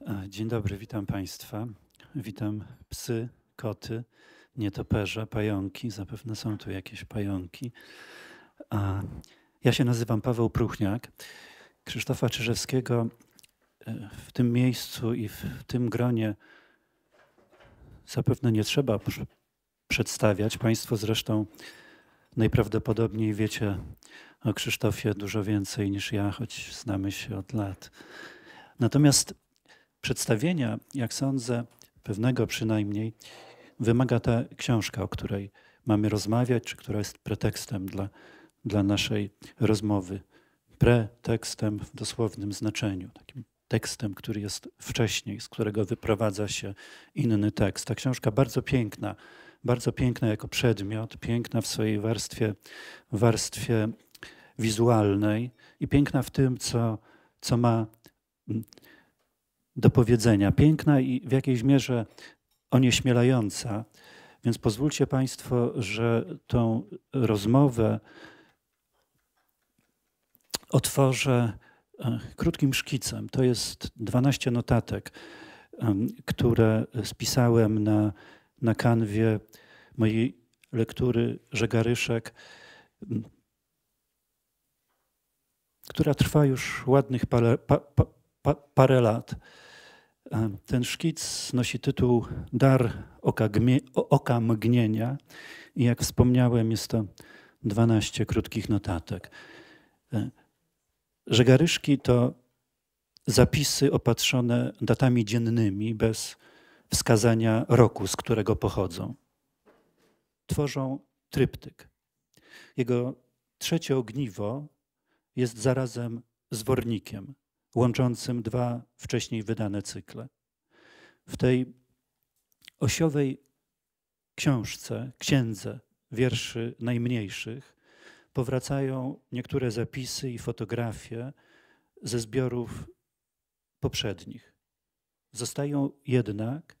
E, dzień dobry, witam Państwa. Witam psy, koty, nietoperze, pająki. Zapewne są tu jakieś pająki. Ja się nazywam Paweł Pruchniak. Krzysztofa Czyżewskiego e, w tym miejscu i w tym gronie zapewne nie trzeba przedstawiać. Państwo zresztą najprawdopodobniej wiecie o Krzysztofie dużo więcej niż ja, choć znamy się od lat. Natomiast przedstawienia, jak sądzę, pewnego przynajmniej, wymaga ta książka, o której mamy rozmawiać, czy która jest pretekstem dla, dla naszej rozmowy. Pretekstem w dosłownym znaczeniu, takim tekstem, który jest wcześniej, z którego wyprowadza się inny tekst. Ta książka bardzo piękna, bardzo piękna jako przedmiot, piękna w swojej warstwie, warstwie wizualnej i piękna w tym, co, co ma do powiedzenia, piękna i w jakiejś mierze onieśmielająca. Więc pozwólcie Państwo, że tą rozmowę otworzę e, krótkim szkicem. To jest 12 notatek, które spisałem na, na kanwie mojej lektury Żegaryszek, która trwa już ładnych parę, pa, pa, parę lat. Ten szkic nosi tytuł Dar oka, mgnienia i jak wspomniałem jest to 12 krótkich notatek. E, Żegaryszki to zapisy opatrzone datami dziennymi bez wskazania roku, z którego pochodzą. Tworzą tryptyk. Jego trzecie ogniwo jest zarazem zwornikiem łączącym dwa wcześniej wydane cykle. W tej osiowej książce, księdze wierszy najmniejszych powracają niektóre zapisy i fotografie ze zbiorów poprzednich. Zostają jednak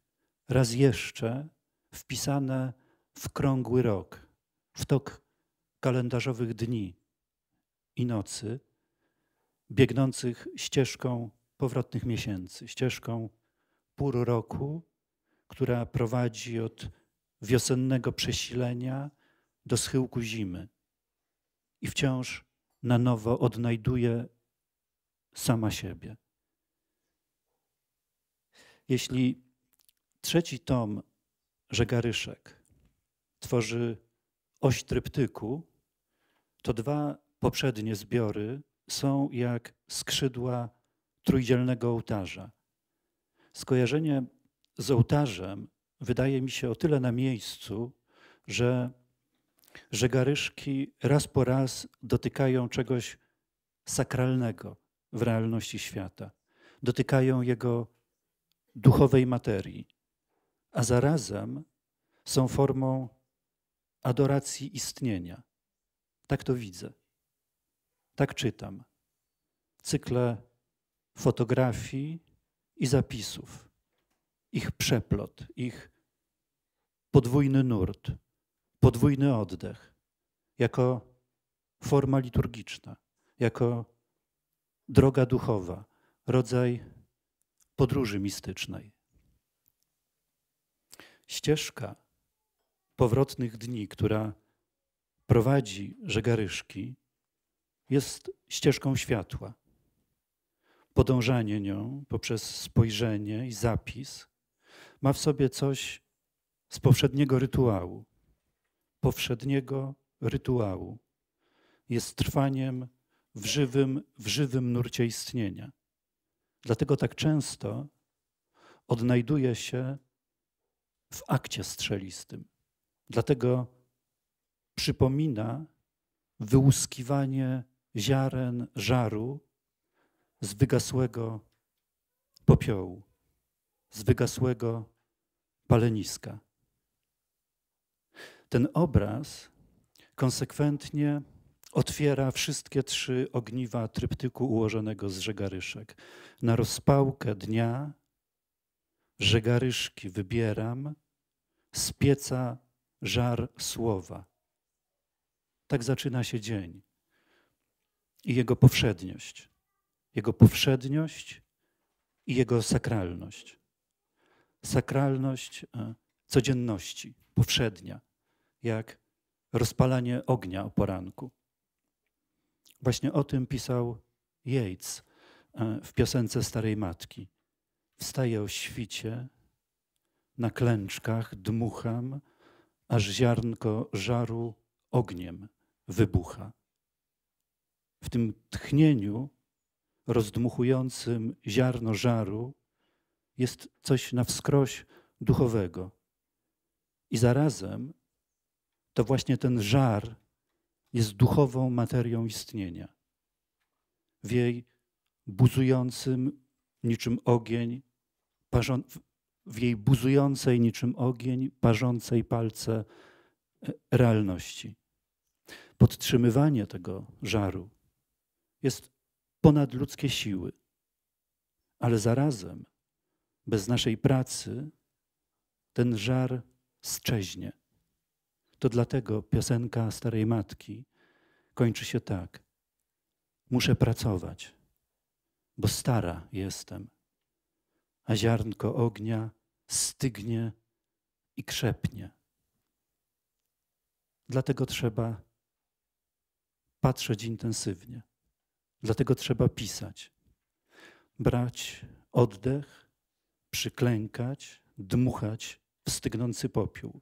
raz jeszcze wpisane w krągły rok, w tok kalendarzowych dni i nocy, biegnących ścieżką powrotnych miesięcy, ścieżką pór roku, która prowadzi od wiosennego przesilenia do schyłku zimy. I wciąż na nowo odnajduje sama siebie. Jeśli trzeci tom Żegaryszek tworzy oś tryptyku, to dwa poprzednie zbiory są jak skrzydła trójdzielnego ołtarza. Skojarzenie z ołtarzem wydaje mi się o tyle na miejscu, że żegaryszki raz po raz dotykają czegoś sakralnego w realności świata. Dotykają jego duchowej materii, a zarazem są formą adoracji istnienia. Tak to widzę. Tak czytam. Cykle fotografii i zapisów, ich przeplot, ich podwójny nurt, podwójny oddech, jako forma liturgiczna, jako droga duchowa, rodzaj podróży mistycznej. Ścieżka powrotnych dni, która prowadzi żegaryszki, jest ścieżką światła. Podążanie nią poprzez spojrzenie i zapis ma w sobie coś z powszedniego rytuału. Powszedniego rytuału jest trwaniem w żywym, w żywym nurcie istnienia. Dlatego tak często odnajduje się w akcie strzelistym. Dlatego przypomina wyłuskiwanie ziaren żaru z wygasłego popiołu, z wygasłego paleniska. Ten obraz konsekwentnie otwiera wszystkie trzy ogniwa tryptyku ułożonego z żegaryszek. Na rozpałkę dnia żegaryszki wybieram z pieca żar słowa. Tak zaczyna się dzień i jego powszedniość. Jego powszedniość i jego sakralność. Sakralność e, codzienności, powszednia, jak rozpalanie ognia o poranku. Właśnie o tym pisał Yeats e, w piosence Starej Matki. Wstaję o świcie, na klęczkach dmucham, aż ziarnko żaru ogniem wybucha w tym tchnieniu rozdmuchującym ziarno żaru jest coś na wskroś duchowego. I zarazem to właśnie ten żar jest duchową materią istnienia. W jej buzującym niczym ogień, parzą, w jej buzującej niczym ogień, parzącej palce e, realności. Podtrzymywanie tego żaru, jest ponad ludzkie siły. Ale zarazem, bez naszej pracy, ten żar strzeźnie. To dlatego piosenka starej matki kończy się tak. Muszę pracować, bo stara jestem, a ziarnko ognia stygnie i krzepnie. Dlatego trzeba patrzeć intensywnie. Dlatego trzeba pisać, brać oddech, przyklękać, dmuchać wstygnący popiół.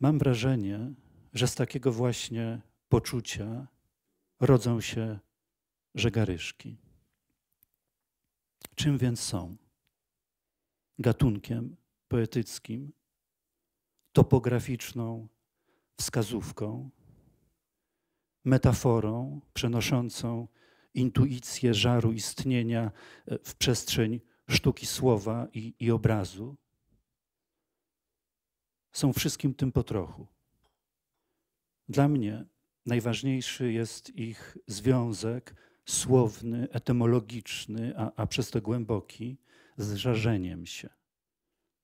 Mam wrażenie, że z takiego właśnie poczucia rodzą się żegaryszki. Czym więc są? Gatunkiem poetyckim, topograficzną wskazówką, metaforą przenoszącą intuicję żaru istnienia e, w przestrzeń sztuki słowa i, i obrazu, są wszystkim tym po trochu. Dla mnie najważniejszy jest ich związek słowny, etymologiczny, a, a przez to głęboki, z żarzeniem się.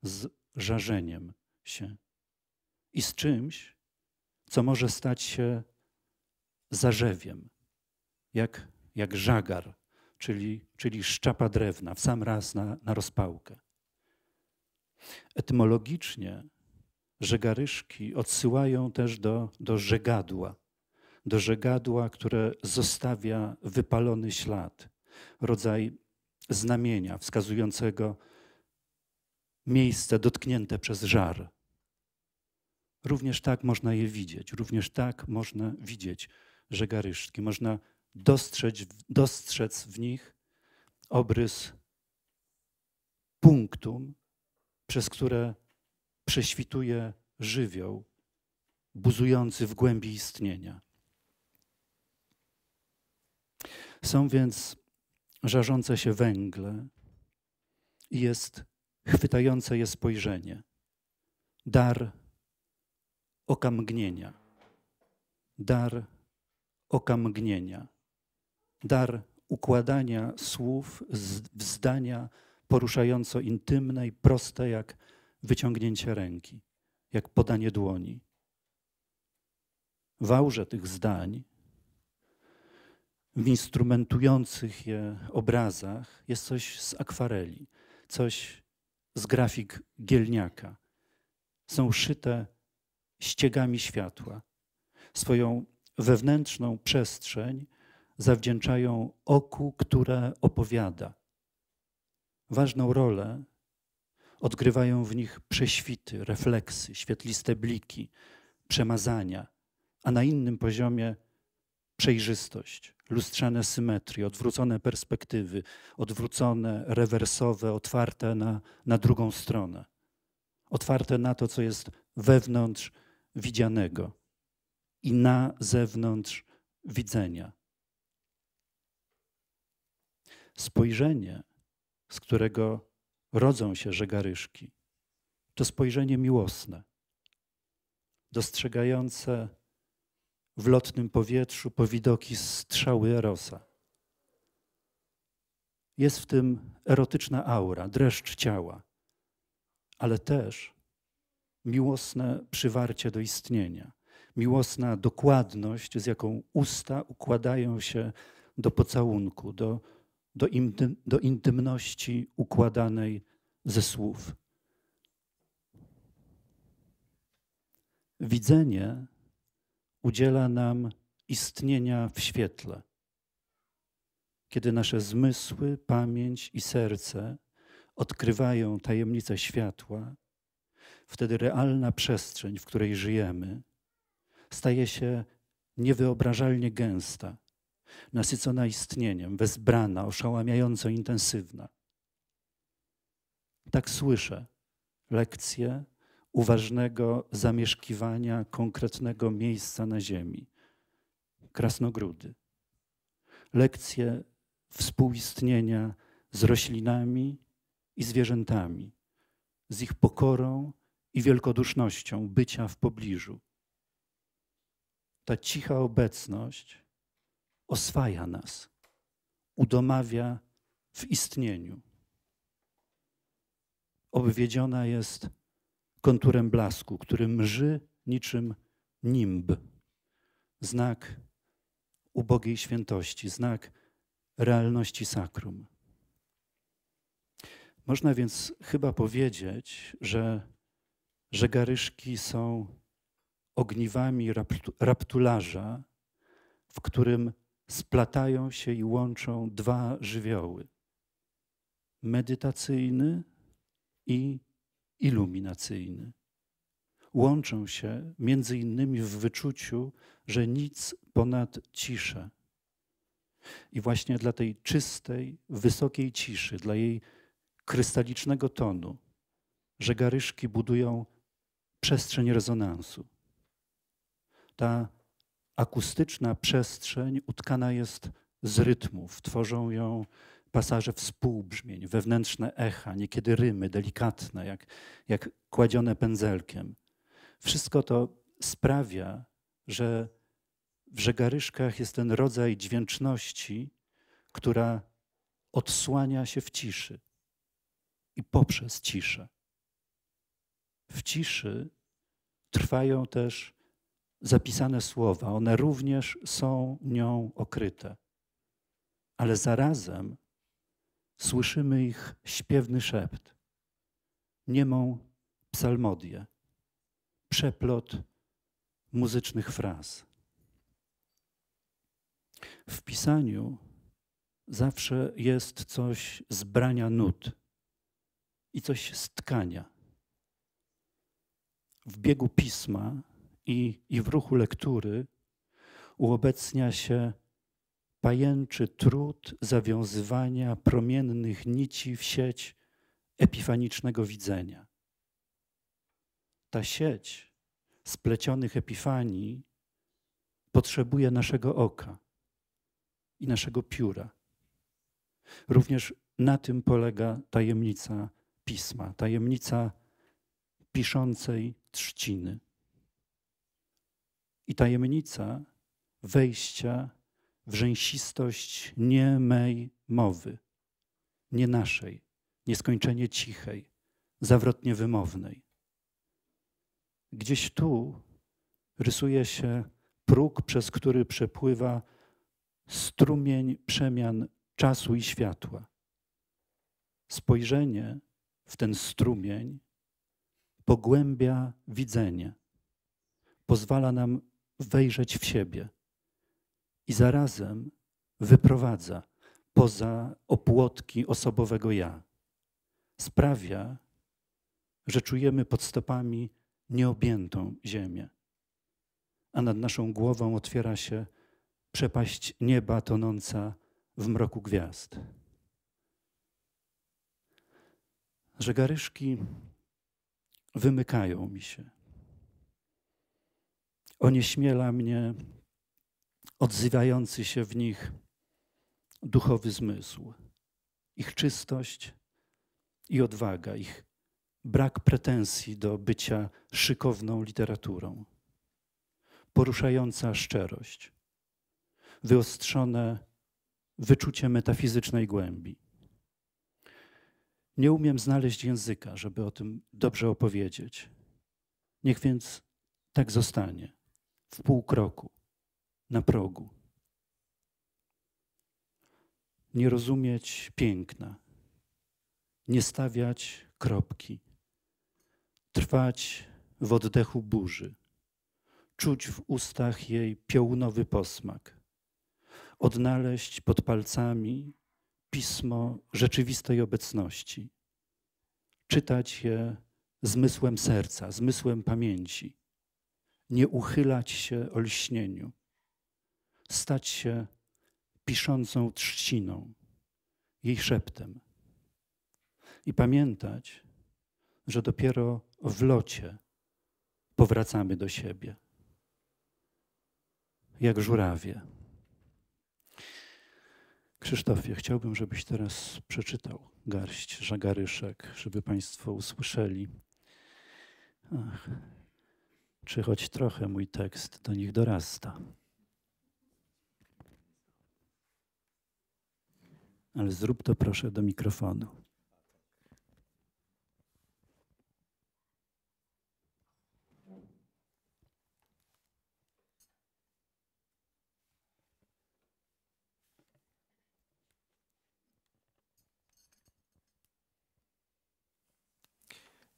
Z żarzeniem się. I z czymś, co może stać się zarzewiem, jak, jak żagar, czyli, czyli szczapa drewna, w sam raz na, na rozpałkę. Etymologicznie żegaryszki odsyłają też do, do żegadła, do żegadła, które zostawia wypalony ślad, rodzaj znamienia wskazującego miejsce dotknięte przez żar. Również tak można je widzieć, również tak można widzieć żegaryszki. Można dostrzec, dostrzec w nich obrys punktum, przez które prześwituje żywioł buzujący w głębi istnienia. Są więc żarzące się węgle i jest chwytające je spojrzenie, dar okamgnienia, dar okamgnienia, dar układania słów w zdania poruszająco intymne i proste jak wyciągnięcie ręki, jak podanie dłoni. W aurze tych zdań, w instrumentujących je obrazach jest coś z akwareli, coś z grafik Gielniaka. Są szyte ściegami światła. Swoją wewnętrzną przestrzeń zawdzięczają oku, które opowiada. Ważną rolę odgrywają w nich prześwity, refleksy, świetliste bliki, przemazania, a na innym poziomie przejrzystość, lustrzane symetrie, odwrócone perspektywy, odwrócone, rewersowe, otwarte na, na drugą stronę, otwarte na to, co jest wewnątrz widzianego i na zewnątrz widzenia. Spojrzenie, z którego rodzą się żegaryszki, to spojrzenie miłosne, dostrzegające w lotnym powietrzu powidoki strzały Erosa. Jest w tym erotyczna aura, dreszcz ciała, ale też miłosne przywarcie do istnienia miłosna dokładność, z jaką usta układają się do pocałunku, do, do, intym, do intymności układanej ze słów. Widzenie udziela nam istnienia w świetle. Kiedy nasze zmysły, pamięć i serce odkrywają tajemnicę światła, wtedy realna przestrzeń, w której żyjemy, staje się niewyobrażalnie gęsta, nasycona istnieniem, wezbrana, oszałamiająco intensywna. Tak słyszę lekcję uważnego zamieszkiwania konkretnego miejsca na ziemi, krasnogródy. Lekcję współistnienia z roślinami i zwierzętami, z ich pokorą i wielkodusznością bycia w pobliżu ta cicha obecność oswaja nas, udomawia w istnieniu. Obwiedziona jest konturem blasku, który mrzy niczym nimb, znak ubogiej świętości, znak realności sakrum. Można więc chyba powiedzieć, że żegaryszki są ogniwami raptularza, w którym splatają się i łączą dwa żywioły: medytacyjny i iluminacyjny. Łączą się między innymi w wyczuciu, że nic ponad ciszę. I właśnie dla tej czystej, wysokiej ciszy, dla jej krystalicznego tonu, żegaryszki budują przestrzeń rezonansu ta akustyczna przestrzeń utkana jest z rytmów. Tworzą ją pasaże współbrzmień, wewnętrzne echa, niekiedy rymy delikatne, jak, jak kładzione pędzelkiem. Wszystko to sprawia, że w żegaryszkach jest ten rodzaj dźwięczności, która odsłania się w ciszy i poprzez ciszę. W ciszy trwają też zapisane słowa, one również są nią okryte. Ale zarazem słyszymy ich śpiewny szept, niemą psalmodię, przeplot muzycznych fraz. W pisaniu zawsze jest coś zbrania nut i coś stkania. W biegu pisma i, i w ruchu lektury uobecnia się pajęczy trud zawiązywania promiennych nici w sieć epifanicznego widzenia. Ta sieć splecionych epifanii potrzebuje naszego oka i naszego pióra. Również na tym polega tajemnica pisma, tajemnica piszącej trzciny i tajemnicę wejścia w rzęsistość nie mej mowy, nie naszej, nieskończenie cichej, zawrotnie wymownej. Gdzieś tu rysuje się próg, przez który przepływa strumień przemian czasu i światła. Spojrzenie w ten strumień pogłębia widzenie, pozwala nam wejrzeć w siebie i zarazem wyprowadza poza opłotki osobowego ja. Sprawia, że czujemy pod stopami nieobjętą ziemię, a nad naszą głową otwiera się przepaść nieba tonąca w mroku gwiazd. Żegaryszki wymykają mi się onieśmiela mnie odzywający się w nich duchowy zmysł, ich czystość i odwaga, ich brak pretensji do bycia szykowną literaturą, poruszająca szczerość, wyostrzone wyczucie metafizycznej głębi. Nie umiem znaleźć języka, żeby o tym dobrze opowiedzieć. Niech więc tak zostanie w pół kroku, na progu. Nie rozumieć piękna, nie stawiać kropki, trwać w oddechu burzy, czuć w ustach jej piołunowy posmak, odnaleźć pod palcami pismo rzeczywistej obecności, czytać je zmysłem serca, zmysłem pamięci, nie uchylać się olśnieniu, stać się piszącą trzciną, jej szeptem. I pamiętać, że dopiero w locie powracamy do siebie, jak żurawie. Krzysztofie, chciałbym, żebyś teraz przeczytał garść żagaryszek, żeby Państwo usłyszeli. Ach czy choć trochę mój tekst do nich dorasta. Ale zrób to proszę do mikrofonu.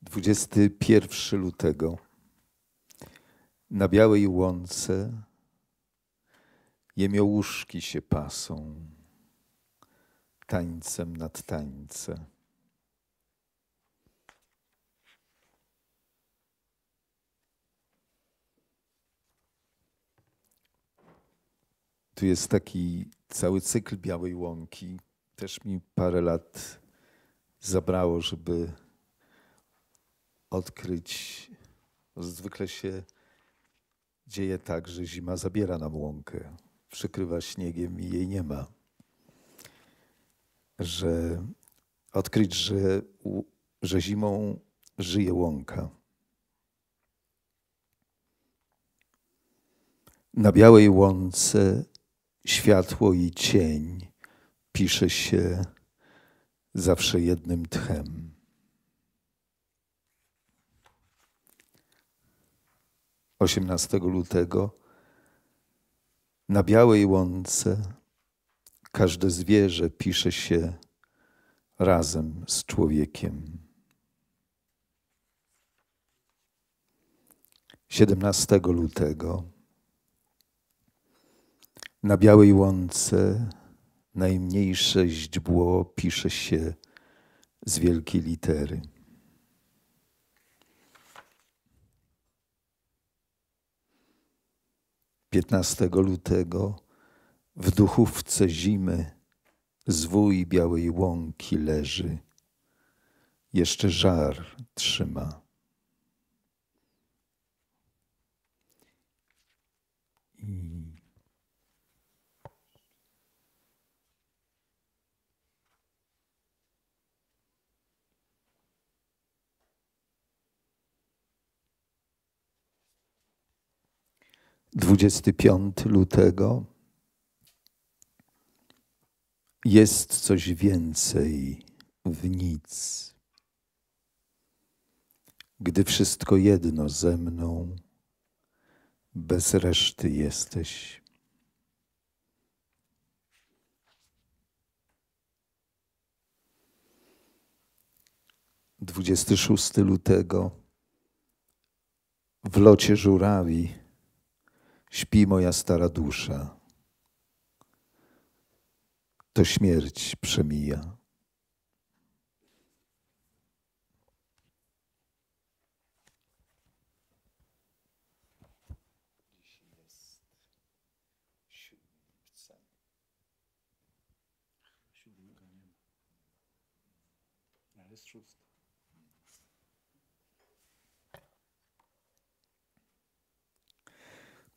Dwudziesty pierwszy lutego na białej łące jemiołuszki się pasą tańcem nad tańce. Tu jest taki cały cykl Białej Łąki. Też mi parę lat zabrało, żeby odkryć. Zwykle się dzieje tak, że zima zabiera nam łąkę, przykrywa śniegiem i jej nie ma. Że odkryć, że, że zimą żyje łąka. Na białej łące światło i cień pisze się zawsze jednym tchem. 18 lutego, na białej łące każde zwierzę pisze się razem z człowiekiem. 17 lutego na białej łące najmniejsze źdźbło pisze się z wielkiej litery. 15 lutego w duchówce zimy zwój białej łąki leży, jeszcze żar trzyma. I 25 lutego jest coś więcej w nic. Gdy wszystko jedno ze mną, bez reszty jesteś. Dwudziesty szósty lutego w locie żurawi śpi moja stara dusza. To śmierć przemija.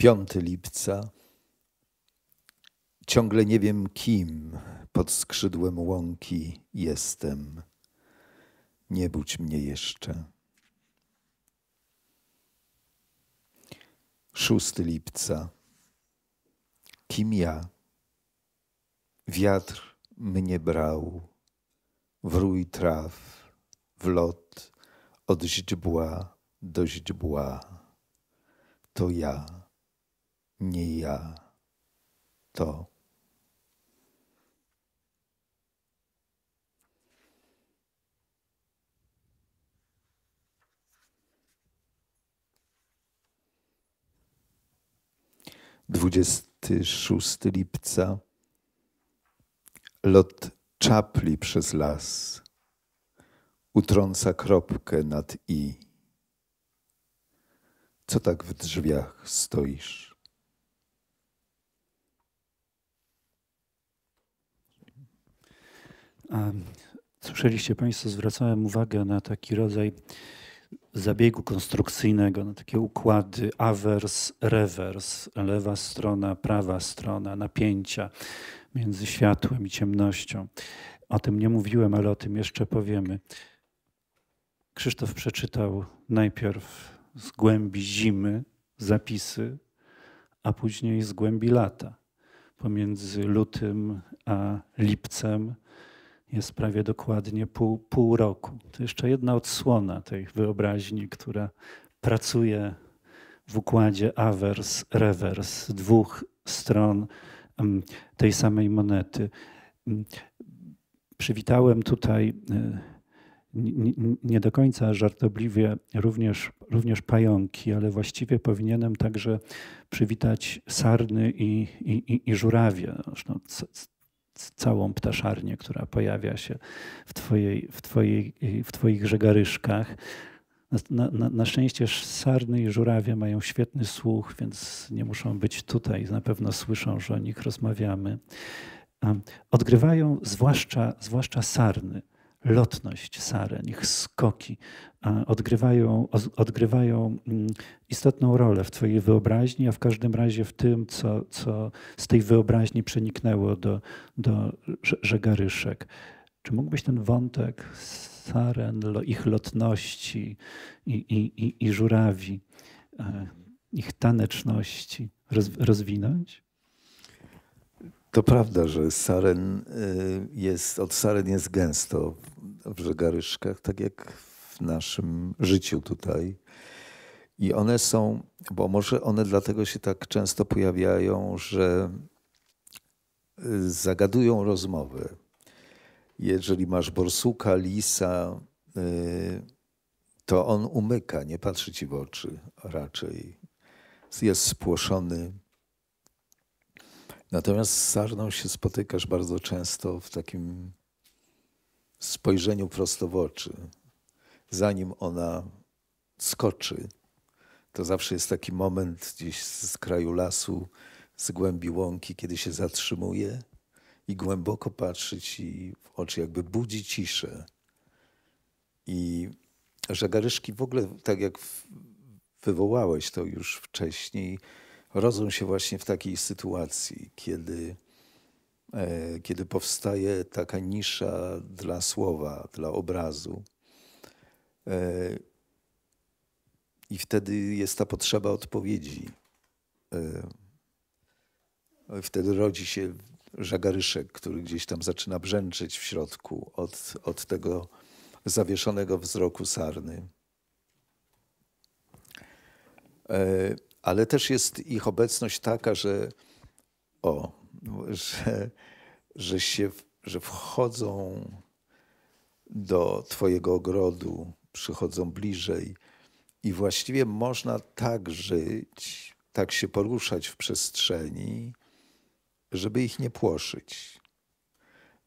5 lipca, ciągle nie wiem kim pod skrzydłem łąki jestem. Nie budź mnie jeszcze. 6 lipca. Kim ja? Wiatr mnie brał, w rój traw, w lot, od źdźbła do źdźbła. To ja nie ja to. Dwudziesty szósty lipca lot czapli przez las utrąca kropkę nad i. Co tak w drzwiach stoisz? słyszeliście Państwo, zwracałem uwagę na taki rodzaj zabiegu konstrukcyjnego, na takie układy awers, rewers, lewa strona, prawa strona, napięcia między światłem i ciemnością. O tym nie mówiłem, ale o tym jeszcze powiemy. Krzysztof przeczytał najpierw z głębi zimy zapisy, a później z głębi lata. Pomiędzy lutym a lipcem jest prawie dokładnie pół, pół roku. To jeszcze jedna odsłona tej wyobraźni, która pracuje w układzie awers, rewers, dwóch stron tej samej monety. Przywitałem tutaj e, nie do końca żartobliwie również, również pająki, ale właściwie powinienem także przywitać sarny i, i, i żurawie. Zresztą całą ptaszarnię, która pojawia się w, twojej, w, twojej, w Twoich żegaryszkach. Na, na, na, szczęście sarny i żurawie mają świetny słuch, więc nie muszą być tutaj. Na pewno słyszą, że o nich rozmawiamy. Odgrywają zwłaszcza, zwłaszcza sarny lotność saren, ich skoki odgrywają, odgrywają mm, istotną rolę w Twojej wyobraźni, a w każdym razie w tym, co, co z tej wyobraźni przeniknęło do, do żegaryszek. Czy mógłbyś ten wątek saren, ich lotności i, i, i, i żurawi, e, ich taneczności rozwinąć? To prawda, że saren y, jest, od saren jest gęsto w Żegaryszkach, tak jak w naszym życiu tutaj. I one są, bo może one dlatego się tak często pojawiają, że y, zagadują rozmowy. Jeżeli masz borsuka, lisa, y, to on umyka, nie patrzy ci w oczy raczej. Jest spłoszony Natomiast z Sarną się spotykasz bardzo często w takim spojrzeniu prosto w oczy. Zanim ona skoczy, to zawsze jest taki moment gdzieś z kraju lasu, z głębi łąki, kiedy się zatrzymuje i głęboko patrzy ci w oczy, jakby budzi ciszę. I żegaryszki w ogóle, tak jak wywołałeś to już wcześniej, rodzą się właśnie w takiej sytuacji, kiedy, e, kiedy powstaje taka nisza dla słowa, dla obrazu. E, I wtedy jest ta potrzeba odpowiedzi. E, wtedy rodzi się żagaryszek, który gdzieś tam zaczyna brzęczeć w środku od, od tego zawieszonego wzroku sarny ale też jest ich obecność taka, że o, że, że, się, że wchodzą do Twojego ogrodu, przychodzą bliżej i właściwie można tak żyć, tak się poruszać w przestrzeni, żeby ich nie płoszyć.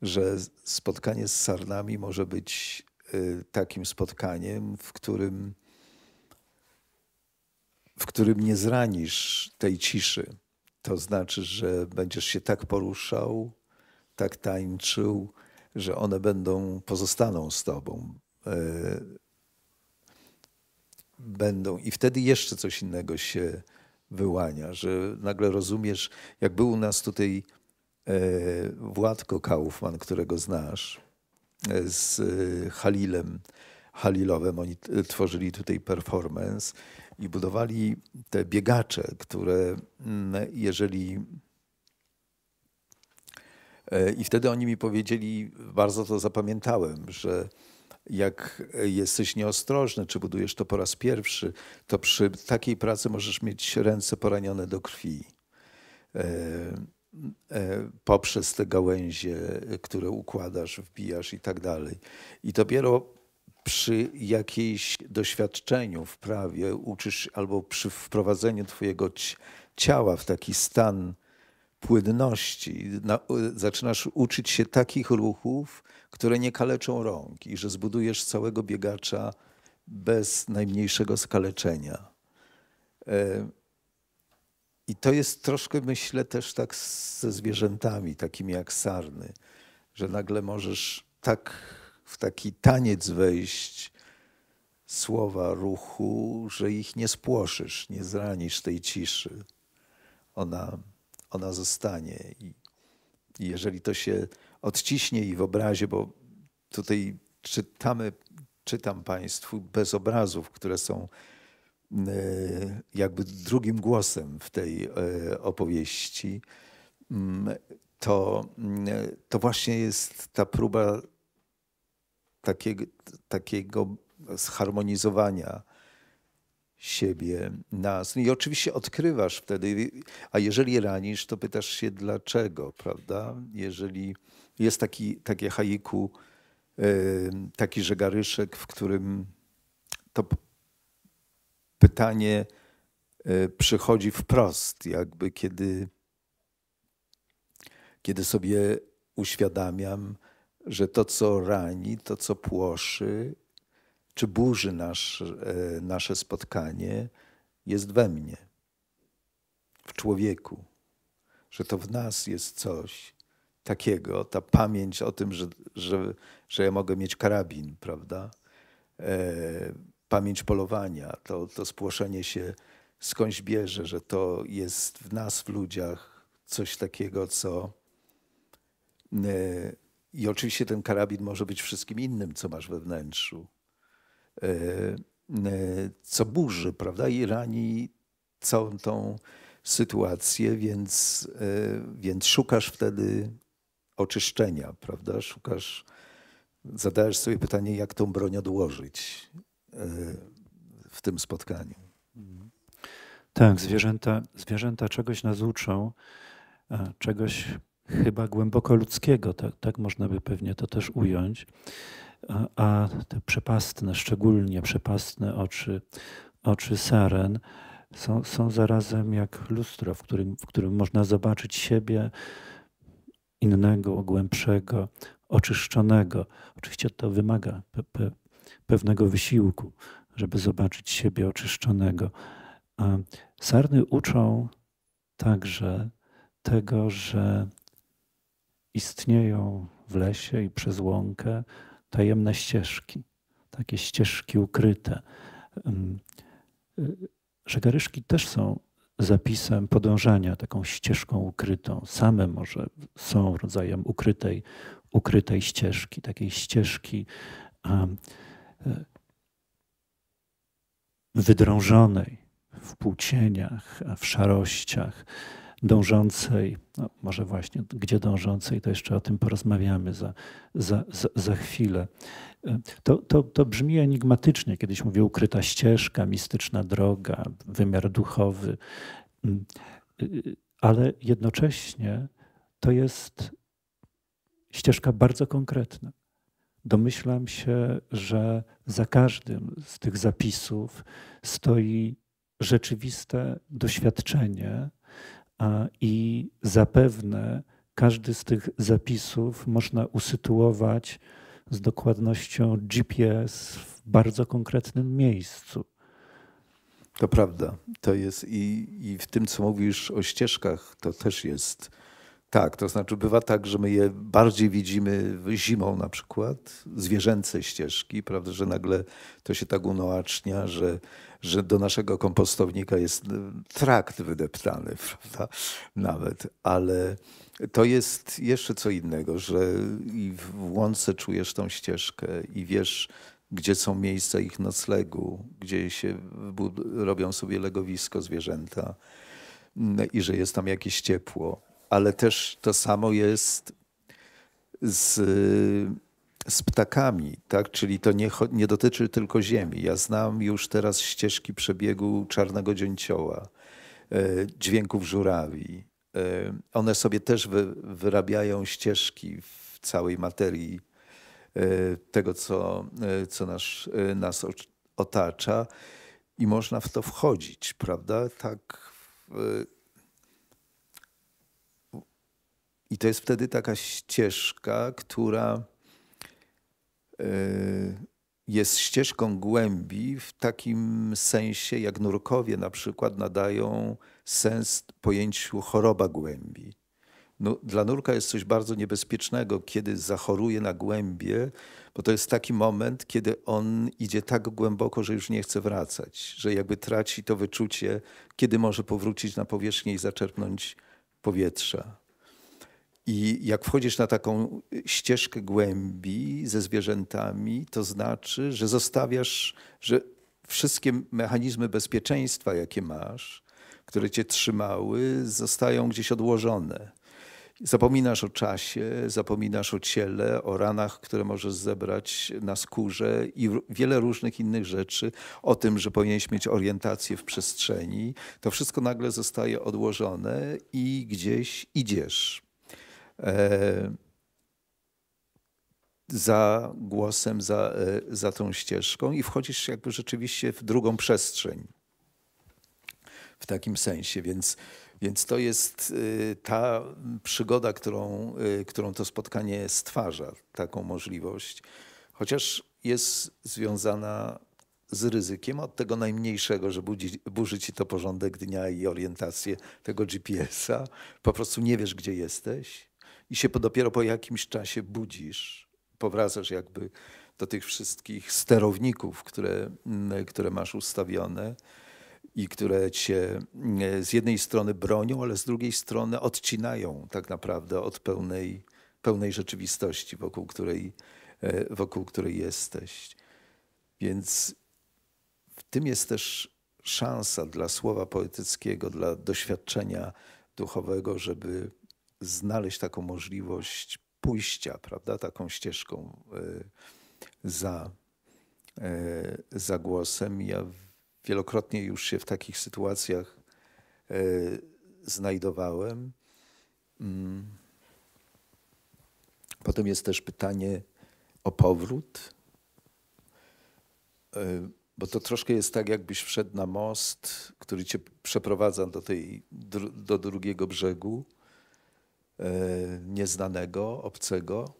Że spotkanie z sarnami może być y, takim spotkaniem, w którym w którym nie zranisz tej ciszy. To znaczy, że będziesz się tak poruszał, tak tańczył, że one będą, pozostaną z tobą. E, będą. I wtedy jeszcze coś innego się wyłania, że nagle rozumiesz, jak był u nas tutaj e, Władko Kaufman, którego znasz, e, z Halilem Halilowem. Oni tworzyli tutaj performance i budowali te biegacze, które mm, jeżeli. E, I wtedy oni mi powiedzieli, bardzo to zapamiętałem, że jak jesteś nieostrożny, czy budujesz to po raz pierwszy, to przy takiej pracy możesz mieć ręce poranione do krwi. E, e, poprzez te gałęzie, które układasz, wbijasz i tak dalej. I dopiero przy jakiejś doświadczeniu w prawie uczysz albo przy wprowadzeniu twojego ciała w taki stan płynności, na, e, zaczynasz uczyć się takich ruchów, które nie kaleczą rąk i że zbudujesz całego biegacza bez najmniejszego skaleczenia. E, I to jest troszkę, myślę, też tak ze zwierzętami, takimi jak sarny, że nagle możesz tak w taki taniec wejść słowa ruchu, że ich nie spłoszysz, nie zranisz tej ciszy. Ona, ona zostanie. I jeżeli to się odciśnie i w obrazie, bo tutaj czytamy, czytam Państwu bez obrazów, które są e, jakby drugim głosem w tej e, opowieści, mm, to, mm, to właśnie jest ta próba takiego, takiego zharmonizowania siebie, nas. I oczywiście odkrywasz wtedy, a jeżeli ranisz, to pytasz się dlaczego, prawda? Jeżeli jest taki, takie haiku, taki żegaryszek, w którym to pytanie e, przychodzi wprost, jakby kiedy, kiedy sobie uświadamiam, że to, co rani, to, co płoszy, czy burzy nasz, e, nasze spotkanie, jest we mnie, w człowieku. Że to w nas jest coś takiego, ta pamięć o tym, że, że, że ja mogę mieć karabin, prawda? E, pamięć polowania, to, to spłoszenie się skądś bierze, że to jest w nas, w ludziach, coś takiego, co. E, i oczywiście ten karabin może być wszystkim innym, co masz we wnętrzu, e, e, co burzy, prawda? I rani całą tą sytuację, więc, e, więc szukasz wtedy oczyszczenia, prawda? Szukasz, zadajesz sobie pytanie, jak tą broń odłożyć w tym spotkaniu. Tak, zwierzęta, zwierzęta czegoś nas uczą, czegoś chyba głęboko ludzkiego, tak, tak można by pewnie to też ująć. A, a te przepastne, szczególnie przepastne oczy, oczy Saren są, są zarazem jak lustro, w którym, w którym można zobaczyć siebie innego, głębszego, oczyszczonego. Oczywiście to wymaga pe, pe, pewnego wysiłku, żeby zobaczyć siebie oczyszczonego. A sarny uczą także tego, że istnieją w lesie i przez łąkę tajemne ścieżki, takie ścieżki ukryte. Y, Żegaryszki też są zapisem podążania taką ścieżką ukrytą. Same może są rodzajem ukrytej, ukrytej ścieżki, takiej ścieżki y, wydrążonej w płcieniach, w szarościach dążącej, no może właśnie gdzie dążącej, to jeszcze o tym porozmawiamy za, za, za, za chwilę. To, to, to brzmi enigmatycznie. Kiedyś mówię ukryta ścieżka, mistyczna droga, wymiar duchowy, ale jednocześnie to jest ścieżka bardzo konkretna. Domyślam się, że za każdym z tych zapisów stoi rzeczywiste doświadczenie i zapewne każdy z tych zapisów można usytuować z dokładnością GPS w bardzo konkretnym miejscu. To prawda. To jest i, i w tym, co mówisz o ścieżkach, to też jest. Tak, to znaczy bywa tak, że my je bardziej widzimy zimą na przykład, zwierzęce ścieżki, prawda, że nagle to się tak unoacznia, że że do naszego kompostownika jest y, trakt wydeptany, prawda? Nawet, ale to jest jeszcze co innego, że i w łące czujesz tą ścieżkę i wiesz, gdzie są miejsca ich noclegu, gdzie się robią sobie legowisko zwierzęta mm, i że jest tam jakieś ciepło. Ale też to samo jest z z ptakami, tak? czyli to nie, nie dotyczy tylko ziemi. Ja znam już teraz ścieżki przebiegu czarnego dzięcioła, e, dźwięków żurawi. E, one sobie też wyrabiają ścieżki w całej materii e, tego, co, co nas, nas otacza i można w to wchodzić, prawda? Tak. I to jest wtedy taka ścieżka, która Y, jest ścieżką głębi w takim sensie, jak nurkowie na przykład nadają sens pojęciu choroba głębi. No, dla nurka jest coś bardzo niebezpiecznego, kiedy zachoruje na głębie, bo to jest taki moment, kiedy on idzie tak głęboko, że już nie chce wracać, że jakby traci to wyczucie, kiedy może powrócić na powierzchnię i zaczerpnąć powietrza. I jak wchodzisz na taką ścieżkę głębi ze zwierzętami, to znaczy, że zostawiasz, że wszystkie mechanizmy bezpieczeństwa, jakie masz, które cię trzymały, zostają gdzieś odłożone. Zapominasz o czasie, zapominasz o ciele, o ranach, które możesz zebrać na skórze i wiele różnych innych rzeczy, o tym, że powinieneś mieć orientację w przestrzeni. To wszystko nagle zostaje odłożone i gdzieś idziesz E, za głosem, za, e, za tą ścieżką i wchodzisz jakby rzeczywiście w drugą przestrzeń. W takim sensie, więc, więc to jest y, ta przygoda, którą, y, którą to spotkanie stwarza, taką możliwość, chociaż jest związana z ryzykiem od tego najmniejszego, że budzi, burzy ci to porządek dnia i orientację tego GPS-a. Po prostu nie wiesz, gdzie jesteś i się dopiero po jakimś czasie budzisz, powracasz jakby do tych wszystkich sterowników, które, mm, które masz ustawione i które cię mm, z jednej strony bronią, ale z drugiej strony odcinają tak naprawdę od pełnej, pełnej rzeczywistości, wokół której, e, wokół której jesteś. Więc w tym jest też szansa dla słowa poetyckiego, dla doświadczenia duchowego, żeby znaleźć taką możliwość pójścia, prawda, taką ścieżką y, za, y, za głosem. Ja wielokrotnie już się w takich sytuacjach y, znajdowałem. Mm. Potem jest też pytanie o powrót, bo to troszkę jest tak, jakbyś wszedł na most, który cię przeprowadza do, tej, do drugiego brzegu E, nieznanego, obcego.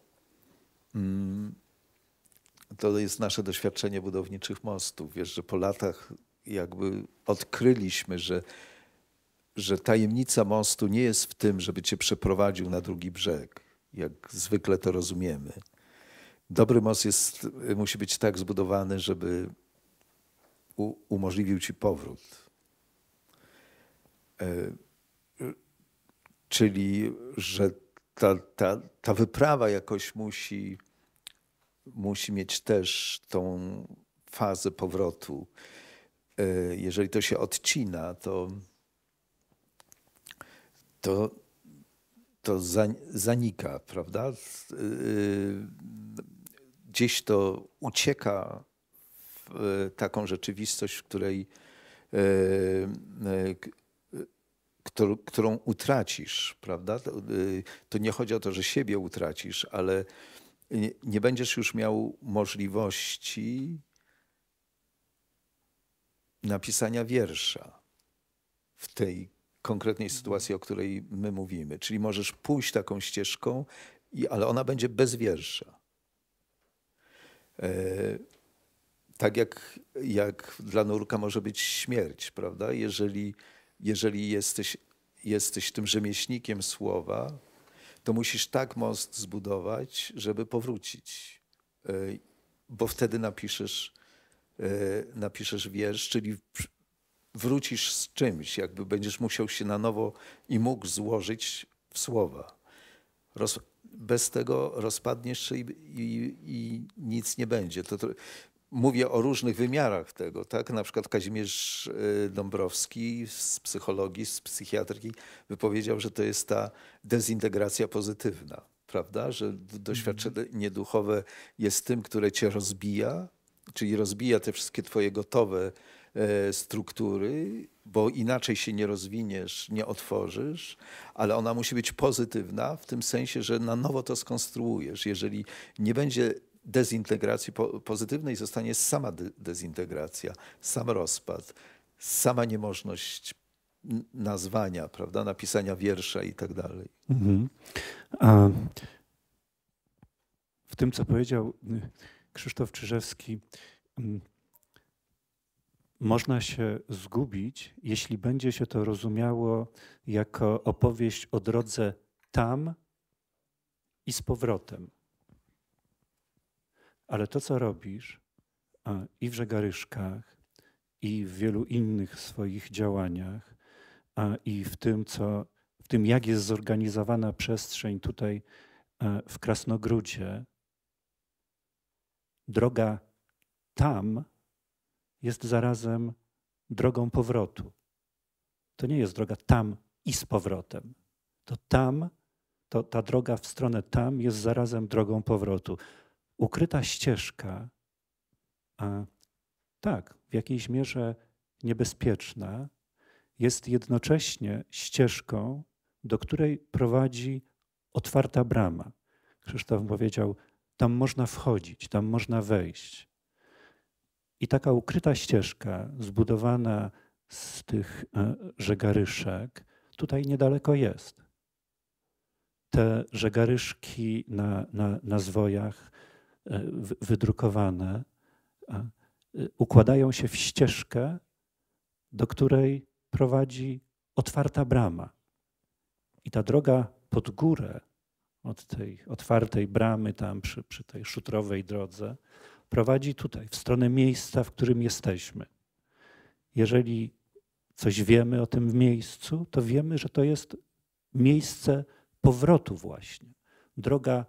Mm, to jest nasze doświadczenie budowniczych mostów. Wiesz, że po latach jakby odkryliśmy, że, że tajemnica mostu nie jest w tym, żeby cię przeprowadził na drugi brzeg, jak zwykle to rozumiemy. Dobry most jest, musi być tak zbudowany, żeby u, umożliwił ci powrót. E, Czyli, że ta, ta, ta wyprawa jakoś musi, musi mieć też tą fazę powrotu. E, jeżeli to się odcina, to, to, to zanika, prawda? E, gdzieś to ucieka w e, taką rzeczywistość, w której którą, utracisz, prawda? Y, to, nie chodzi o to, że siebie utracisz, ale nie, będziesz już miał możliwości napisania wiersza w tej konkretnej sytuacji, o której my mówimy. Czyli możesz pójść taką ścieżką, ale ona będzie bez wiersza. E, tak jak, jak dla nurka może być śmierć, prawda? Jeżeli jeżeli jesteś, jesteś tym rzemieślnikiem słowa, to musisz tak most zbudować, żeby powrócić, e, bo wtedy napiszesz, e, napiszesz wiersz, czyli wrócisz z czymś, jakby będziesz musiał się na nowo i mógł złożyć w słowa. Roz, bez tego rozpadniesz się i, i, i, nic nie będzie. To, to, mówię o różnych wymiarach tego, tak? Na przykład Kazimierz y, Dąbrowski z psychologii, z psychiatryki wypowiedział, że to jest ta dezintegracja pozytywna, prawda? Że mhm. doświadczenie duchowe jest tym, które cię rozbija, czyli rozbija te wszystkie twoje gotowe e, struktury, bo inaczej się nie rozwiniesz, nie otworzysz, ale ona musi być pozytywna w tym sensie, że na nowo to skonstruujesz. Jeżeli nie będzie dezintegracji pozytywnej zostanie sama dezintegracja, sam rozpad, sama niemożność nazwania, prawda, napisania wiersza i tak dalej. Mhm. A w tym, co powiedział y, Krzysztof Czyżewski, mm, można się zgubić, jeśli będzie się to rozumiało jako opowieść o drodze tam i z powrotem. Ale to, co robisz i w Żegaryszkach, i w wielu innych swoich działaniach, i w tym, co, w tym, jak jest zorganizowana przestrzeń tutaj w Krasnogródzie, droga tam jest zarazem drogą powrotu. To nie jest droga tam i z powrotem. To tam, to ta droga w stronę tam jest zarazem drogą powrotu ukryta ścieżka, a tak, w jakiejś mierze niebezpieczna, jest jednocześnie ścieżką, do której prowadzi otwarta brama. Krzysztof powiedział: Tam można wchodzić, tam można wejść. I taka ukryta ścieżka, zbudowana z tych e, żegaryszek, tutaj niedaleko jest. Te żegaryszki na, na, na zwojach E, wydrukowane, e, układają się w ścieżkę, do której prowadzi otwarta brama. I ta droga pod górę od tej otwartej bramy, tam przy, przy tej szutrowej drodze, prowadzi tutaj, w stronę miejsca, w którym jesteśmy. Jeżeli coś wiemy o tym miejscu, to wiemy, że to jest miejsce powrotu właśnie. Droga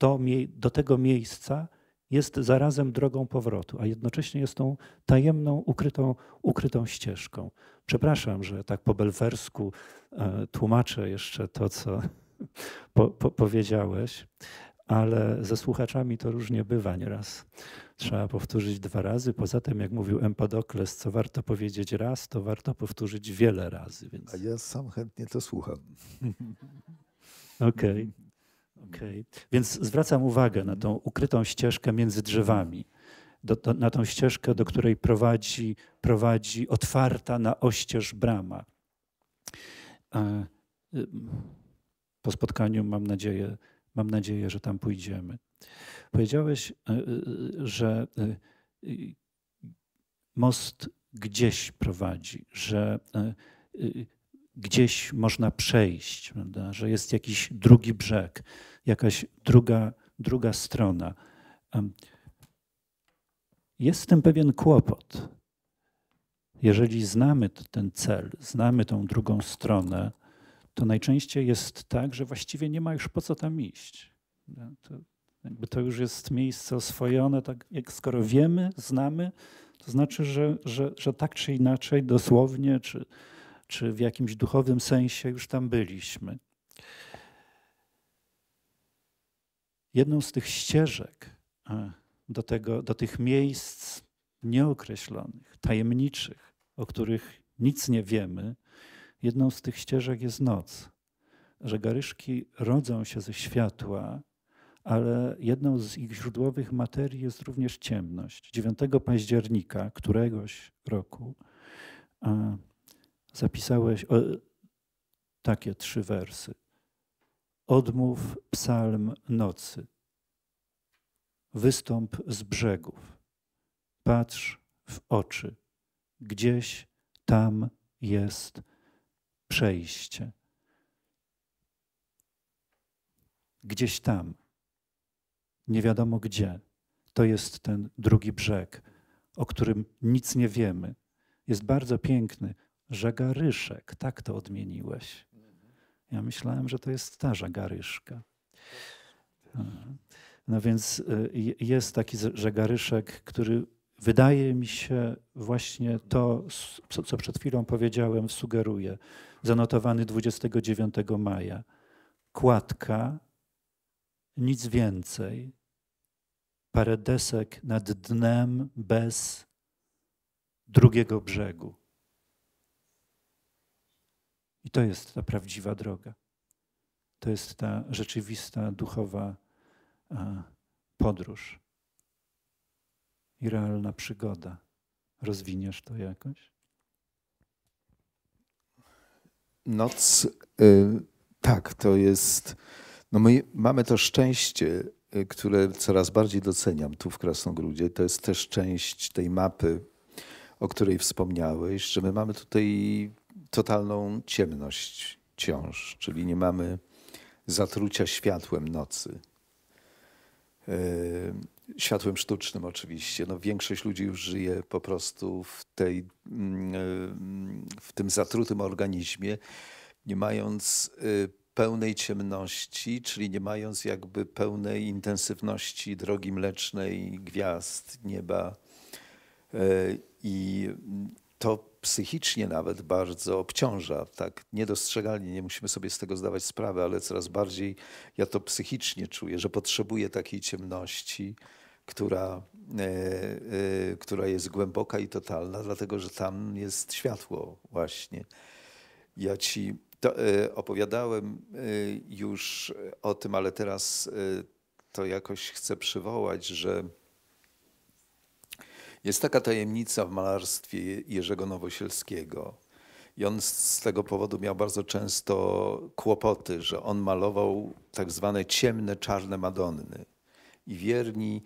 to, do tego miejsca jest zarazem drogą powrotu, a jednocześnie jest tą tajemną, ukrytą, ukrytą ścieżką. Przepraszam, że tak po belwersku e, tłumaczę jeszcze to, co po, po, powiedziałeś, ale ze słuchaczami to różnie bywa nieraz. Trzeba powtórzyć dwa razy. Poza tym, jak mówił Empadokles, co warto powiedzieć raz, to warto powtórzyć wiele razy. Więc... A ja sam chętnie to słucham. Okej. Okay. Okay. Więc zwracam uwagę na tą ukrytą ścieżkę między drzewami, do, na tą ścieżkę, do której prowadzi, prowadzi otwarta na oścież brama. E, po spotkaniu mam nadzieję, mam nadzieję, że tam pójdziemy. Powiedziałeś, e, e, że most gdzieś prowadzi, że gdzieś można przejść, prawda? że jest jakiś drugi brzeg jakaś druga, druga strona. Jest w tym pewien kłopot. Jeżeli znamy ten cel, znamy tą drugą stronę, to najczęściej jest tak, że właściwie nie ma już po co tam iść. No, to, jakby to już jest miejsce oswojone, tak jak skoro wiemy, znamy, to znaczy, że, że, że tak czy inaczej, dosłownie, czy, czy w jakimś duchowym sensie już tam byliśmy jedną z tych ścieżek e, do, tego, do tych miejsc nieokreślonych, tajemniczych, o których nic nie wiemy, jedną z tych ścieżek jest noc. Że garyszki rodzą się ze światła, ale jedną z ich źródłowych materii jest również ciemność. 9 października któregoś roku e, zapisałeś takie trzy wersy odmów psalm nocy. Wystąp z brzegów, patrz w oczy, gdzieś tam jest przejście. Gdzieś tam, nie wiadomo gdzie, to jest ten drugi brzeg, o którym nic nie wiemy. Jest bardzo piękny, żegaryszek, tak to odmieniłeś. Ja myślałem, że to jest starza garyszka. No więc y, jest taki żegaryszek, który wydaje mi się właśnie to, co przed chwilą powiedziałem, sugeruje. Zanotowany 29 maja. Kładka, nic więcej. Parę desek nad dnem bez drugiego brzegu. I to jest ta prawdziwa droga. To jest ta rzeczywista, duchowa podróż i realna przygoda. Rozwiniesz to jakoś? Noc, y, tak, to jest. No my mamy to szczęście, y, które coraz bardziej doceniam tu w Krasnogródzie. To jest też część tej mapy, o której wspomniałeś, że my mamy tutaj totalną ciemność ciąż, czyli nie mamy zatrucia światłem nocy. E, światłem sztucznym oczywiście. No, większość ludzi już żyje po prostu w, tej, mm, e, w tym zatrutym organizmie, nie mając e, pełnej ciemności, czyli nie mając jakby pełnej intensywności drogi mlecznej, gwiazd, nieba. I to psychicznie nawet bardzo obciąża. Tak niedostrzegalnie, nie musimy sobie z tego zdawać sprawy, ale coraz bardziej ja to psychicznie czuję, że potrzebuję takiej ciemności, która, e, e, która jest głęboka i totalna, dlatego że tam jest światło właśnie. Ja ci to, e, opowiadałem już o tym, ale teraz to jakoś chcę przywołać, że jest taka tajemnica w malarstwie Jerzego Nowosielskiego. I on z tego powodu miał bardzo często kłopoty, że on malował tak zwane ciemne, czarne Madonny. I wierni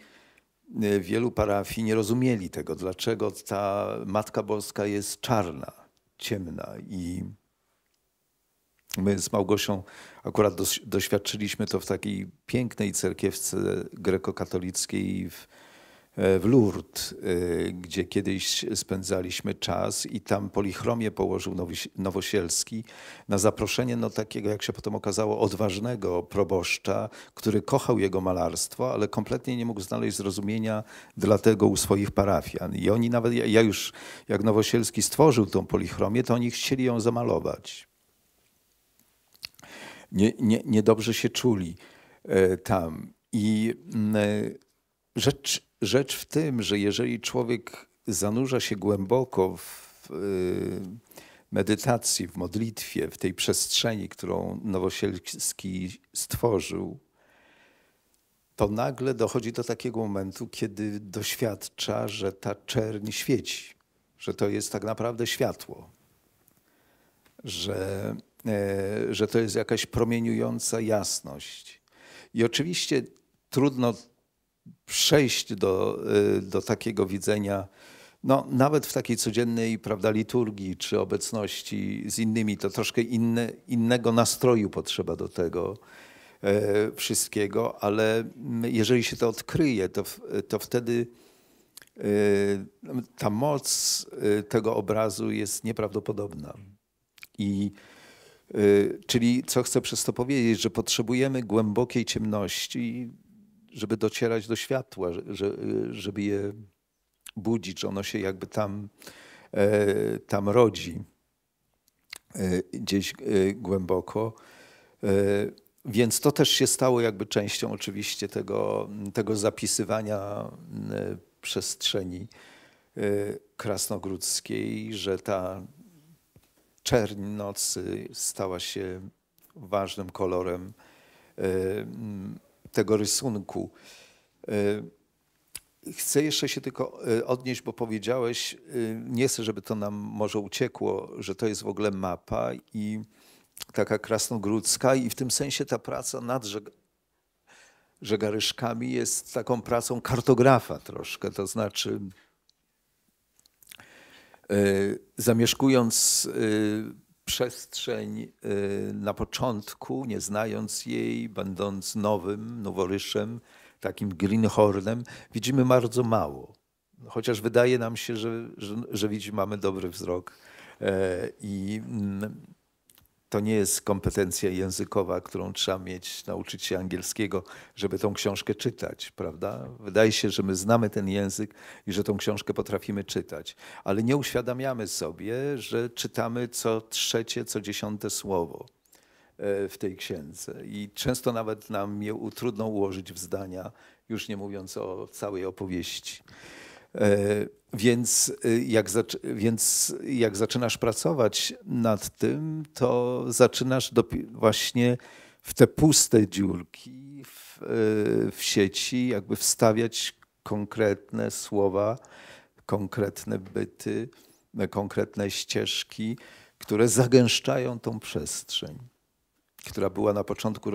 y, wielu parafii nie rozumieli tego, dlaczego ta Matka Boska jest czarna, ciemna. I my z Małgosią akurat doświadczyliśmy to w takiej pięknej cerkiewce grekokatolickiej w E, w Lourdes, e, gdzie kiedyś spędzaliśmy czas i tam polichromię położył Nowosielski na zaproszenie no, takiego, jak się potem okazało, odważnego proboszcza, który kochał jego malarstwo, ale kompletnie nie mógł znaleźć zrozumienia dla tego u swoich parafian. I oni nawet, ja już jak Nowosielski stworzył tą polichromię, to oni chcieli ją zamalować. Nie, nie, niedobrze się czuli e, tam. I mm, rzecz rzecz w tym, że jeżeli człowiek zanurza się głęboko w y, medytacji, w modlitwie, w tej przestrzeni, którą Nowosielski stworzył, to nagle dochodzi do takiego momentu, kiedy doświadcza, że ta czerń świeci, że to jest tak naprawdę światło, że, e, że to jest jakaś promieniująca jasność. I oczywiście trudno przejść do, y, do takiego widzenia, no, nawet w takiej codziennej prawda, liturgii czy obecności z innymi, to troszkę inne, innego nastroju potrzeba do tego e, wszystkiego, ale mm, jeżeli się to odkryje, to, to wtedy e, ta moc e, tego obrazu jest nieprawdopodobna. I Czyli co chcę przez to powiedzieć, że potrzebujemy głębokiej ciemności, żeby docierać do światła, żeby je budzić, że ono się jakby tam, e, tam rodzi, e, gdzieś e, głęboko. Więc to też się stało jakby częścią oczywiście tego, tego zapisywania przestrzeni krasnogródzkiej, że ta czerń nocy stała się ważnym kolorem tego rysunku. Y, chcę jeszcze się tylko y, odnieść, bo powiedziałeś, y, nie chcę, żeby to nam może uciekło, że to jest w ogóle mapa i taka krasnogródzka i w tym sensie ta praca nad żeg żegaryszkami jest taką pracą kartografa troszkę, to znaczy zamieszkując przestrzeń y, na początku, nie znając jej, będąc nowym, noworyszem, takim greenhornem, widzimy bardzo mało. Chociaż wydaje nam się, że, że, że widzimy, mamy dobry wzrok e, i mm, to nie jest kompetencja językowa, którą trzeba mieć, nauczyć się angielskiego, żeby tą książkę czytać, prawda? Wydaje się, że my znamy ten język i że tą książkę potrafimy czytać, ale nie uświadamiamy sobie, że czytamy co trzecie, co dziesiąte słowo e, w tej księdze. I często nawet nam je trudno ułożyć w zdania, już nie mówiąc o całej opowieści. E, więc y, jak, więc jak zaczynasz pracować nad tym, to zaczynasz właśnie w te puste dziurki w, y, w sieci jakby wstawiać konkretne słowa, konkretne byty, y, konkretne ścieżki, które zagęszczają tą przestrzeń, która była na początku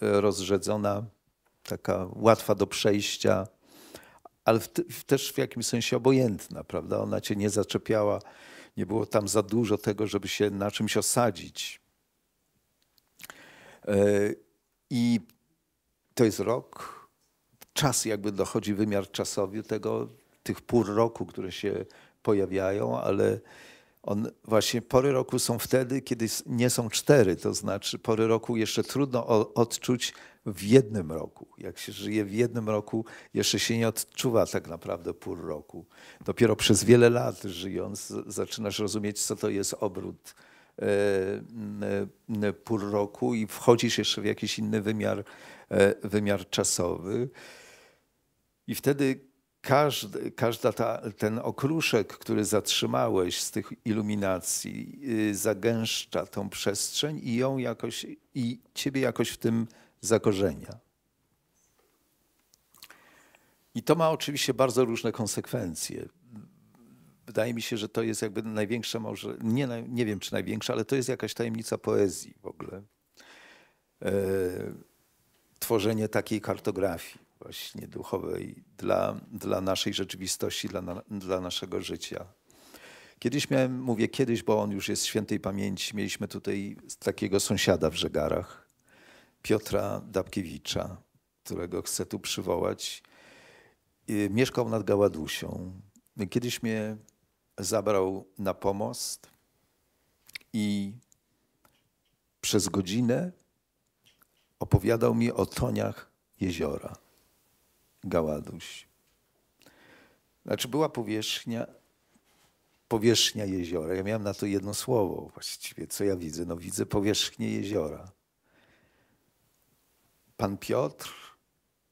rozrzedzona, taka łatwa do przejścia, ale w, w, też w jakimś sensie obojętna, prawda? Ona cię nie zaczepiała, nie było tam za dużo tego, żeby się na czymś osadzić. E, I to jest rok, czas jakby dochodzi wymiar czasowy tego, tych pór roku, które się pojawiają, ale on właśnie pory roku są wtedy, kiedy nie są cztery, to znaczy pory roku jeszcze trudno odczuć w jednym roku. Jak się żyje w jednym roku, jeszcze się nie odczuwa tak naprawdę pór roku. Dopiero przez wiele lat żyjąc, zaczynasz rozumieć, co to jest obrót e, pór roku i wchodzisz jeszcze w jakiś inny wymiar, e, wymiar czasowy. I wtedy każdy, każda ta, ten okruszek, który zatrzymałeś z tych iluminacji, y, zagęszcza tą przestrzeń i ją jakoś, i ciebie jakoś w tym zakorzenia. I to ma oczywiście bardzo różne konsekwencje. Wydaje mi się, że to jest jakby największa może, nie, nie wiem czy największa, ale to jest jakaś tajemnica poezji w ogóle. E, tworzenie takiej kartografii właśnie duchowej dla, dla naszej rzeczywistości, dla, dla naszego życia. Kiedyś miałem, mówię kiedyś, bo on już jest świętej pamięci, mieliśmy tutaj takiego sąsiada w Żegarach, Piotra Dabkiewicza, którego chcę tu przywołać. Y, mieszkał nad Gaładusią. Kiedyś mnie zabrał na pomost i przez godzinę opowiadał mi o toniach jeziora. Gaładuś. Znaczy była powierzchnia, powierzchnia jeziora. Ja miałem na to jedno słowo właściwie. Co ja widzę? No widzę powierzchnię jeziora. Pan Piotr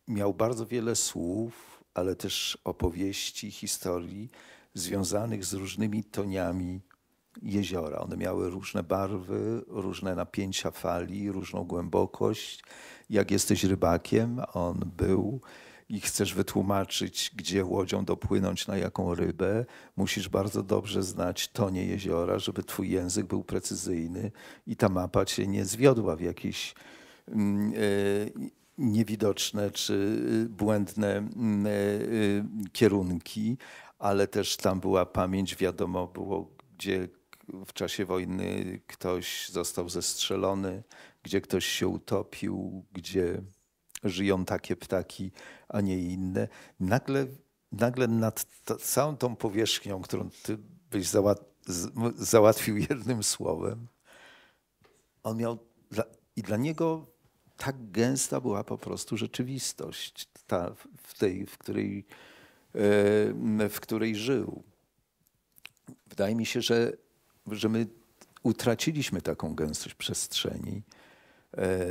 miał bardzo wiele słów, ale też opowieści, historii związanych z różnymi toniami jeziora. One miały różne barwy, różne napięcia fali, różną głębokość. Jak jesteś rybakiem, on był i chcesz wytłumaczyć, gdzie łodzią dopłynąć, na jaką rybę, musisz bardzo dobrze znać tonie jeziora, żeby twój język był precyzyjny i ta mapa cię nie zwiodła w jakieś mm, e, niewidoczne czy y, błędne mm, e, y, kierunki, ale też tam była pamięć, wiadomo było, gdzie w czasie wojny ktoś został zestrzelony, gdzie ktoś się utopił, gdzie żyją takie ptaki, a nie inne. Nagle, nagle nad całą tą powierzchnią, którą ty byś załat załatwił jednym słowem, on miał dla, i dla niego tak gęsta była po prostu rzeczywistość, ta, w, tej, w, której, w której żył. Wydaje mi się, że, że my utraciliśmy taką gęstość przestrzeni. E,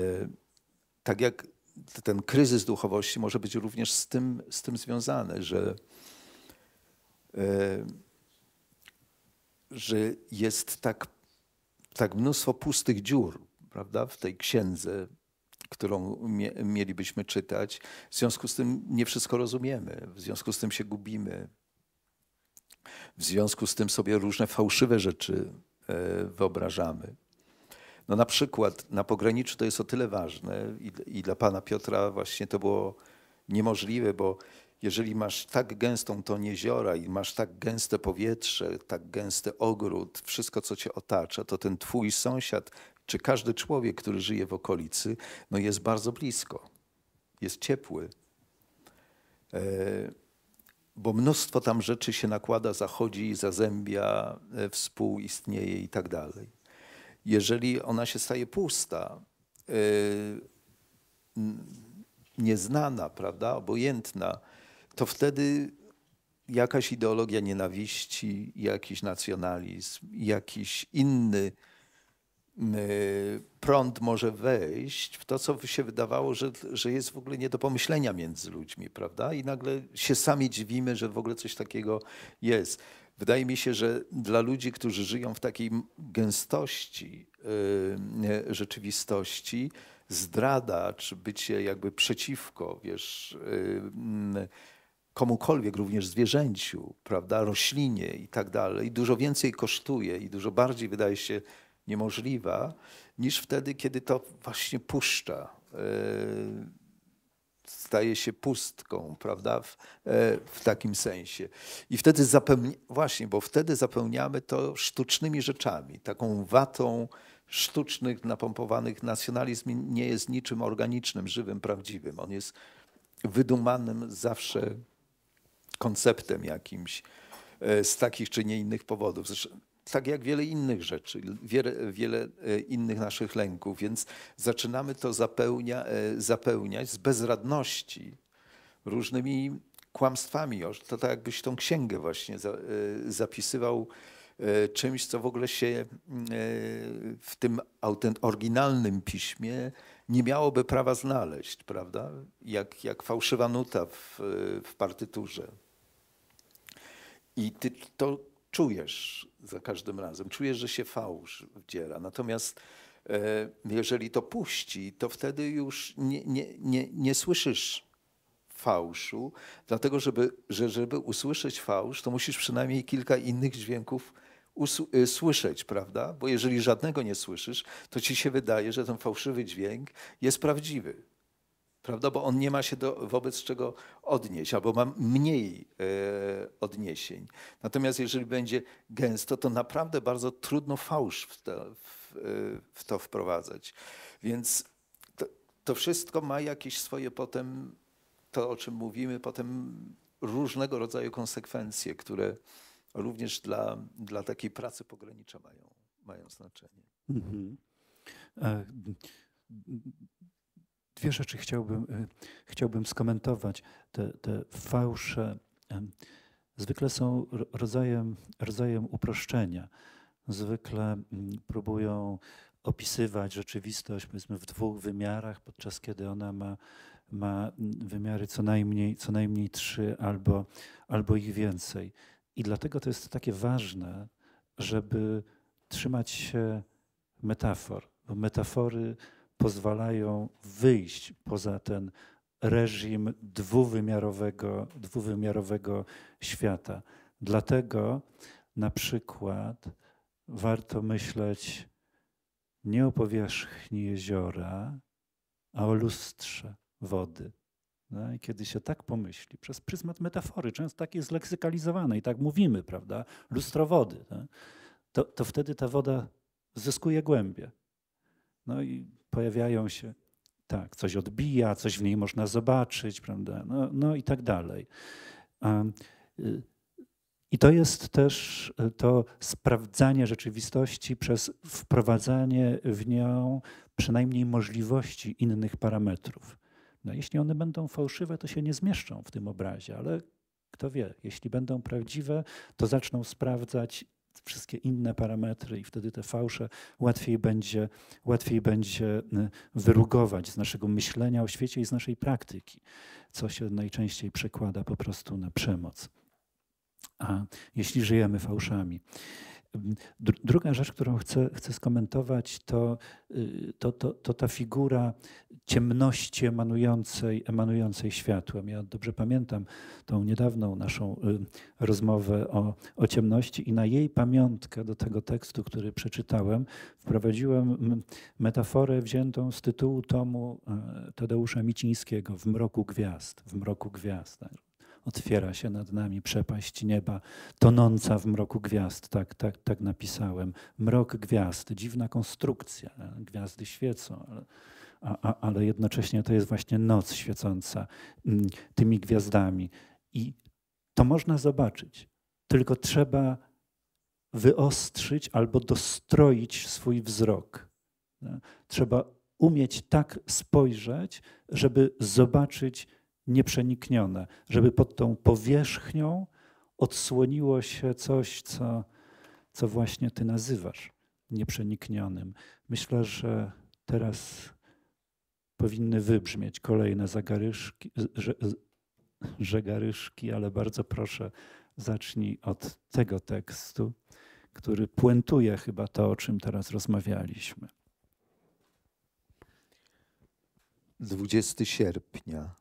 tak jak ten kryzys duchowości może być również z tym, z tym związany, że, e, że jest tak, tak mnóstwo pustych dziur prawda, w tej księdze, którą mie, mielibyśmy czytać. W związku z tym nie wszystko rozumiemy, w związku z tym się gubimy. W związku z tym sobie różne fałszywe rzeczy e, wyobrażamy. No na przykład na pograniczu to jest o tyle ważne i, i dla pana Piotra właśnie to było niemożliwe, bo jeżeli masz tak gęstą ton jeziora i masz tak gęste powietrze, tak gęsty ogród, wszystko co cię otacza, to ten twój sąsiad czy każdy człowiek, który żyje w okolicy, no jest bardzo blisko, jest ciepły. E, bo mnóstwo tam rzeczy się nakłada, zachodzi, zazębia, e, współistnieje i tak dalej jeżeli ona się staje pusta, y, nieznana, prawda, obojętna, to wtedy jakaś ideologia nienawiści, jakiś nacjonalizm, jakiś inny y, prąd może wejść w to, co się wydawało, że, że jest w ogóle nie do pomyślenia między ludźmi, prawda? I nagle się sami dziwimy, że w ogóle coś takiego jest. Wydaje mi się, że dla ludzi, którzy żyją w takiej gęstości y, rzeczywistości, zdrada czy bycie jakby przeciwko, wiesz, y, komukolwiek, również zwierzęciu, prawda, roślinie i tak dalej, dużo więcej kosztuje i dużo bardziej wydaje się niemożliwa niż wtedy, kiedy to właśnie puszcza. Y, staje się pustką, prawda, w, e, w takim sensie. I wtedy zapełni, właśnie, bo wtedy zapełniamy to sztucznymi rzeczami, taką watą sztucznych, napompowanych. Nacjonalizm nie jest niczym organicznym, żywym, prawdziwym. On jest wydumanym zawsze konceptem jakimś e, z takich czy nie innych powodów. Zresztą tak jak wiele innych rzeczy, wiele, wiele, e, innych naszych lęków, więc zaczynamy to zapełnia, e, zapełniać z bezradności różnymi kłamstwami. To tak jakbyś tą księgę właśnie e, zapisywał czymś, co w ogóle się w tym oryginalnym piśmie nie miałoby prawa znaleźć, prawda? Jak, jak fałszywa nuta w, w partyturze. I ty, to, czujesz za każdym razem, czujesz, że się fałsz wdziera. Natomiast e, jeżeli to puści, to wtedy już nie, nie, nie, nie słyszysz fałszu, dlatego żeby, że, żeby usłyszeć fałsz, to musisz przynajmniej kilka innych dźwięków e, słyszeć, prawda? Bo jeżeli żadnego nie słyszysz, to ci się wydaje, że ten fałszywy dźwięk jest prawdziwy prawda? Bo on nie ma się do, wobec czego odnieść, albo ma mniej e, odniesień. Natomiast jeżeli będzie gęsto, to naprawdę bardzo trudno fałsz w to, w, e, w to wprowadzać. Więc to, to wszystko ma jakieś swoje potem, to o czym mówimy, potem różnego rodzaju konsekwencje, które również dla, dla takiej pracy pogranicza mają, mają znaczenie. Mhm. E Dwie rzeczy chciałbym, y, chciałbym skomentować. Te, te fałsze zwykle są rodzajem, rodzajem uproszczenia. Zwykle mm, próbują opisywać rzeczywistość powiedzmy w dwóch wymiarach, podczas kiedy ona ma, ma mm, wymiary co najmniej, co najmniej trzy albo, albo ich więcej. I dlatego to jest takie ważne, żeby trzymać się metafor, bo metafory pozwalają wyjść poza ten reżim dwuwymiarowego, dwuwymiarowego świata. Dlatego na przykład warto myśleć nie o powierzchni jeziora, a o lustrze wody. No, kiedy się tak pomyśli, przez pryzmat metafory, często tak jest leksykalizowane i tak mówimy, prawda, lustro wody, tak, to, to wtedy ta woda zyskuje głębie. No i pojawiają się, tak, coś odbija, coś w niej można zobaczyć, prawda, no, no i tak dalej. Y, I to jest też y, to sprawdzanie rzeczywistości przez wprowadzanie w nią przynajmniej możliwości innych parametrów. No, jeśli one będą fałszywe, to się nie zmieszczą w tym obrazie, ale kto wie, jeśli będą prawdziwe, to zaczną sprawdzać wszystkie inne parametry i wtedy te fałsze łatwiej będzie, łatwiej będzie y, wyrugować z naszego myślenia o świecie i z naszej praktyki, co się najczęściej przekłada po prostu na przemoc. A jeśli żyjemy fałszami. Druga rzecz, którą chcę, chcę skomentować, to, y, to, to, to, ta figura ciemności emanującej, emanującej światłem. Ja dobrze pamiętam tą niedawną naszą y, rozmowę o, o ciemności i na jej pamiątkę do tego tekstu, który przeczytałem, wprowadziłem metaforę wziętą z tytułu tomu y, Tadeusza Micińskiego W mroku gwiazd. W mroku gwiazd otwiera się nad nami przepaść nieba, tonąca w mroku gwiazd, tak, tak, tak napisałem. Mrok gwiazd, dziwna konstrukcja, gwiazdy świecą, ale, a, a, ale jednocześnie to jest właśnie noc świecąca mm, tymi gwiazdami. I to można zobaczyć, tylko trzeba wyostrzyć albo dostroić swój wzrok. Trzeba umieć tak spojrzeć, żeby zobaczyć, nieprzeniknione, żeby pod tą powierzchnią odsłoniło się coś, co, co właśnie Ty nazywasz nieprzeniknionym. Myślę, że teraz powinny wybrzmieć kolejne zagaryszki, żegaryszki, ale bardzo proszę, zacznij od tego tekstu, który puentuje chyba to, o czym teraz rozmawialiśmy. 20 sierpnia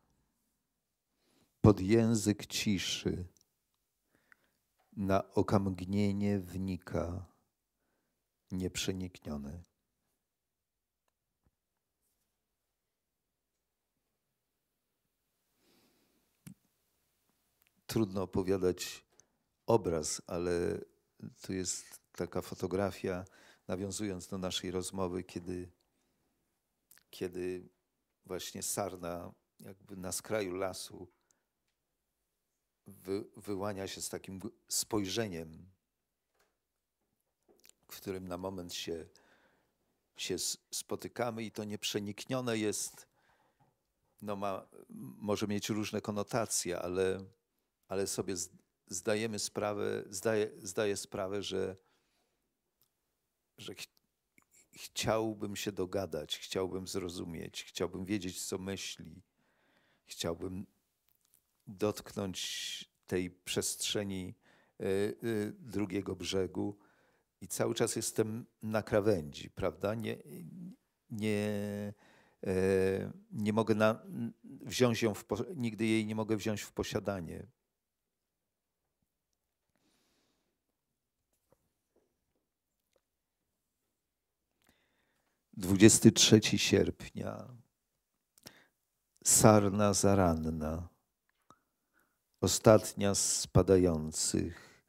pod język ciszy, na okamgnienie wnika nieprzenikniony. Trudno opowiadać obraz, ale tu jest taka fotografia, nawiązując do naszej rozmowy, kiedy, kiedy właśnie sarna jakby na skraju lasu wy, wyłania się z takim spojrzeniem, w którym na moment się, się spotykamy i to nieprzeniknione jest, no ma, może mieć różne konotacje, ale, ale sobie zdajemy sprawę, zdaję, zdaję sprawę, że, że ch chciałbym się dogadać, chciałbym zrozumieć, chciałbym wiedzieć, co myśli, chciałbym dotknąć tej przestrzeni y, y, drugiego brzegu i cały czas jestem na krawędzi, prawda? Nie, nie, e, nie mogę na, wziąć ją w, nigdy jej nie mogę wziąć w posiadanie. Dwudziesty trzeci sierpnia. Sarna zaranna. Ostatnia z spadających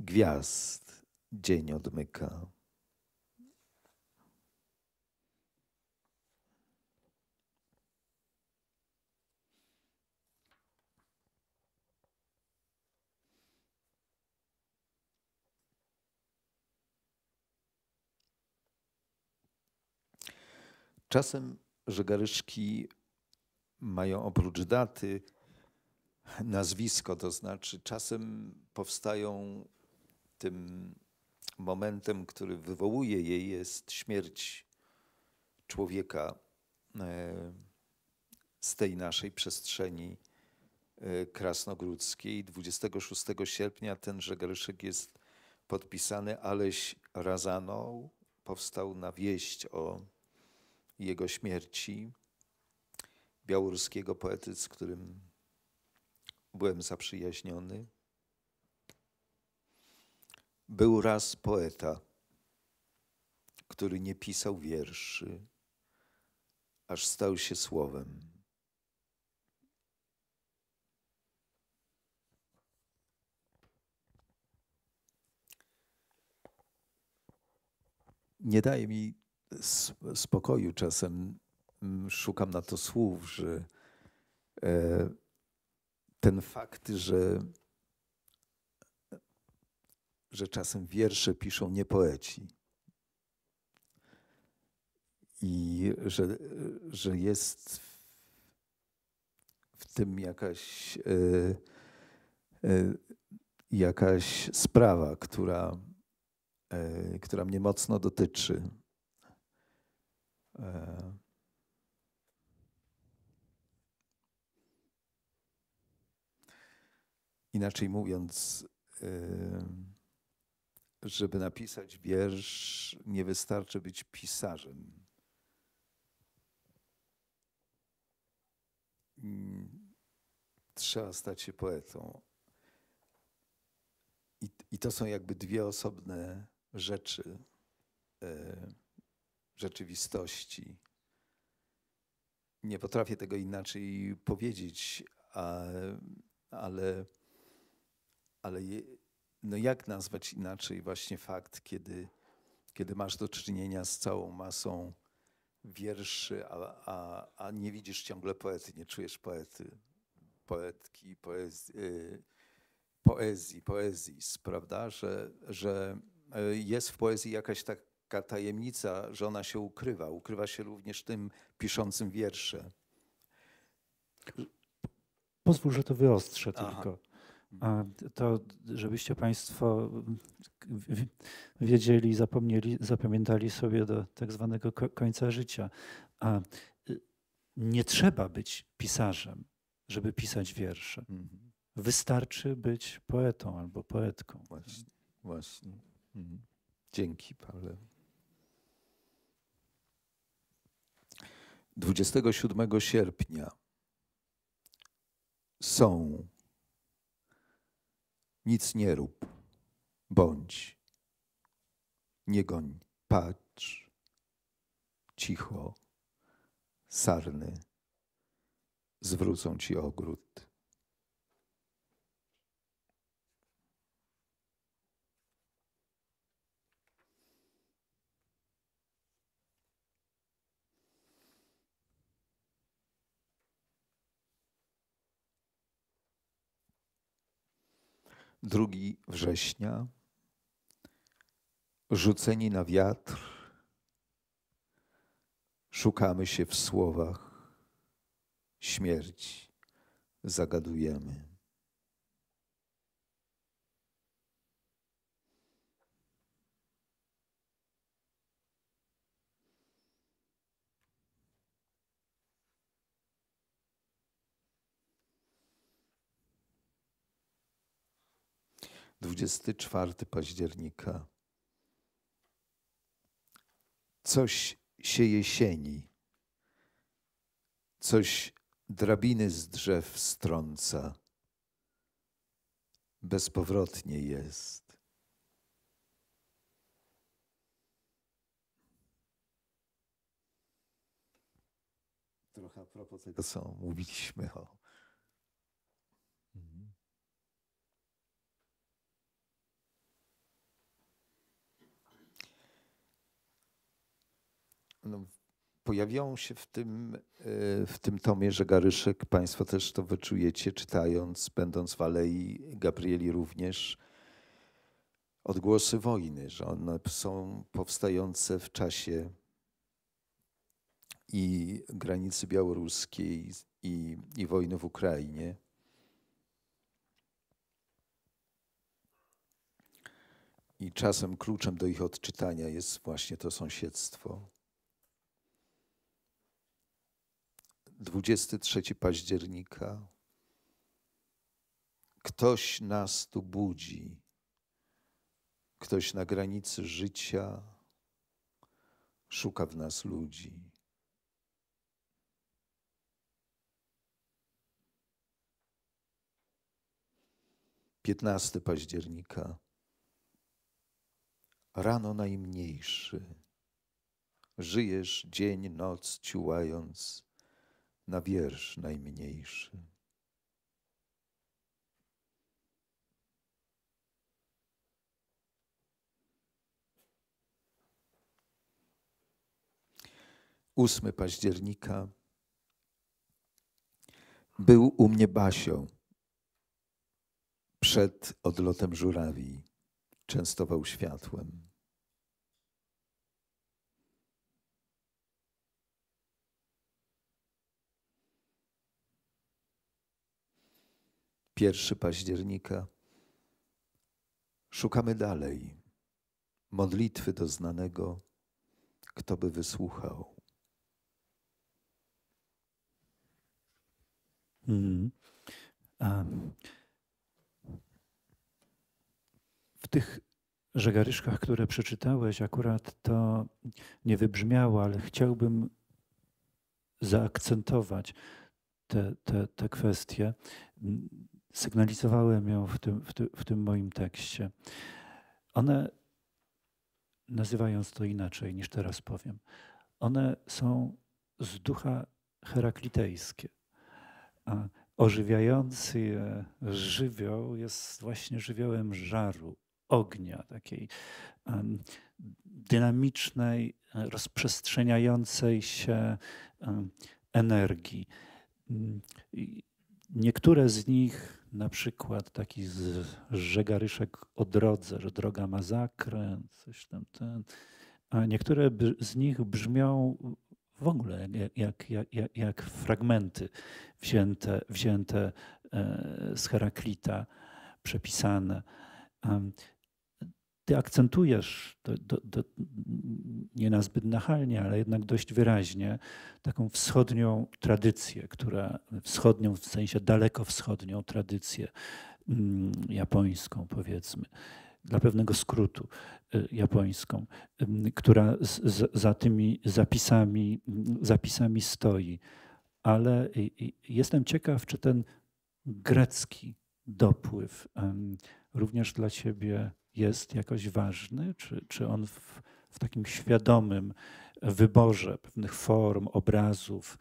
gwiazd dzień odmyka. Czasem żegaryszki mają oprócz daty nazwisko, to znaczy czasem powstają tym momentem, który wywołuje jej, jest śmierć człowieka e, z tej naszej przestrzeni e, krasnogródzkiej. 26 sierpnia tenże gryszyk jest podpisany Aleś Razanow. Powstał na wieść o jego śmierci białoruskiego poety, z którym byłem zaprzyjaźniony. Był raz poeta, który nie pisał wierszy, aż stał się słowem. Nie daje mi spokoju czasem. Mm, szukam na to słów, że. E, ten fakt, że, że czasem wiersze piszą nie poeci. I że, że jest w tym jakaś, e, e, jakaś sprawa, która, e, która mnie mocno dotyczy. inaczej mówiąc, żeby napisać wiersz, nie wystarczy być pisarzem. Trzeba stać się poetą. I, i to są jakby dwie osobne rzeczy e, rzeczywistości. Nie potrafię tego inaczej powiedzieć, ale ale je, no jak nazwać inaczej właśnie fakt, kiedy, kiedy masz do czynienia z całą masą wierszy, a, a, a nie widzisz ciągle poety, nie czujesz poety, poetki, poezji, y, poezji, poezis, prawda? Że, że y, jest w poezji jakaś taka tajemnica, że ona się ukrywa. Ukrywa się również tym piszącym wiersze. Pozwól, że to wyostrzę Aha. tylko. To, żebyście Państwo wiedzieli, zapomnieli, zapamiętali sobie do tak zwanego końca życia. A y, nie trzeba być pisarzem, żeby pisać wiersze. Mhm. Wystarczy być poetą albo poetką. Właśnie. właśnie. Mhm. Dzięki, Paweł. 27 sierpnia są nic nie rób, bądź, nie goń, patrz, cicho, sarny, zwrócą ci ogród. 2 września, rzuceni na wiatr, szukamy się w słowach, śmierć zagadujemy. 24 października. Coś się jesieni, coś drabiny z drzew strąca, bezpowrotnie jest. Trochę a propos tego, co mówiliśmy o no, pojawiają się w tym, e, w tym tomie Żegaryszek, Państwo też to wyczujecie, czytając, będąc w Alei Gabrieli również, odgłosy wojny, że one są powstające w czasie i granicy białoruskiej, i, i wojny w Ukrainie. I czasem kluczem do ich odczytania jest właśnie to sąsiedztwo. 23 października. Ktoś nas tu budzi, ktoś na granicy życia szuka w nas ludzi. Piętnasty października. Rano najmniejszy. Żyjesz dzień, noc, ciułając na wiersz najmniejszy. Ósmy października był u mnie Basio przed odlotem żurawi. Częstował światłem. 1 października. Szukamy dalej modlitwy doznanego, kto by wysłuchał. Mm. w tych żegaryszkach, które przeczytałeś, akurat to nie wybrzmiało, ale chciałbym zaakcentować te, te, te kwestie sygnalizowałem ją w tym, w, ty, w tym moim tekście. One, nazywając to inaczej niż teraz powiem, one są z ducha heraklitejskie. A ożywiający je żywioł jest właśnie żywiołem żaru, ognia, takiej um, dynamicznej, rozprzestrzeniającej się um, energii. I Niektóre z nich, na przykład taki z żegaryszek o drodze, że droga ma zakręt, coś tam ten, a niektóre z nich brzmią w ogóle jak, jak, jak, jak fragmenty wzięte, wzięte e, z Heraklita, przepisane ty akcentujesz, do, do, do, nie na zbyt nachalnie, ale jednak dość wyraźnie, taką wschodnią tradycję, która wschodnią w sensie daleko wschodnią tradycję mm, japońską, powiedzmy, dla pewnego skrótu y, japońską, y, która z, z, za tymi zapisami, zapisami stoi. Ale jestem ciekaw, czy ten grecki dopływ również dla ciebie jest jakoś ważny? Czy, czy on w, w takim świadomym wyborze pewnych form, obrazów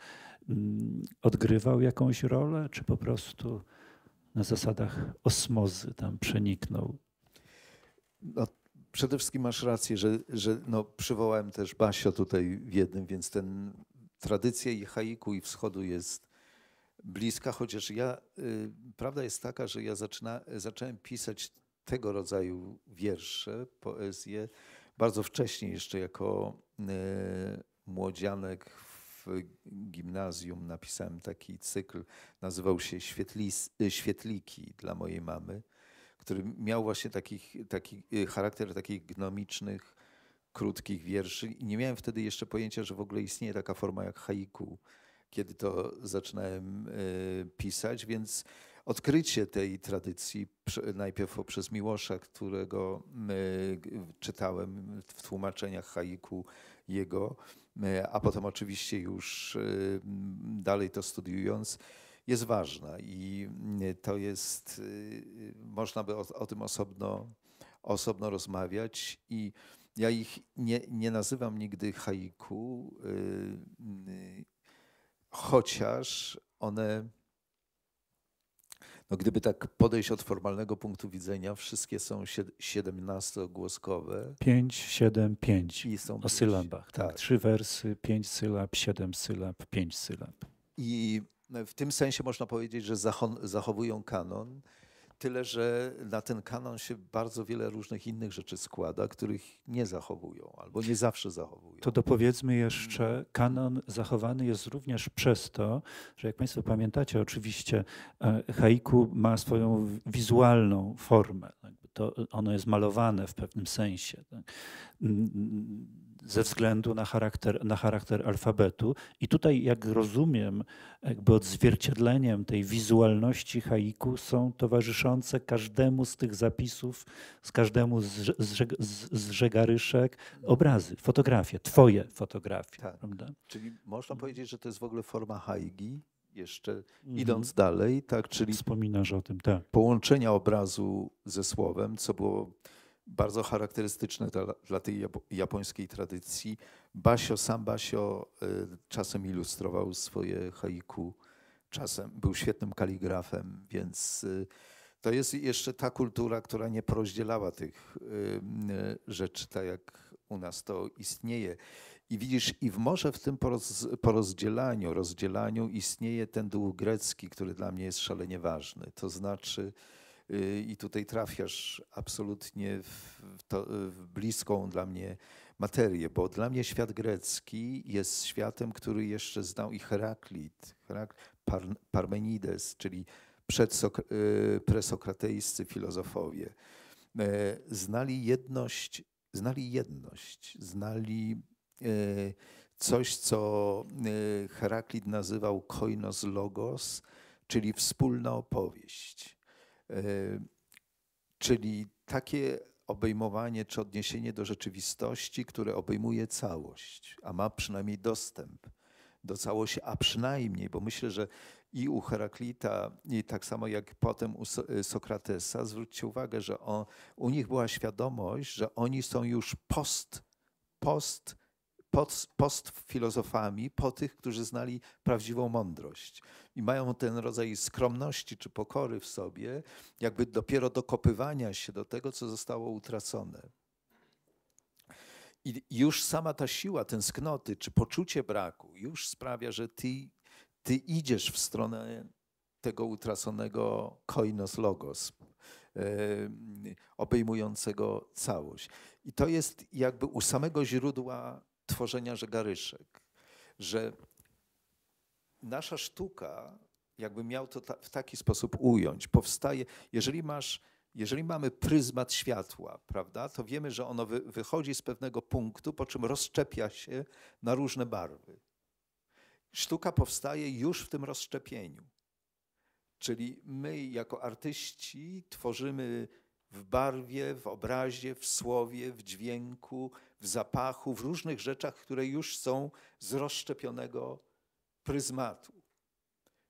m, mm, odgrywał jakąś rolę, czy po prostu na zasadach osmozy tam przeniknął? No, przede wszystkim masz rację, że, że no, przywołałem też Basio tutaj w jednym, więc ten tradycja i haiku i wschodu jest bliska, chociaż ja, y, prawda jest taka, że ja zaczyna, zacząłem pisać tego rodzaju wiersze, poezje bardzo wcześnie, jeszcze jako e, młodzianek w gimnazjum, napisałem taki cykl, nazywał się Świetlis, e, Świetliki dla mojej mamy, który miał właśnie taki, taki e, charakter takich gnomicznych, krótkich wierszy. I nie miałem wtedy jeszcze pojęcia, że w ogóle istnieje taka forma jak haiku, kiedy to zaczynałem pisać, więc odkrycie tej tradycji, najpierw przez Miłosza, którego czytałem w tłumaczeniach haiku jego, a potem oczywiście już dalej to studiując, jest ważna i to jest, y, można by o, o tym osobno, osobno rozmawiać i ja ich nie, nie nazywam nigdy haiku, y, chociaż one no gdyby tak podejść od formalnego punktu widzenia, wszystkie są 17-głoskowe. 5, 7, 5 I są o pięć. sylabach. Tak. tak. Trzy wersy, 5 sylab, 7 sylab, 5 sylab. I w tym sensie można powiedzieć, że zachowują kanon. Tyle, że na ten kanon się bardzo wiele różnych innych rzeczy składa, których nie zachowują albo nie zawsze zachowują. To dopowiedzmy jeszcze, mm. kanon zachowany jest również przez to, że jak Państwo pamiętacie, oczywiście e, haiku ma swoją wizualną formę. To ono jest malowane w pewnym sensie. Tak? Mm, mm, ze względu na charakter, na charakter alfabetu. I tutaj, jak rozumiem, jakby odzwierciedleniem tej wizualności haiku są towarzyszące każdemu z tych zapisów, z każdemu z, żegaryszek obrazy, fotografie, twoje fotografie. Tak. Czyli można powiedzieć, że to jest w ogóle forma haigi, jeszcze mhm. idąc dalej, tak, czyli wspominasz o tym, tak. Połączenia obrazu ze słowem, co było bardzo charakterystyczne dla, dla tej japońskiej tradycji. Basio, sam Basio y, czasem ilustrował swoje haiku, czasem był świetnym kaligrafem, więc y, to jest jeszcze ta kultura, która nie porozdzielała tych y, rzeczy, tak jak u nas to istnieje. I widzisz, i w może w tym poroz, porozdzielaniu, rozdzielaniu istnieje ten duch grecki, który dla mnie jest szalenie ważny. To znaczy, Y, i tutaj trafiasz absolutnie w, to, y, w bliską dla mnie materię, bo dla mnie świat grecki jest światem, który jeszcze znał i Heraklit, Par, Parmenides, czyli przedsok, y, filozofowie. E, znali jedność, znali jedność, znali e, coś, co e, Heraklit nazywał koinos logos, czyli wspólna opowieść. E, czyli takie obejmowanie czy odniesienie do rzeczywistości, które obejmuje całość, a ma przynajmniej dostęp do całości, a przynajmniej, bo myślę, że i u Heraklita, i tak samo jak potem u y, Sokratesa, zwróćcie uwagę, że on, u nich była świadomość, że oni są już post, post post, post filozofami, po tych, którzy znali prawdziwą mądrość i mają ten rodzaj skromności czy pokory w sobie, jakby dopiero dokopywania się do tego, co zostało utracone. I już sama ta siła tęsknoty czy poczucie braku już sprawia, że ty, ty idziesz w stronę tego utraconego koinos logos, obejmującego całość. I to jest jakby u samego źródła tworzenia żegaryszek, że nasza sztuka, jakby miał to ta, w taki sposób ująć, powstaje, jeżeli masz jeżeli mamy pryzmat światła, prawda, to wiemy, że ono wy, wychodzi z pewnego punktu, po czym rozczepia się na różne barwy. Sztuka powstaje już w tym rozszczepieniu. Czyli my, jako artyści, tworzymy w barwie, w obrazie, w słowie, w dźwięku, w zapachu, w różnych rzeczach, które już są z rozszczepionego pryzmatu.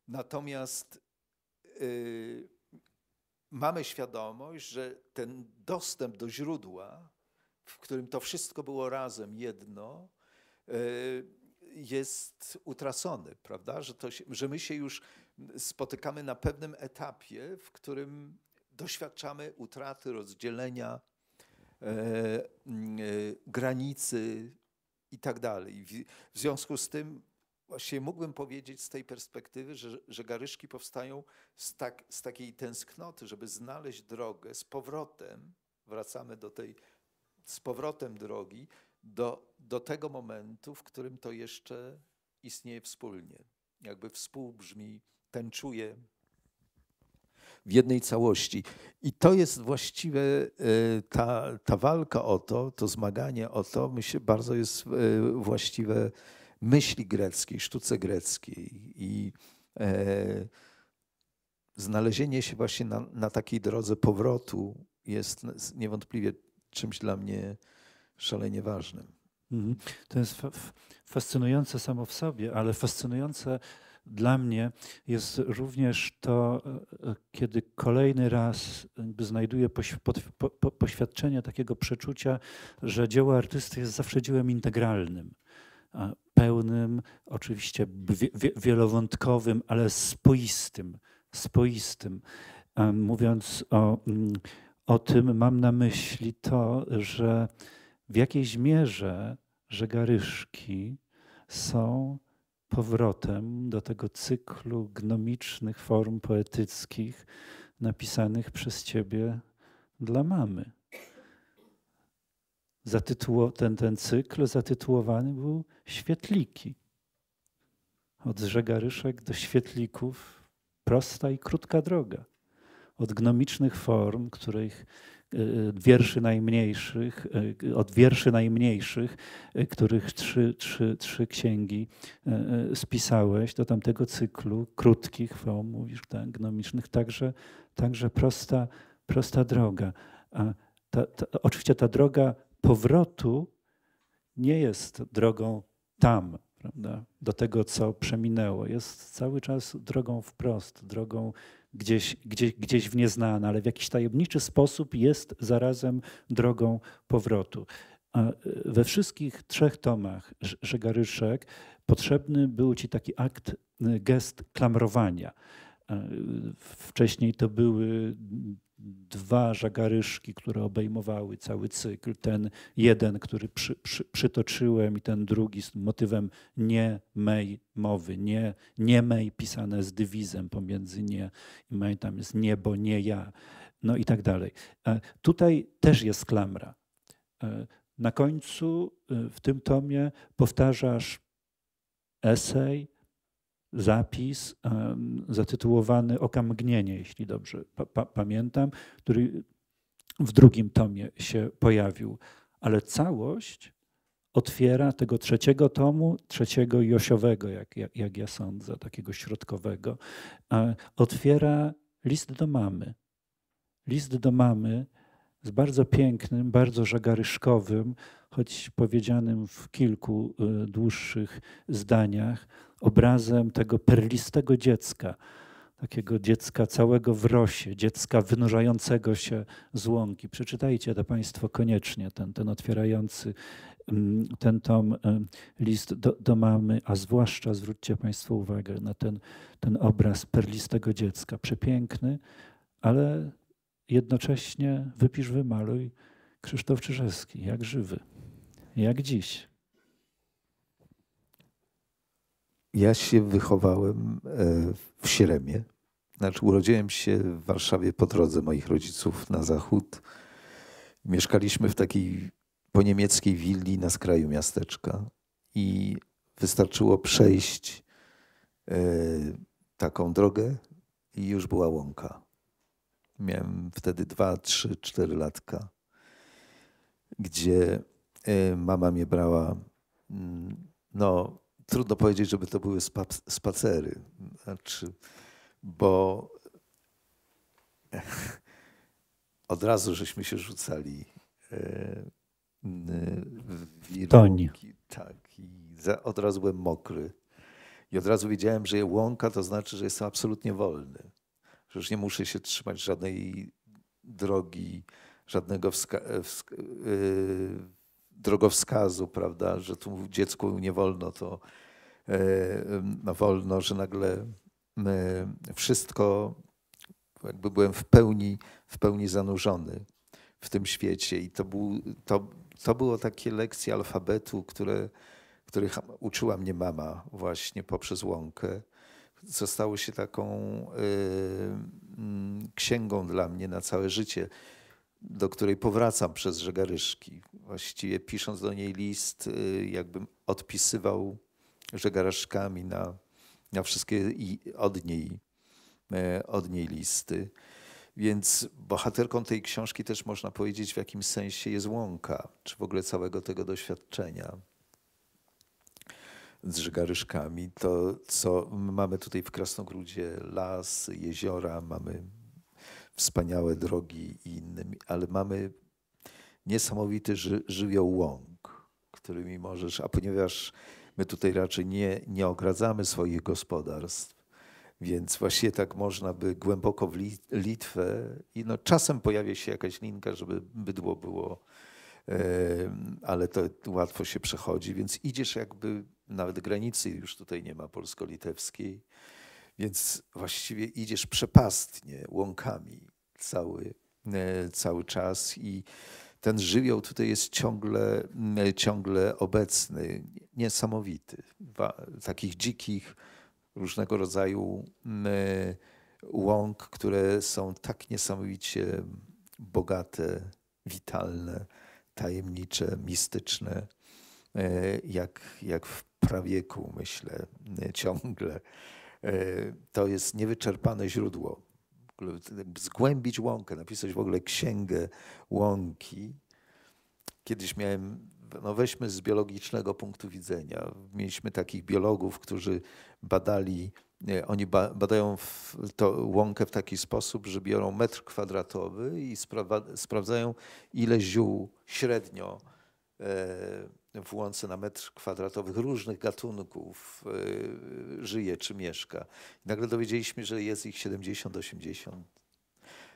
Natomiast yy, mamy świadomość, że ten dostęp do źródła, w którym to wszystko było razem jedno, y, jest utracony, prawda? Że, to się, że my się już spotykamy na pewnym etapie, w którym doświadczamy utraty, rozdzielenia, E, e, granicy i tak dalej. W związku z tym właśnie mógłbym powiedzieć z tej perspektywy, że, że garyszki powstają z, tak, z takiej tęsknoty, żeby znaleźć drogę z powrotem, wracamy do tej, z powrotem drogi, do, do tego momentu, w którym to jeszcze istnieje wspólnie. Jakby współbrzmi, tęczuje w jednej całości. I to jest właściwie y, ta, ta walka o to, to zmaganie o to, myślę, bardzo jest y, właściwe myśli greckiej, sztuce greckiej. I e, znalezienie się właśnie na, na takiej drodze powrotu jest niewątpliwie czymś dla mnie szalenie ważnym. Mhm. To jest fascynujące samo w sobie, ale fascynujące dla mnie jest również to, e, e, kiedy kolejny raz znajduję poświadczenie takiego przeczucia, że dzieło artysty jest zawsze dziełem integralnym pełnym, oczywiście wielowątkowym, ale spoistym. spoistym. Mówiąc o, mm, o tym, mam na myśli to, że w jakiejś mierze żegaryszki są powrotem do tego cyklu gnomicznych form poetyckich napisanych przez ciebie dla mamy. Zatytuło, ten, ten cykl zatytułowany był Świetliki. Od żegaryszek do świetlików prosta i krótka droga. Od gnomicznych form, których Y, wierszy najmniejszych, y, od wierszy najmniejszych, y, których trzy, trzy, trzy księgi spisałeś do tamtego cyklu krótkich, chwał mówisz, tak, gnomicznych, także, także prosta, prosta droga. A ta, ta, oczywiście ta droga powrotu nie jest drogą tam, prawda, do tego, co przeminęło. Jest cały czas drogą wprost, drogą gdzieś, gdzieś, gdzieś w nieznane, ale w jakiś tajemniczy sposób jest zarazem drogą powrotu. A e, we wszystkich trzech tomach Żegaryszek potrzebny był ci taki akt, e, gest klamrowania. E, wcześniej to były dwa żagaryszki, które obejmowały cały cykl. Ten jeden, który przy, przy, przytoczyłem i ten drugi z motywem nie mej mowy, nie, nie mej pisane z dywizem pomiędzy nie i mej, tam jest niebo, nie ja, no i tak dalej. E, tutaj też jest klamra. E, na końcu e, w tym tomie powtarzasz esej, zapis zatytułowany Okamgnienie, jeśli dobrze pa pamiętam, który w drugim tomie się pojawił. Ale całość otwiera tego trzeciego tomu, trzeciego Josiowego, jak, jak, jak ja sądzę, takiego środkowego, e, otwiera list do mamy. List do mamy, z bardzo pięknym, bardzo żagaryszkowym, choć powiedzianym w kilku y, dłuższych zdaniach, obrazem tego perlistego dziecka, takiego dziecka całego w rosie, dziecka wynurzającego się z łąki. Przeczytajcie to Państwo koniecznie, ten, ten otwierający mm, ten tom, y, list do, do mamy, a zwłaszcza zwróćcie Państwo uwagę na ten, ten obraz perlistego dziecka. Przepiękny, ale jednocześnie wypisz, wymaluj Krzysztof Czyżewski, jak żywy, jak dziś. Ja się wychowałem e, w Sieremie. Znaczy, urodziłem się w Warszawie po drodze moich rodziców na zachód. Mieszkaliśmy w takiej po niemieckiej willi na skraju miasteczka i wystarczyło przejść e, taką drogę i już była łąka miałem wtedy 2, 3, 4 latka, gdzie y, mama mnie brała, mm, no trudno powiedzieć, żeby to były spacery, znaczy, bo od razu żeśmy się rzucali y, w wirunki, tak, i od razu byłem mokry. I od razu wiedziałem, że łąka to znaczy, że jestem absolutnie wolny. Przecież nie muszę się trzymać żadnej drogi, żadnego yy, drogowskazu, prawda, że tu dziecku nie wolno, to yy, no wolno, że nagle yy, wszystko, jakby byłem w pełni, w pełni zanurzony w tym świecie i to, był, to, to było takie lekcje alfabetu, które, których uczyła mnie mama właśnie poprzez łąkę stało się taką y, mm, księgą dla mnie na całe życie, do której powracam przez Żegaryszki. Właściwie pisząc do niej list, y, jakbym odpisywał Żegaryszkami na, na wszystkie i od niej, y, od niej listy. Więc bohaterką tej książki też można powiedzieć w jakimś sensie jest łąka, czy w ogóle całego tego doświadczenia z żygaryszkami, to co mamy tutaj w Krasnogródzie las, jeziora, mamy wspaniałe drogi i inne, ale mamy niesamowity ży, żywioł łąk, którymi możesz, a ponieważ my tutaj raczej nie, nie ogradzamy swoich gospodarstw, więc właśnie tak można by głęboko w Litwę i no czasem pojawia się jakaś linka, żeby bydło było, ale to łatwo się przechodzi, więc idziesz jakby nawet granicy już tutaj nie ma polsko-litewskiej, więc właściwie idziesz przepastnie, łąkami cały, e, cały czas i ten żywioł tutaj jest ciągle, e, ciągle obecny, niesamowity. Takich dzikich, różnego rodzaju e, łąk, które są tak niesamowicie bogate, witalne, tajemnicze, mistyczne. E, jak, jak w prawieku, myślę, e, ciągle. E, to jest niewyczerpane źródło. Zgłębić łąkę, napisać w ogóle księgę łąki. Kiedyś miałem, no weźmy z biologicznego punktu widzenia. Mieliśmy takich biologów, którzy badali, oni badają to łąkę w taki sposób, że biorą metr kwadratowy i spra sprawdzają, ile ziół średnio. E, w łące na metr kwadratowych różnych gatunków y, żyje czy mieszka. I nagle dowiedzieliśmy, że jest ich 70-80.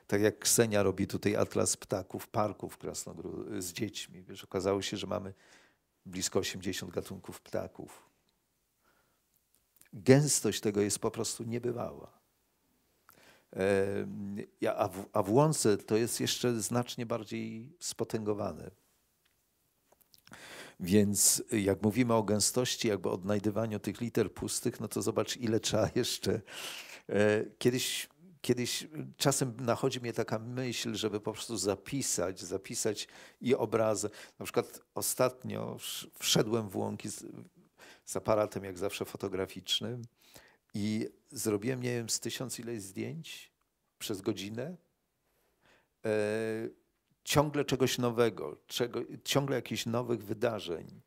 Tak jak Ksenia robi tutaj atlas ptaków, parków Krasnogród z dziećmi. Wiesz, okazało się, że mamy blisko 80 gatunków ptaków. Gęstość tego jest po prostu niebywała. a w, a w łące to jest jeszcze znacznie bardziej spotęgowane więc y, jak mówimy o gęstości, jakby odnajdywaniu tych liter pustych, no to zobacz, ile trzeba jeszcze. E, kiedyś, kiedyś y, czasem nachodzi mnie taka myśl, żeby po prostu zapisać, zapisać i obrazy. Na przykład ostatnio wszedłem w łąki z, z aparatem, jak zawsze fotograficznym, i zrobiłem, nie wiem, z tysiąc ileś zdjęć przez godzinę. E, ciągle czegoś nowego, czego, ciągle jakichś nowych wydarzeń,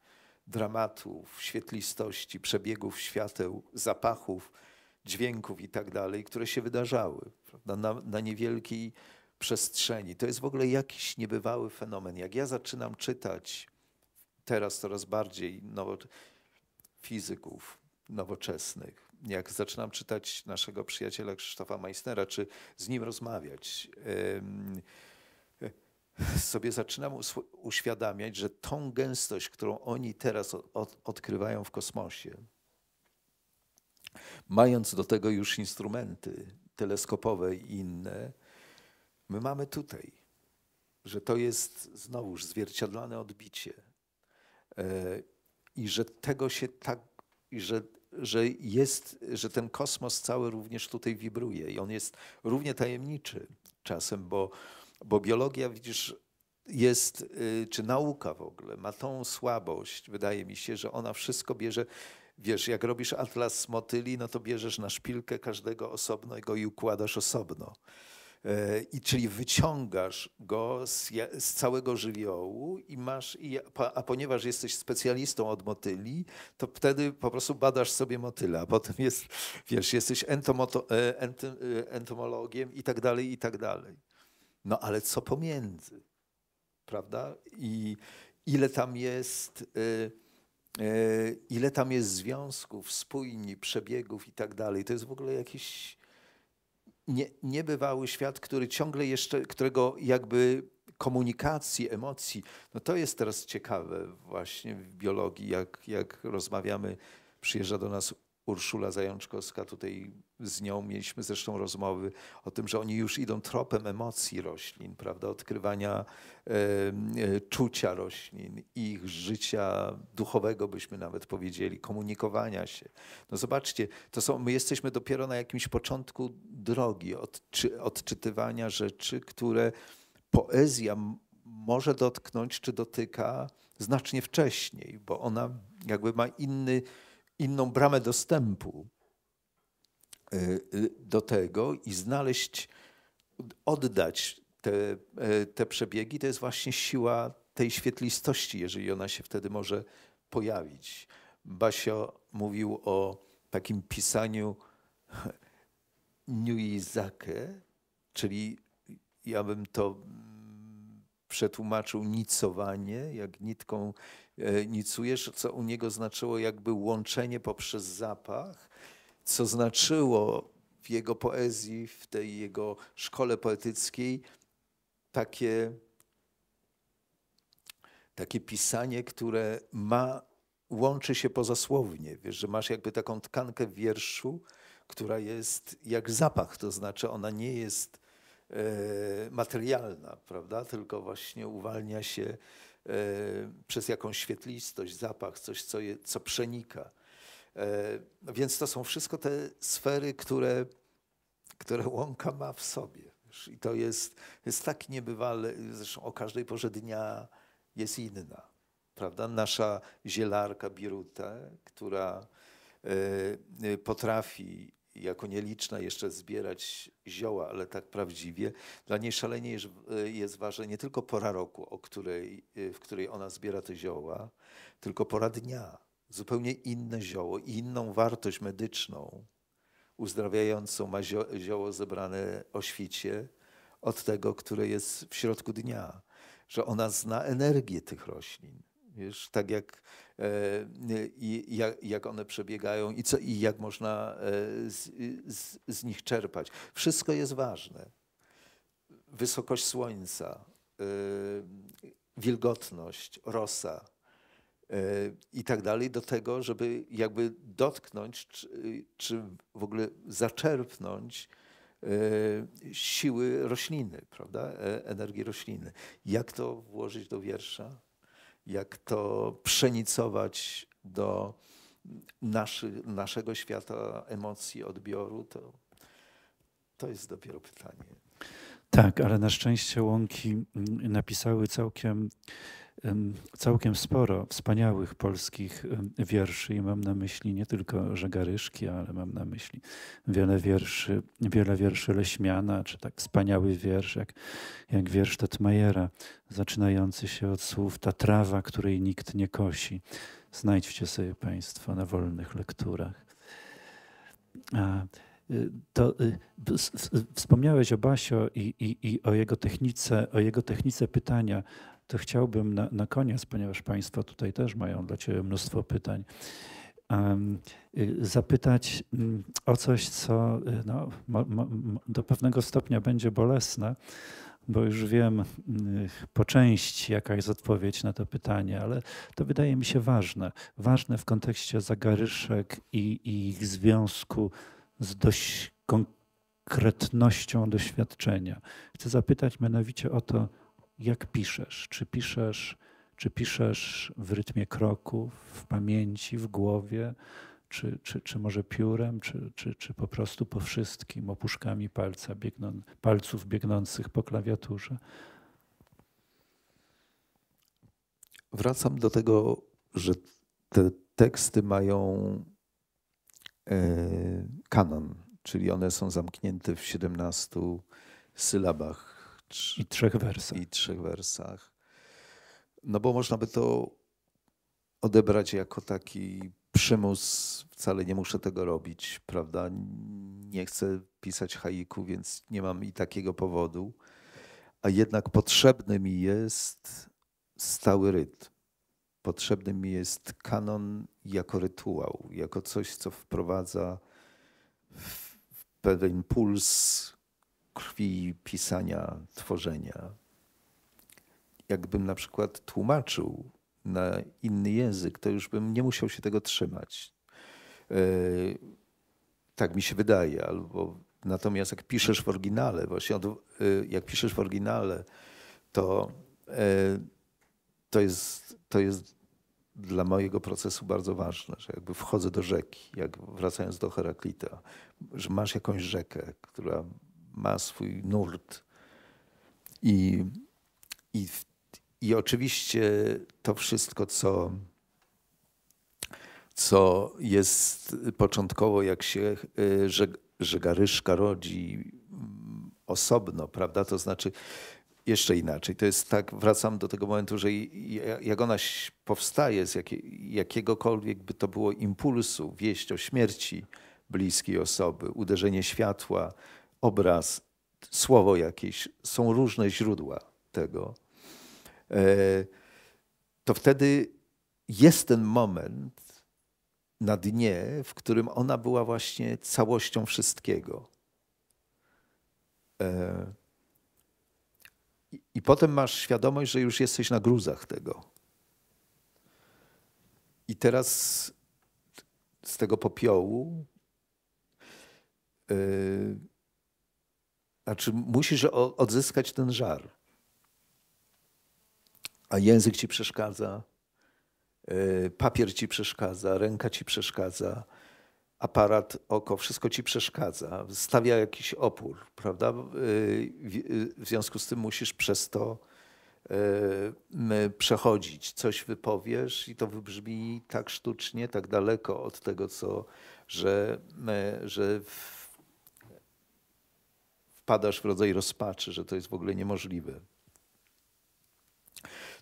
dramatów, świetlistości, przebiegów świateł, zapachów, dźwięków i tak dalej, które się wydarzały prawda, na, na niewielkiej przestrzeni. To jest w ogóle jakiś niebywały fenomen. Jak ja zaczynam czytać teraz coraz bardziej nowo, fizyków nowoczesnych, jak zaczynam czytać naszego przyjaciela Krzysztofa Meissnera, czy z nim rozmawiać, yy, sobie zaczynam uświadamiać, że tą gęstość, którą oni teraz odkrywają w kosmosie, mając do tego już instrumenty teleskopowe i inne, my mamy tutaj, że to jest znowuż zwierciadlane odbicie e, i że tego się tak, że, że jest, że ten kosmos cały również tutaj wibruje i on jest równie tajemniczy czasem, bo bo biologia, widzisz, jest, y, czy nauka w ogóle, ma tą słabość, wydaje mi się, że ona wszystko bierze. Wiesz, jak robisz atlas motyli, no to bierzesz na szpilkę każdego osobno i go i układasz osobno. E, I czyli wyciągasz go z, z całego żywiołu i masz, i, a ponieważ jesteś specjalistą od motyli, to wtedy po prostu badasz sobie motyla, potem jest, wiesz, jesteś entomoto, e, e, entomologiem i tak dalej, i tak dalej. No ale co pomiędzy? Prawda? I ile tam jest. Y, y, ile tam jest związków, spójni, przebiegów i tak dalej. To jest w ogóle jakiś nie, niebywały świat, który ciągle jeszcze, którego jakby komunikacji, emocji, no to jest teraz ciekawe właśnie w biologii, jak, jak rozmawiamy, przyjeżdża do nas Urszula Zajączkowska, tutaj z nią mieliśmy zresztą rozmowy o tym, że oni już idą tropem emocji roślin, prawda, odkrywania e, e, czucia roślin, ich życia duchowego, byśmy nawet powiedzieli, komunikowania się. No zobaczcie, to są, my jesteśmy dopiero na jakimś początku drogi odczy, odczytywania rzeczy, które poezja może dotknąć czy dotyka znacznie wcześniej, bo ona jakby ma inny, inną bramę dostępu Y, y, do tego i znaleźć, oddać te, e, te przebiegi, to jest właśnie siła tej świetlistości, jeżeli ona się wtedy może pojawić. Basio mówił o takim pisaniu Nuizake, czyli ja bym to mm, przetłumaczył nicowanie, jak nitką e, nicujesz, co u niego znaczyło jakby łączenie poprzez zapach co znaczyło w jego poezji, w tej jego szkole poetyckiej takie, takie pisanie, które ma, łączy się pozasłownie. Wiesz, że masz jakby taką tkankę wierszu, która jest jak zapach, to znaczy ona nie jest e, materialna, prawda? Tylko właśnie uwalnia się e, przez jakąś świetlistość, zapach, coś, co, je, co przenika. E, więc to są wszystko te sfery, które, które łąka ma w sobie. I to jest, jest tak niebywale, zresztą o każdej porze dnia jest inna. Prawda? Nasza zielarka Biruta, która e, e, potrafi jako nieliczna jeszcze zbierać zioła, ale tak prawdziwie. Dla niej szalenie jest ważne nie tylko pora roku, o której, w której ona zbiera te zioła, tylko pora dnia zupełnie inne zioło inną wartość medyczną, uzdrawiającą ma zio zioło zebrane o świcie od tego, które jest w środku dnia, że ona zna energię tych roślin. Wiesz, tak jak, e, i, jak, jak one przebiegają i, co, i jak można e, z, z, z nich czerpać. Wszystko jest ważne. Wysokość słońca, e, wilgotność, rosa, E, i tak dalej, do tego, żeby jakby dotknąć, czy, czy w ogóle zaczerpnąć e, siły rośliny, prawda? E, energii rośliny. Jak to włożyć do wiersza? Jak to przenicować do naszy, naszego świata emocji, odbioru? To, to jest dopiero pytanie. Tak, ale na szczęście łąki mm, napisały całkiem całkiem sporo wspaniałych polskich wierszy i mam na myśli nie tylko Żegaryszki, ale mam na myśli wiele wierszy, wiele wierszy Leśmiana, czy tak wspaniały wiersz jak, jak wiersz Tetmajera, zaczynający się od słów ta trawa, której nikt nie kosi. Znajdźcie sobie Państwo na wolnych lekturach. A, y, to y, wspomniałeś o Basio i, i, i, o jego technice, o jego technice pytania to chciałbym na, na koniec, ponieważ Państwo tutaj też mają dla Ciebie mnóstwo pytań, y, zapytać mm, o coś, co y, no, mo, mo, do pewnego stopnia będzie bolesne, bo już wiem mm, po części, jaka jest odpowiedź na to pytanie, ale to wydaje mi się ważne. Ważne w kontekście zagaryszek i, i ich związku z dość konkretnością doświadczenia. Chcę zapytać mianowicie o to, jak piszesz? Czy piszesz, czy piszesz w rytmie kroków, w pamięci, w głowie, czy, czy, czy może piórem, czy, czy, czy po prostu po wszystkim, opuszkami palca biegną, palców biegnących po klawiaturze? Wracam do tego, że te teksty mają e, kanon, czyli one są zamknięte w 17 sylabach i trzech wersach. I trzech wersach. No bo można by to odebrać jako taki przymus, wcale nie muszę tego robić, prawda? Nie chcę pisać haiku, więc nie mam i takiego powodu. A jednak potrzebny mi jest stały rytm. Potrzebny mi jest kanon jako rytuał, jako coś, co wprowadza w pewien puls krwi pisania, tworzenia. Jakbym na przykład tłumaczył na inny język, to już bym nie musiał się tego trzymać. E, tak mi się wydaje, albo natomiast jak piszesz w oryginale, właśnie od, e, jak piszesz w oryginale, to, e, to, jest, to jest dla mojego procesu bardzo ważne, że jakby wchodzę do rzeki, jak wracając do Heraklita, że masz jakąś rzekę, która ma swój nurt. I, i, i oczywiście to wszystko, co, co jest początkowo, jak się y, żegaryszka rodzi mm, osobno, prawda? To znaczy jeszcze inaczej. To jest tak, wracam do tego momentu, że jak ona powstaje z jakiegokolwiek by to było impulsu, wieść o śmierci bliskiej osoby, uderzenie światła, obraz, słowo jakieś, są różne źródła tego, e, to wtedy jest ten moment na dnie, w którym ona była właśnie całością wszystkiego. E, I potem masz świadomość, że już jesteś na gruzach tego. I teraz z tego popiołu. Yy, znaczy, musisz odzyskać ten żar. A język ci przeszkadza, y, papier ci przeszkadza, ręka ci przeszkadza, aparat, oko, wszystko ci przeszkadza, stawia jakiś opór, prawda? Y, y, w związku z tym musisz przez to przechodzić. Coś wypowiesz i to wybrzmi tak sztucznie, tak daleko od tego, co, że, że w wpadasz w rodzaj rozpaczy, że to jest w ogóle niemożliwe.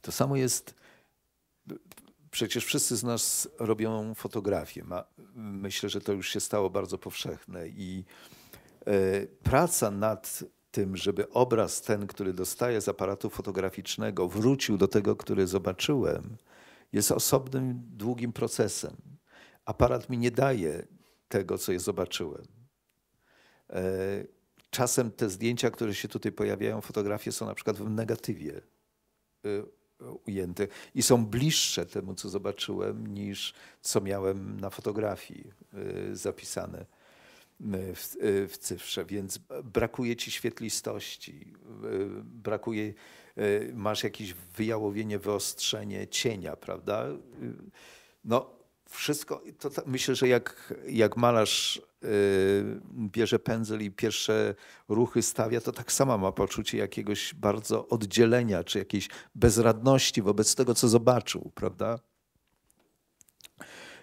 To samo jest. Przecież wszyscy z nas robią fotografię. myślę, że to już się stało bardzo powszechne i e, praca nad tym, żeby obraz ten, który dostaję z aparatu fotograficznego, wrócił do tego, który zobaczyłem, jest osobnym, długim procesem. Aparat mi nie daje tego, co je zobaczyłem. E, czasem te zdjęcia, które się tutaj pojawiają, fotografie są na przykład w negatywie y, ujęte i są bliższe temu, co zobaczyłem, niż co miałem na fotografii y, zapisane y, w, w cyfrze. Więc brakuje ci świetlistości, brakuje, masz jakieś wyjałowienie, wyostrzenie cienia, prawda? No, wszystko, to, myślę, że jak, jak malarz yy, bierze pędzel i pierwsze ruchy stawia, to tak sama ma poczucie jakiegoś bardzo oddzielenia, czy jakiejś bezradności wobec tego, co zobaczył, prawda?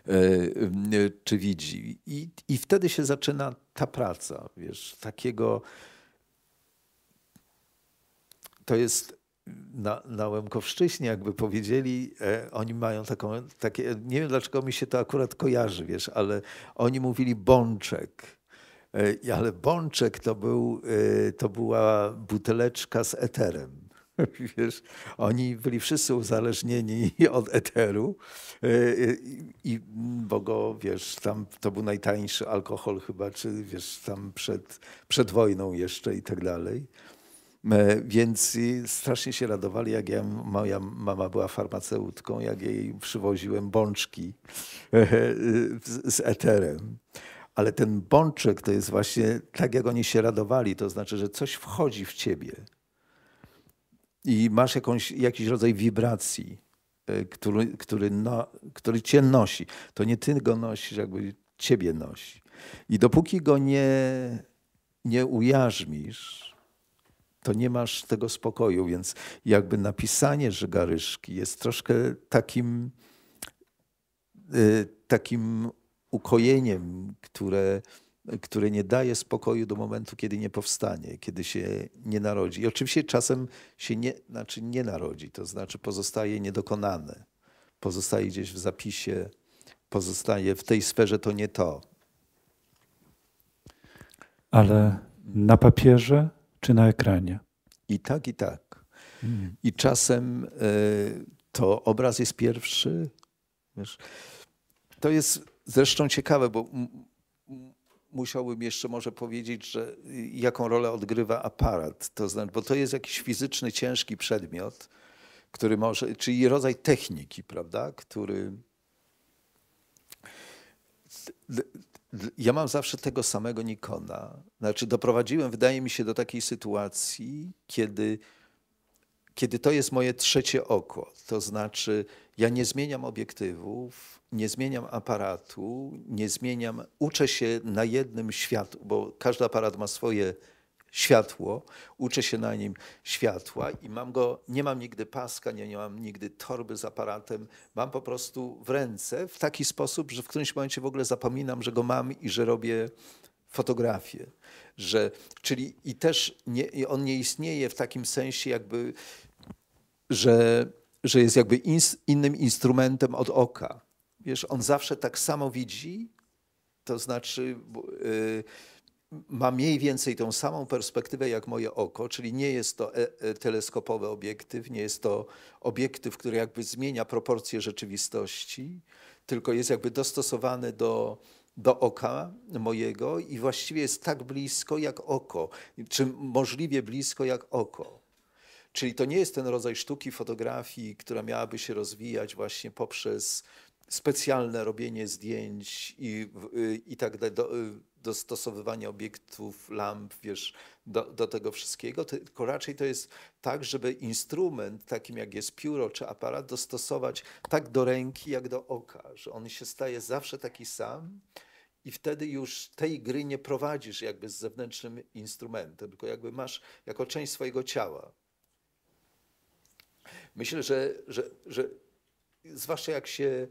Yy, czy widzi. I, I wtedy się zaczyna ta praca, wiesz, takiego. To jest na, na Łemkowszczyźnie, jakby powiedzieli, e, oni mają taką, takie, nie wiem dlaczego mi się to akurat kojarzy, wiesz, ale oni mówili bączek. E, ale bączek to, był, e, to była buteleczka z eterem. Wiesz, oni byli wszyscy uzależnieni od eteru e, e, i bo go, wiesz, tam to był najtańszy alkohol chyba, czy wiesz, tam przed, przed wojną jeszcze i tak dalej. E, więc strasznie się radowali, jak ja, moja mama była farmaceutką, jak jej przywoziłem bączki e, e, z eterem. Ale ten bączek to jest właśnie tak, jak oni się radowali, to znaczy, że coś wchodzi w ciebie i masz jakąś, jakiś rodzaj wibracji, który, który, no, który cię nosi. To nie ty go nosisz, jakby ciebie nosi. I dopóki go nie, nie ujarzmisz, to nie masz tego spokoju, więc jakby napisanie żegaryszki jest troszkę takim, y, takim ukojeniem, które, które nie daje spokoju do momentu, kiedy nie powstanie, kiedy się nie narodzi. I oczywiście czasem się nie, znaczy nie narodzi, to znaczy pozostaje niedokonane, pozostaje gdzieś w zapisie, pozostaje w tej sferze to nie to. Ale na papierze czy na ekranie? I tak, i tak. Mm. I czasem y, to obraz jest pierwszy. Wiesz. To jest zresztą ciekawe, bo musiałbym jeszcze może powiedzieć, że y, jaką rolę odgrywa aparat. To znaczy, bo to jest jakiś fizyczny, ciężki przedmiot, który może, czyli rodzaj techniki, prawda, który ja mam zawsze tego samego Nikona. Znaczy, doprowadziłem, wydaje mi się, do takiej sytuacji, kiedy, kiedy to jest moje trzecie oko. To znaczy, ja nie zmieniam obiektywów, nie zmieniam aparatu, nie zmieniam, uczę się na jednym światu, bo każdy aparat ma swoje światło, uczę się na nim światła i mam go, nie mam nigdy paska, nie, nie mam nigdy torby z aparatem, mam po prostu w ręce w taki sposób, że w którymś momencie w ogóle zapominam, że go mam i że robię fotografię. Że, czyli i też nie, on nie istnieje w takim sensie jakby, że, że jest jakby ins, innym instrumentem od oka. Wiesz, on zawsze tak samo widzi, to znaczy... Yy, ma mniej więcej tą samą perspektywę jak moje oko, czyli nie jest to e e teleskopowy obiektyw, nie jest to obiektyw, który jakby zmienia proporcje rzeczywistości, tylko jest jakby dostosowany do, do oka mojego i właściwie jest tak blisko jak oko, czy możliwie blisko jak oko. Czyli to nie jest ten rodzaj sztuki fotografii, która miałaby się rozwijać właśnie poprzez specjalne robienie zdjęć i, y, i tak dalej dostosowywanie obiektów, lamp, wiesz, do, do tego wszystkiego, tylko raczej to jest tak, żeby instrument, takim jak jest pióro czy aparat, dostosować tak do ręki, jak do oka, że on się staje zawsze taki sam, i wtedy już tej gry nie prowadzisz jakby z zewnętrznym instrumentem, tylko jakby masz jako część swojego ciała. Myślę, że, że, że zwłaszcza jak się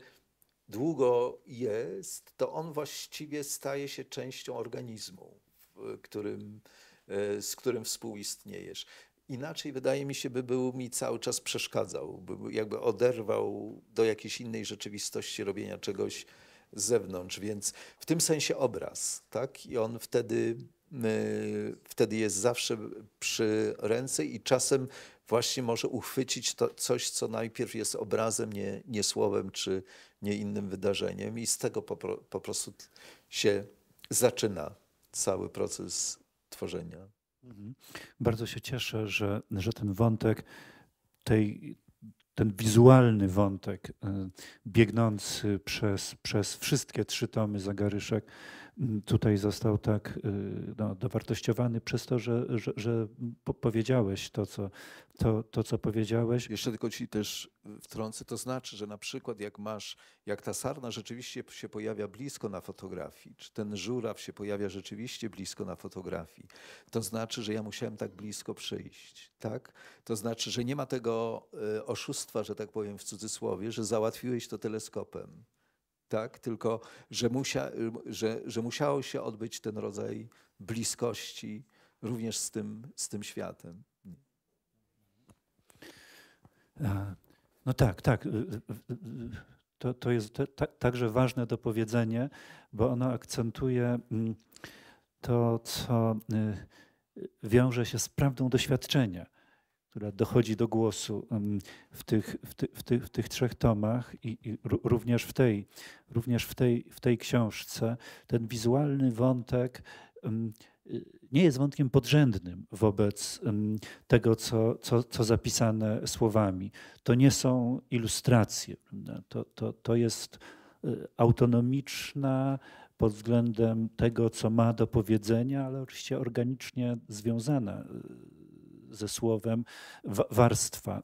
długo jest, to on właściwie staje się częścią organizmu, którym, e, z którym współistniejesz. Inaczej wydaje mi się, by był mi cały czas przeszkadzał, by jakby oderwał do jakiejś innej rzeczywistości robienia czegoś z zewnątrz, więc w tym sensie obraz, tak? I on wtedy, e, wtedy jest zawsze przy ręce i czasem właśnie może uchwycić to, coś, co najpierw jest obrazem, nie, nie słowem czy nie innym wydarzeniem, i z tego po, po prostu się zaczyna cały proces tworzenia. Mhm. Bardzo się cieszę, że, że ten wątek tej, ten wizualny wątek e, biegnący przez, przez wszystkie trzy tomy Zagaryszek tutaj został tak y, no, dowartościowany przez to, że, że, że powiedziałeś to co, to, to, co powiedziałeś. Jeszcze tylko ci też wtrącę, to znaczy, że na przykład jak masz, jak ta sarna rzeczywiście się pojawia blisko na fotografii, czy ten żuraw się pojawia rzeczywiście blisko na fotografii, to znaczy, że ja musiałem tak blisko przyjść, tak? To znaczy, że nie ma tego y, oszustwa, że tak powiem w cudzysłowie, że załatwiłeś to teleskopem tak? tylko że, musia, że, że musiało się odbyć ten rodzaj bliskości również z tym, z tym światem. No tak, tak. Y, y, y, to, to jest ta, także ważne dopowiedzenie, bo ono akcentuje mm, to, co wiąże się z prawdą doświadczenia która dochodzi do głosu w tych, w ty, w ty, w tych trzech tomach i, i również, w tej, również w, tej, w tej książce, ten wizualny wątek nie jest wątkiem podrzędnym wobec tego, co, co, co zapisane słowami. To nie są ilustracje, to, to, to jest e, autonomiczna pod względem tego, co ma do powiedzenia, ale oczywiście organicznie związana e, ze słowem warstwa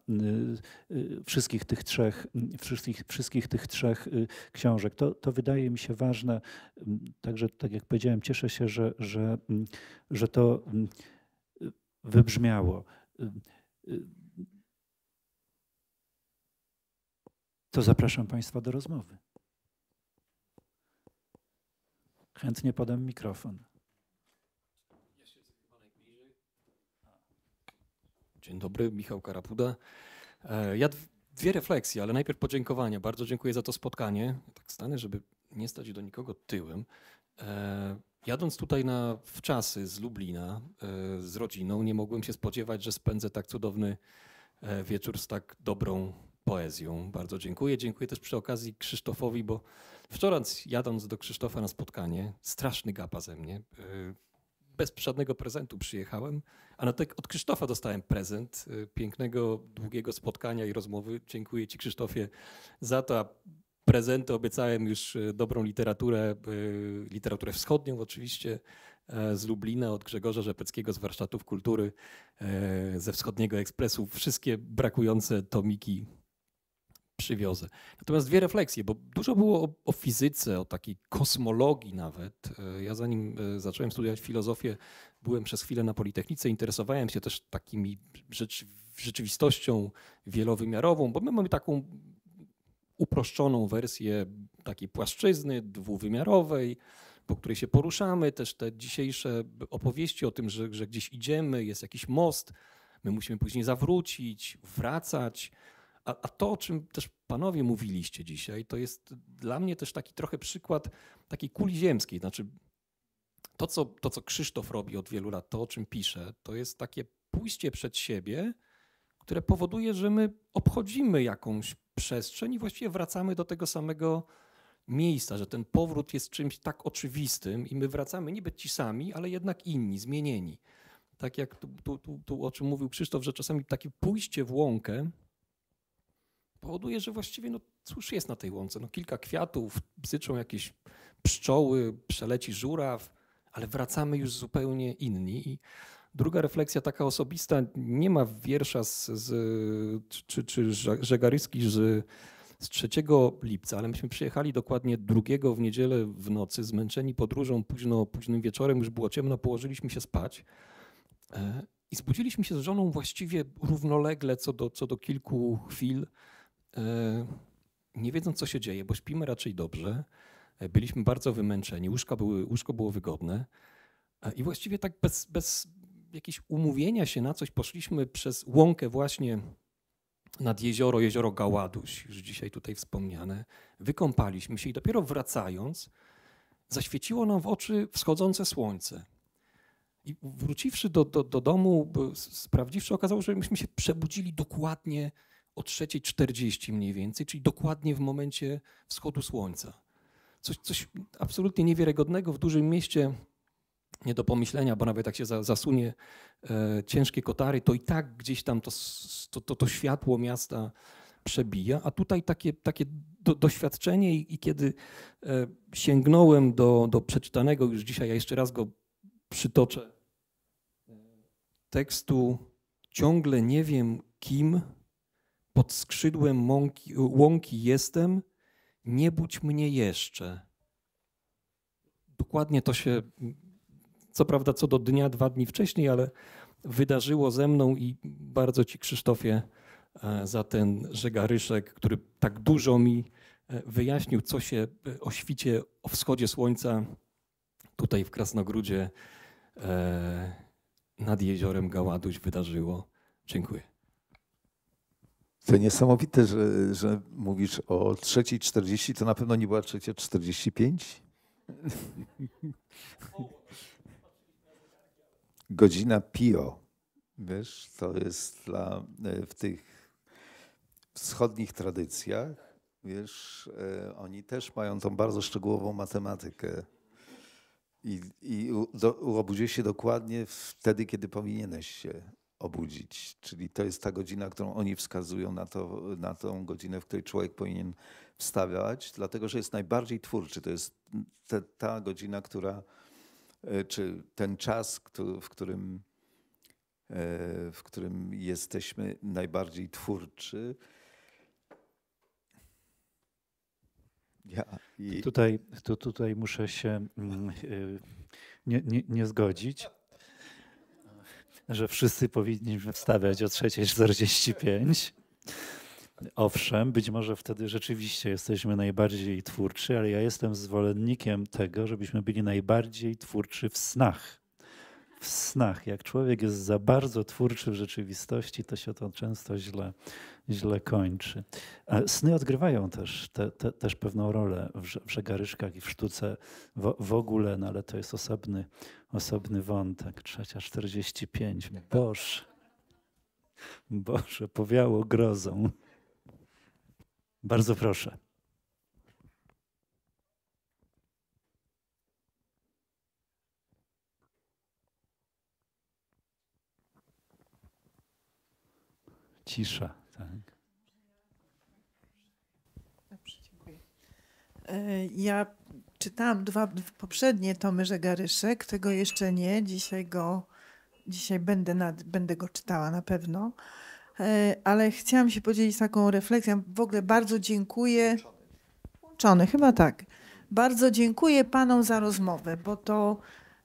y, y, wszystkich tych trzech, wszystkich, wszystkich tych trzech y, książek. To, to wydaje mi się ważne. Mm, także, tak jak powiedziałem, cieszę się, że, że, mm, że to mm, wybrzmiało. To zapraszam Państwa do rozmowy. Chętnie podam mikrofon. Dzień dobry, Michał Karapuda. E, ja dwie refleksje, ale najpierw podziękowania. Bardzo dziękuję za to spotkanie. Tak stanę, żeby nie stać do nikogo tyłem. E, jadąc tutaj na wczasy z Lublina e, z rodziną, nie mogłem się spodziewać, że spędzę tak cudowny wieczór z tak dobrą poezją. Bardzo dziękuję. Dziękuję też przy okazji Krzysztofowi, bo wczoraj jadąc do Krzysztofa na spotkanie, straszny gapa ze mnie bez żadnego prezentu przyjechałem, a na tak od Krzysztofa dostałem prezent y, pięknego, długiego spotkania i rozmowy. Dziękuję Ci, Krzysztofie, za to. Prezenty obiecałem już y, dobrą literaturę, y, literaturę wschodnią oczywiście, e, z Lublina, od Grzegorza Rzepeckiego z warsztatów kultury, e, ze Wschodniego Ekspresu. Wszystkie brakujące tomiki przywiozę. Natomiast dwie refleksje, bo dużo było o, o, fizyce, o takiej kosmologii nawet. E, ja zanim e, zacząłem studiować filozofię, byłem przez chwilę na Politechnice, interesowałem się też takimi rzecz, rzeczywistością wielowymiarową, bo my mamy taką uproszczoną wersję takiej płaszczyzny dwuwymiarowej, po której się poruszamy. Też te dzisiejsze opowieści o tym, że, że gdzieś idziemy, jest jakiś most, my musimy później zawrócić, wracać. A, a to, o czym też panowie mówiliście dzisiaj, to jest dla mnie też taki trochę przykład takiej kuli ziemskiej. Znaczy, to co, to, co Krzysztof robi od wielu lat, to o czym pisze, to jest takie pójście przed siebie, które powoduje, że my obchodzimy jakąś przestrzeń i właściwie wracamy do tego samego miejsca, że ten powrót jest czymś tak oczywistym i my wracamy niby ci sami, ale jednak inni, zmienieni. Tak jak tu, tu, tu, tu o czym mówił Krzysztof, że czasami takie pójście w łąkę powoduje, że właściwie no cóż jest na tej łące? No kilka kwiatów, bzyczą jakieś pszczoły, przeleci żuraw, ale wracamy już zupełnie inni. I druga refleksja taka osobista, nie ma wiersza z, z, czy, czy Żegaryski z, z 3 lipca, ale myśmy przyjechali dokładnie drugiego w niedzielę w nocy, zmęczeni podróżą, późno, późnym wieczorem, już było ciemno, położyliśmy się spać. E, I zbudziliśmy się z żoną właściwie równolegle co do, co do kilku chwil E, nie wiedząc, co się dzieje, bo śpimy raczej dobrze, e, byliśmy bardzo wymęczeni, łóżka były, łóżko było wygodne e, i właściwie tak bez, bez jakiegoś umówienia się na coś poszliśmy przez łąkę właśnie nad jezioro, jezioro Gaładuś, już dzisiaj tutaj wspomniane. Wykąpaliśmy się i dopiero wracając zaświeciło nam w oczy wschodzące słońce. I wróciwszy do, do, do domu, sprawdziwszy, okazało się, że myśmy się przebudzili dokładnie o 3.40 mniej więcej, czyli dokładnie w momencie wschodu słońca. Coś, coś absolutnie niewiarygodnego w dużym mieście, nie do pomyślenia, bo nawet jak się zasunie e, ciężkie kotary, to i tak gdzieś tam to, to, to, to światło miasta przebija, a tutaj takie, takie do, doświadczenie i, i kiedy e, sięgnąłem do, do przeczytanego już dzisiaj, ja jeszcze raz go przytoczę, e, tekstu ciągle nie wiem kim, pod skrzydłem mąki, łąki jestem, nie budź mnie jeszcze. Dokładnie to się, co prawda, co do dnia, dwa dni wcześniej, ale wydarzyło ze mną i bardzo Ci, Krzysztofie, e, za ten żegaryszek, który tak dużo mi e, wyjaśnił, co się e, o świcie, o wschodzie słońca tutaj w Krasnogródzie nad jeziorem Gaładuś wydarzyło. Dziękuję. To niesamowite, że, że mówisz o 3.40, to na pewno nie była 3.45? Godzina Pio. Wiesz, to jest dla, e, w tych wschodnich tradycjach, wiesz, e, oni też mają tą bardzo szczegółową matematykę. I, i do, obudziłeś się dokładnie wtedy, kiedy powinieneś się obudzić. Czyli to jest ta godzina, którą oni wskazują na, to, na tą godzinę, w której człowiek powinien wstawiać, dlatego że jest najbardziej twórczy. To jest te, ta godzina, która, e, czy ten czas, w którym e, w którym jesteśmy najbardziej twórczy. Ja i... tutaj, tu, tutaj muszę się mm, e, nie, nie, nie zgodzić że wszyscy powinniśmy wstawiać o 3.45. Owszem, być może wtedy rzeczywiście jesteśmy najbardziej twórczy, ale ja jestem zwolennikiem tego, żebyśmy byli najbardziej twórczy w snach w snach. Jak człowiek jest za bardzo twórczy w rzeczywistości, to się to często źle, źle kończy. Sny odgrywają też, te, te, też pewną rolę w, w żegaryszkach i w sztuce w, w, ogóle, no ale to jest osobny, osobny wątek. Trzecia 45. Tak. Boże. Boże, powiało grozą. Bardzo proszę. cisza. Tak. Dobrze, dziękuję. E, ja czytałam dwa poprzednie tomy Żegaryszek, tego jeszcze nie, dzisiaj go, dzisiaj będę, nad, będę go czytała na pewno, e, ale chciałam się podzielić taką refleksją. W ogóle bardzo dziękuję. Łączony, chyba tak. Bardzo dziękuję panom za rozmowę, bo to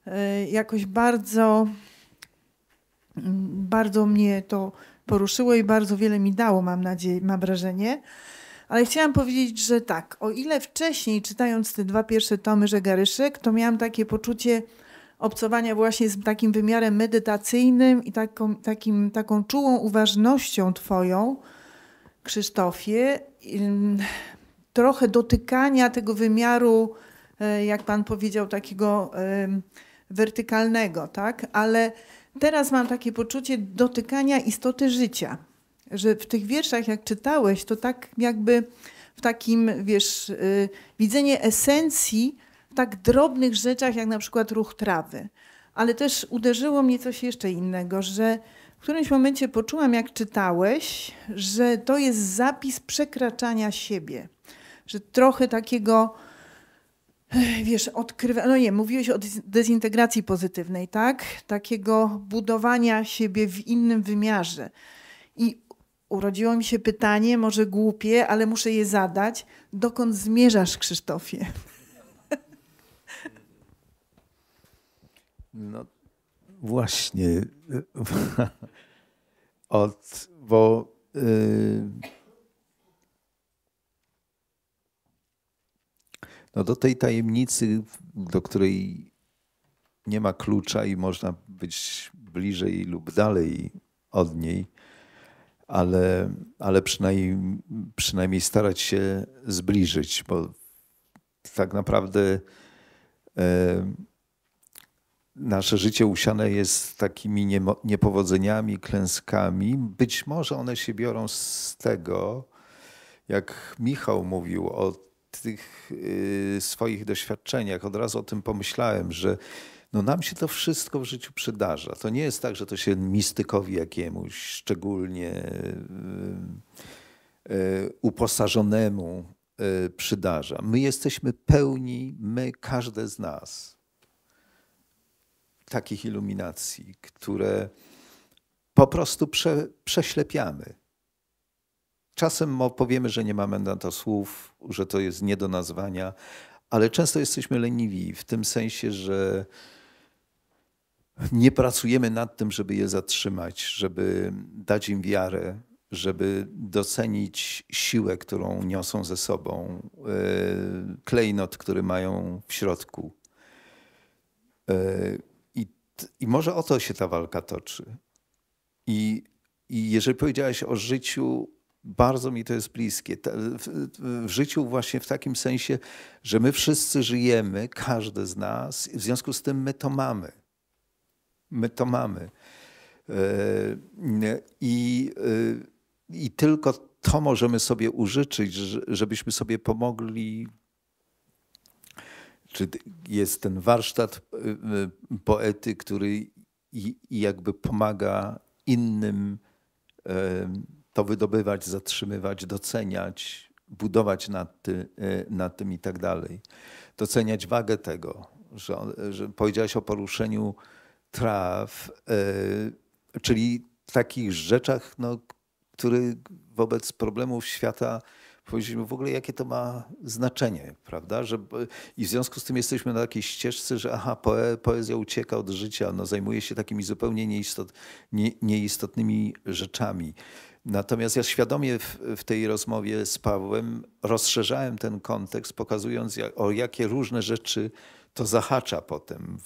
e, jakoś bardzo, mm, bardzo mnie to poruszyło i bardzo wiele mi dało, mam nadzieję, mam wrażenie. Ale chciałam powiedzieć, że tak, o ile wcześniej czytając te dwa pierwsze tomy Żegaryszek, to miałam takie poczucie obcowania właśnie z takim wymiarem medytacyjnym i taką, takim, taką czułą uważnością twoją, Krzysztofie, trochę dotykania tego wymiaru, e, jak pan powiedział, takiego wertykalnego, tak? Ale teraz mam takie poczucie dotykania istoty życia. Że w tych wierszach, jak czytałeś, to tak jakby w takim, wiesz, yy, widzenie esencji w tak drobnych rzeczach, jak na przykład ruch trawy. Ale też uderzyło mnie coś jeszcze innego, że w którymś momencie poczułam, jak czytałeś, że to jest zapis przekraczania siebie, że trochę takiego wiesz, odkrywa, no nie, mówiłeś o dezintegracji pozytywnej, tak? Takiego budowania siebie w innym wymiarze. I urodziło mi się pytanie, może głupie, ale muszę je zadać. Dokąd zmierzasz, Krzysztofie? No właśnie. Od, bo. Yy No do tej tajemnicy, do której nie ma klucza i można być bliżej lub dalej od niej, ale, ale przynajmniej, przynajmniej starać się zbliżyć, bo tak naprawdę e, nasze życie usiane jest takimi niepowodzeniami, klęskami. Być może one się biorą z tego, jak Michał mówił o tych y, swoich doświadczeniach od razu o tym pomyślałem, że no nam się to wszystko w życiu przydarza. To nie jest tak, że to się mistykowi jakiemuś szczególnie y, y, uposażonemu przydarza. My jesteśmy pełni, my, każde z nas, takich iluminacji, które po prostu prze, prześlepiamy. Czasem powiemy, że nie mamy na to słów, że to jest nie do nazwania, ale często jesteśmy leniwi w tym sensie, że nie pracujemy nad tym, żeby je zatrzymać, żeby dać im wiarę, żeby docenić siłę, którą niosą ze sobą, e, klejnot, który mają w środku. E, I, i może o to się ta walka toczy. I, I jeżeli powiedziałaś o życiu, bardzo mi to jest bliskie. W życiu właśnie w takim sensie, że my wszyscy żyjemy, każdy z nas, w związku z tym my to mamy. My to mamy. E, I, e, i tylko to możemy sobie użyczyć, żebyśmy sobie pomogli czy jest ten warsztat e, poety, który i jakby pomaga innym to wydobywać, zatrzymywać, doceniać, budować nad, ty, y, nad tym i tak dalej. Doceniać wagę tego, że, że powiedziałaś o poruszeniu traw, yy, czyli takich rzeczach, no, które wobec problemów świata powiedzieliśmy w ogóle, jakie to ma znaczenie, prawda? Że, I w związku z tym jesteśmy na takiej ścieżce, że aha, poe, poezja ucieka od życia, no, zajmuje się takimi zupełnie nieistot, nie, nieistotnymi rzeczami. Natomiast ja świadomie w, w, tej rozmowie z Pawłem rozszerzałem ten kontekst, pokazując jak, o jakie różne rzeczy to zahacza potem,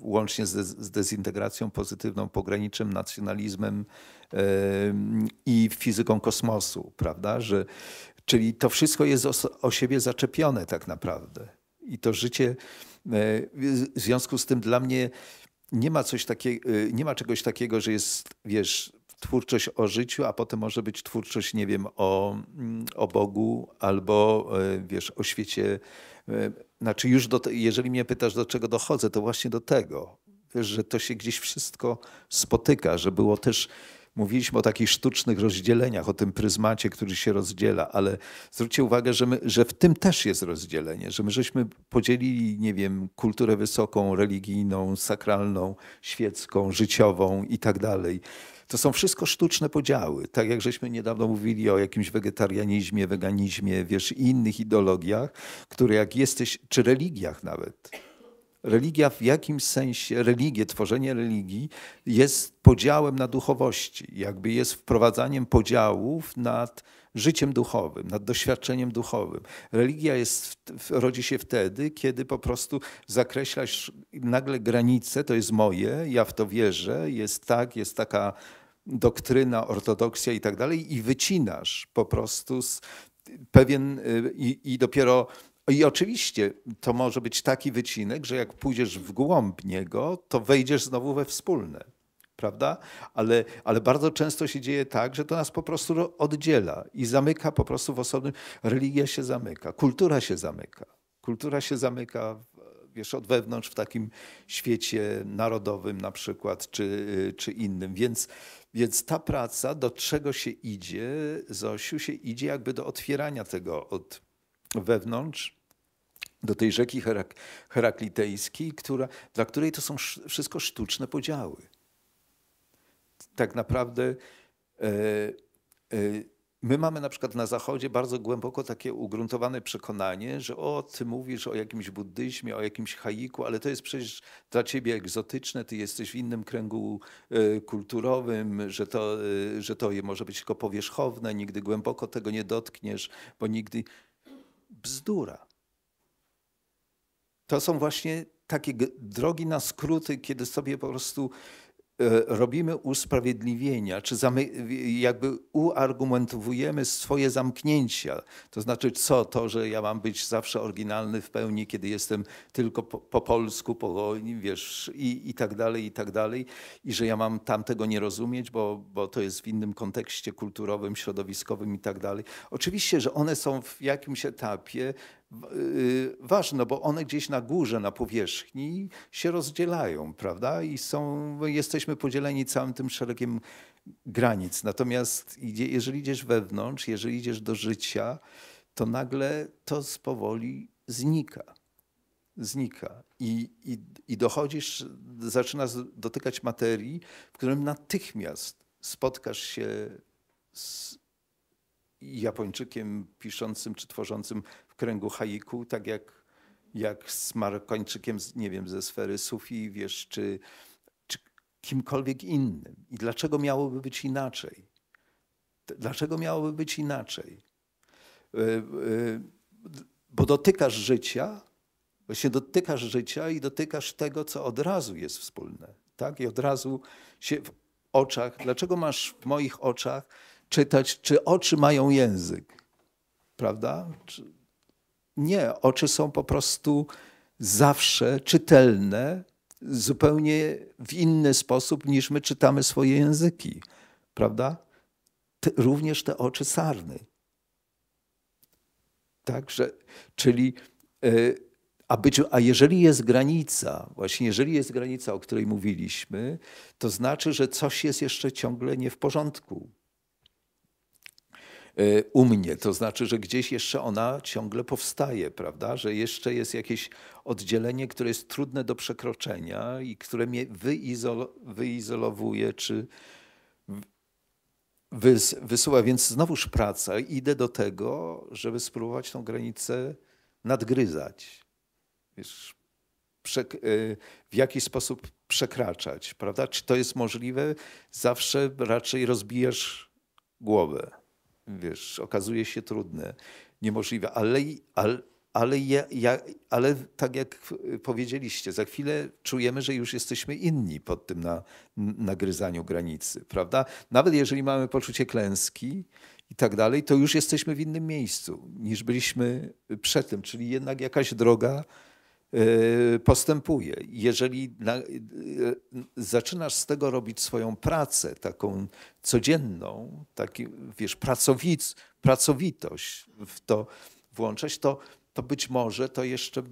łącznie z, de, z dezintegracją pozytywną, pograniczym nacjonalizmem yy, i fizyką kosmosu, prawda? Że, czyli to wszystko jest o, o siebie zaczepione tak naprawdę. I to życie yy, w związku z tym dla mnie nie ma, coś e, nie ma czegoś takiego, że jest, wiesz, twórczość o życiu, a potem może być twórczość, nie wiem, o, mm, o Bogu albo e, wiesz, o świecie. E, znaczy już, do, jeżeli mnie pytasz, do czego dochodzę, to właśnie do tego, wiesz, że to się gdzieś wszystko spotyka, że było też... Mówiliśmy o takich sztucznych rozdzieleniach, o tym pryzmacie, który się rozdziela, ale zwróćcie uwagę, że, my, że w tym też jest rozdzielenie, że my żeśmy podzielili, nie wiem, kulturę wysoką, religijną, sakralną, świecką, życiową i tak dalej. To są wszystko sztuczne podziały. Tak jak żeśmy niedawno mówili o jakimś wegetarianizmie, weganizmie, wiesz, innych ideologiach, które jak jesteś, czy religiach nawet, Religia w jakimś sensie, religie, tworzenie religii jest podziałem na duchowości, jakby jest wprowadzaniem podziałów nad życiem duchowym, nad doświadczeniem duchowym. Religia jest, rodzi się wtedy, kiedy po prostu zakreślasz nagle granice, to jest moje, ja w to wierzę, jest tak, jest taka doktryna, ortodoksja i tak dalej i wycinasz po prostu z, pewien y, i, i dopiero i oczywiście to może być taki wycinek, że jak pójdziesz w głąb niego, to wejdziesz znowu we wspólne, prawda? Ale, ale bardzo często się dzieje tak, że to nas po prostu oddziela i zamyka po prostu w osobnym. Religia się zamyka, kultura się zamyka. Kultura się zamyka wiesz, od wewnątrz w takim świecie narodowym na przykład, czy, czy innym. Więc, więc ta praca, do czego się idzie, Zosiu, się idzie jakby do otwierania tego od wewnątrz do tej rzeki Herak heraklitejskiej, która, dla której to są sz wszystko sztuczne podziały. Tak naprawdę e, e, my mamy na przykład na Zachodzie bardzo głęboko takie ugruntowane przekonanie, że o, ty mówisz o jakimś buddyzmie, o jakimś haiku, ale to jest przecież dla ciebie egzotyczne, ty jesteś w innym kręgu e, kulturowym, że to, e, że to może być tylko powierzchowne, nigdy głęboko tego nie dotkniesz, bo nigdy bzdura. To są właśnie takie drogi na skróty, kiedy sobie po prostu E, robimy usprawiedliwienia, czy jakby uargumentowujemy swoje zamknięcia. To znaczy, co to, że ja mam być zawsze oryginalny w pełni, kiedy jestem tylko po, po polsku, po wojnie, wiesz, i, i tak dalej, i tak dalej. I że ja mam tamtego nie rozumieć, bo, bo to jest w innym kontekście kulturowym, środowiskowym i tak dalej. Oczywiście, że one są w jakimś etapie Y, y, ważne, bo one gdzieś na górze, na powierzchni się rozdzielają, prawda? I są, jesteśmy podzieleni całym tym szeregiem granic. Natomiast jeżeli idziesz wewnątrz, jeżeli idziesz do życia, to nagle to z powoli znika. Znika i, i, i dochodzisz, zaczynasz dotykać materii, w którym natychmiast spotkasz się z Japończykiem piszącym czy tworzącym w kręgu haiku, tak jak, jak z Marokończykiem, nie wiem, ze sfery sufi, wiesz, czy, czy kimkolwiek innym. I dlaczego miałoby być inaczej? Dlaczego miałoby być inaczej? E, e, bo dotykasz życia, właśnie dotykasz życia i dotykasz tego, co od razu jest wspólne. Tak? I od razu się w oczach, dlaczego masz w moich oczach czytać, czy oczy mają język? Prawda? Czy, nie, oczy są po prostu zawsze czytelne, zupełnie w inny sposób niż my czytamy swoje języki, prawda? Te, również te oczy sarny. Także, czyli, yy, a, być, a jeżeli jest granica, właśnie jeżeli jest granica, o której mówiliśmy, to znaczy, że coś jest jeszcze ciągle nie w porządku. Y, u mnie. To znaczy, że gdzieś jeszcze ona ciągle powstaje, prawda? Że jeszcze jest jakieś oddzielenie, które jest trudne do przekroczenia i które mnie wyizol wyizolowuje czy wys wysuwa. Więc znowuż praca. Idę do tego, żeby spróbować tą granicę nadgryzać. Wiesz, y, w jaki sposób przekraczać, prawda? Czy to jest możliwe? Zawsze raczej rozbijasz głowę wiesz, okazuje się trudne, niemożliwe, ale, ale, ale, ja, ja, ale tak jak powiedzieliście, za chwilę czujemy, że już jesteśmy inni pod tym na, nagryzaniu granicy, prawda? Nawet jeżeli mamy poczucie klęski i tak dalej, to już jesteśmy w innym miejscu niż byliśmy przed tym, czyli jednak jakaś droga Y, postępuje. Jeżeli y, y, zaczynasz z tego robić swoją pracę, taką codzienną, taki, wiesz, pracowic, pracowitość w to włączać, to, to być może to jeszcze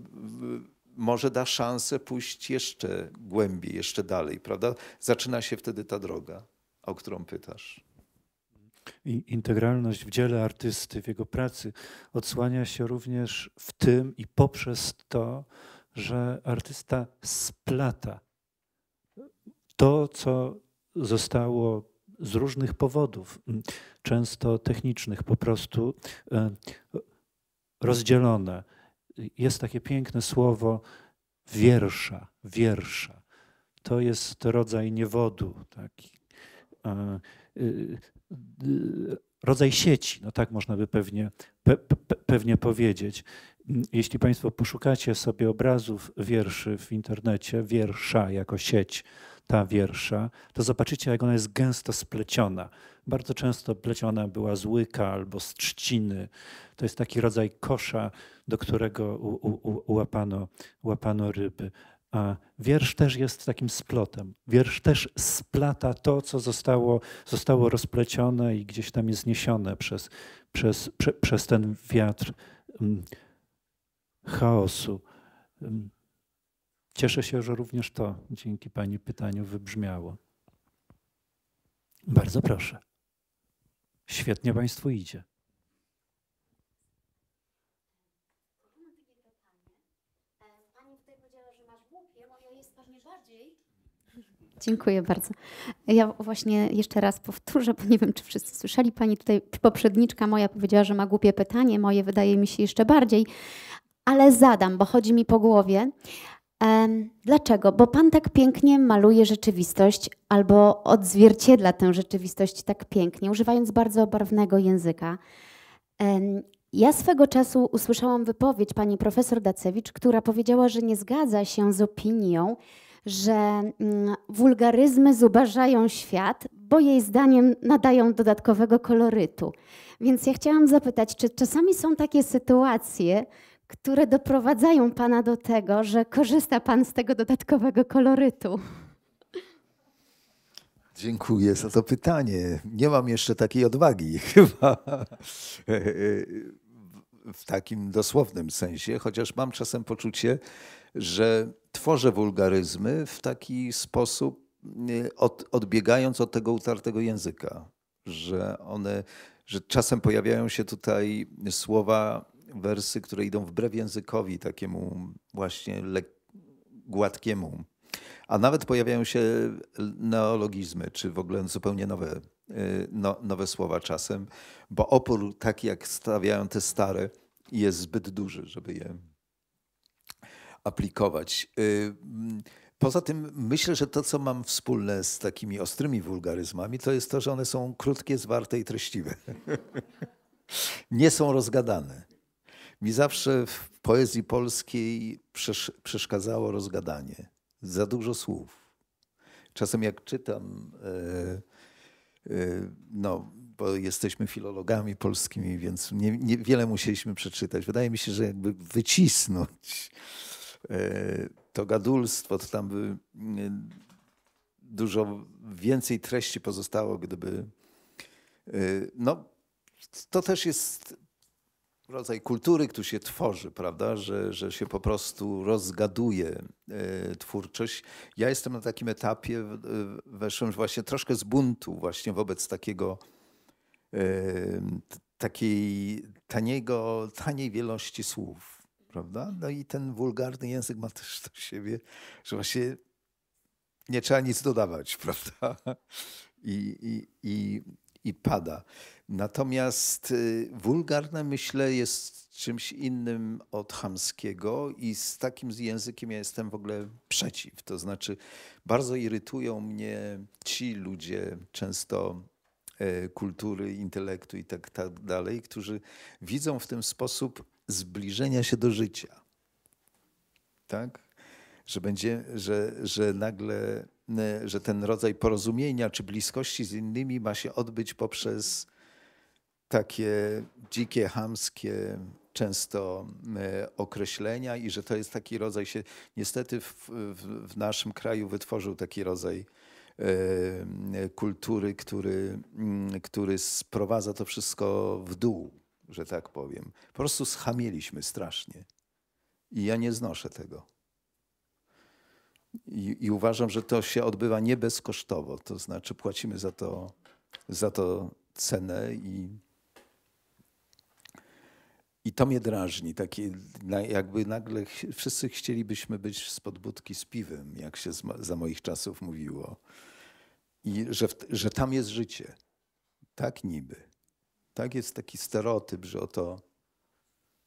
może da szansę pójść jeszcze głębiej, jeszcze dalej, prawda? Zaczyna się wtedy ta droga, o którą pytasz. Integralność w dziele artysty, w jego pracy odsłania się również w tym i poprzez to, że artysta splata to, co zostało z różnych powodów, często technicznych, po prostu e, rozdzielone. Jest takie piękne słowo wiersza, wiersza. To jest rodzaj niewodu, taki, e, y, y, rodzaj sieci, no tak można by pewnie, pe, pe, pewnie powiedzieć. Mm, jeśli Państwo poszukacie sobie obrazów wierszy w internecie, wiersza jako sieć, ta wiersza, to zobaczycie, jak ona jest gęsto spleciona. Bardzo często pleciona była z łyka albo z trzciny. To jest taki rodzaj kosza, do którego u, u, łapano, łapano ryby. A wiersz też jest takim splotem. Wiersz też splata to, co zostało, zostało rozplecione i gdzieś tam jest niesione przez, przez, prze, przez ten wiatr mm, chaosu. Cieszę się, że również to dzięki Pani pytaniu wybrzmiało. Bardzo proszę. Świetnie Państwu idzie. Dziękuję bardzo. Ja właśnie jeszcze raz powtórzę, bo nie wiem, czy wszyscy słyszeli. Pani tutaj, poprzedniczka moja powiedziała, że ma głupie pytanie. Moje wydaje mi się jeszcze bardziej, ale zadam, bo chodzi mi po głowie. Dlaczego? Bo Pan tak pięknie maluje rzeczywistość albo odzwierciedla tę rzeczywistość tak pięknie, używając bardzo barwnego języka. Ja swego czasu usłyszałam wypowiedź pani profesor Dacewicz, która powiedziała, że nie zgadza się z opinią, że mm, wulgaryzmy zubażają świat, bo jej zdaniem nadają dodatkowego kolorytu. Więc ja chciałam zapytać, czy czasami są takie sytuacje, które doprowadzają Pana do tego, że korzysta Pan z tego dodatkowego kolorytu? Dziękuję za to pytanie. Nie mam jeszcze takiej odwagi chyba w takim dosłownym sensie, chociaż mam czasem poczucie, że tworzę wulgaryzmy w taki sposób, od, odbiegając od tego utartego języka, że one, że czasem pojawiają się tutaj słowa wersy, które idą wbrew językowi, takiemu właśnie gładkiemu. A nawet pojawiają się neologizmy, czy w ogóle zupełnie nowe, y, no, nowe słowa czasem, bo opór, tak jak stawiają te stare, jest zbyt duży, żeby je aplikować. Y, mm, poza tym myślę, że to, co mam wspólne z takimi ostrymi wulgaryzmami, to jest to, że one są krótkie, zwarte i treściwe. Nie są rozgadane. Mi zawsze w poezji polskiej przeszkadzało rozgadanie. Za dużo słów. Czasem jak czytam, e, e, no, bo jesteśmy filologami polskimi, więc niewiele musieliśmy przeczytać. Wydaje mi się, że jakby wycisnąć e, to gadulstwo, to tam by dużo więcej treści pozostało, gdyby. No, to też jest rodzaj kultury, który się tworzy, prawda, że, że się po prostu rozgaduje e, twórczość. Ja jestem na takim etapie, weszłem właśnie troszkę z buntu właśnie wobec takiego e, takiej taniego, taniej wielości słów, prawda? No i ten wulgarny język ma też do siebie, że właśnie nie trzeba nic dodawać, prawda? I, i, i, i pada. Natomiast y, wulgarne, myślę, jest czymś innym od chamskiego i z takim językiem ja jestem w ogóle przeciw. To znaczy, bardzo irytują mnie ci ludzie, często e, kultury, intelektu i tak, tak dalej, którzy widzą w ten sposób zbliżenia się do życia. Tak? Że, będzie, że, że nagle, e, że ten rodzaj porozumienia czy bliskości z innymi ma się odbyć poprzez takie dzikie, hamskie często e, określenia i że to jest taki rodzaj się, niestety w, w, w naszym kraju wytworzył taki rodzaj e, kultury, który, który sprowadza to wszystko w dół, że tak powiem. Po prostu schamieliśmy strasznie. I ja nie znoszę tego. I, I, uważam, że to się odbywa nie bezkosztowo, to znaczy płacimy za to, za to cenę i i to mnie drażni, takie jakby nagle wszyscy chcielibyśmy być spod budki z piwem, jak się za moich czasów mówiło. I że, że tam jest życie. Tak niby. Tak jest taki stereotyp, że oto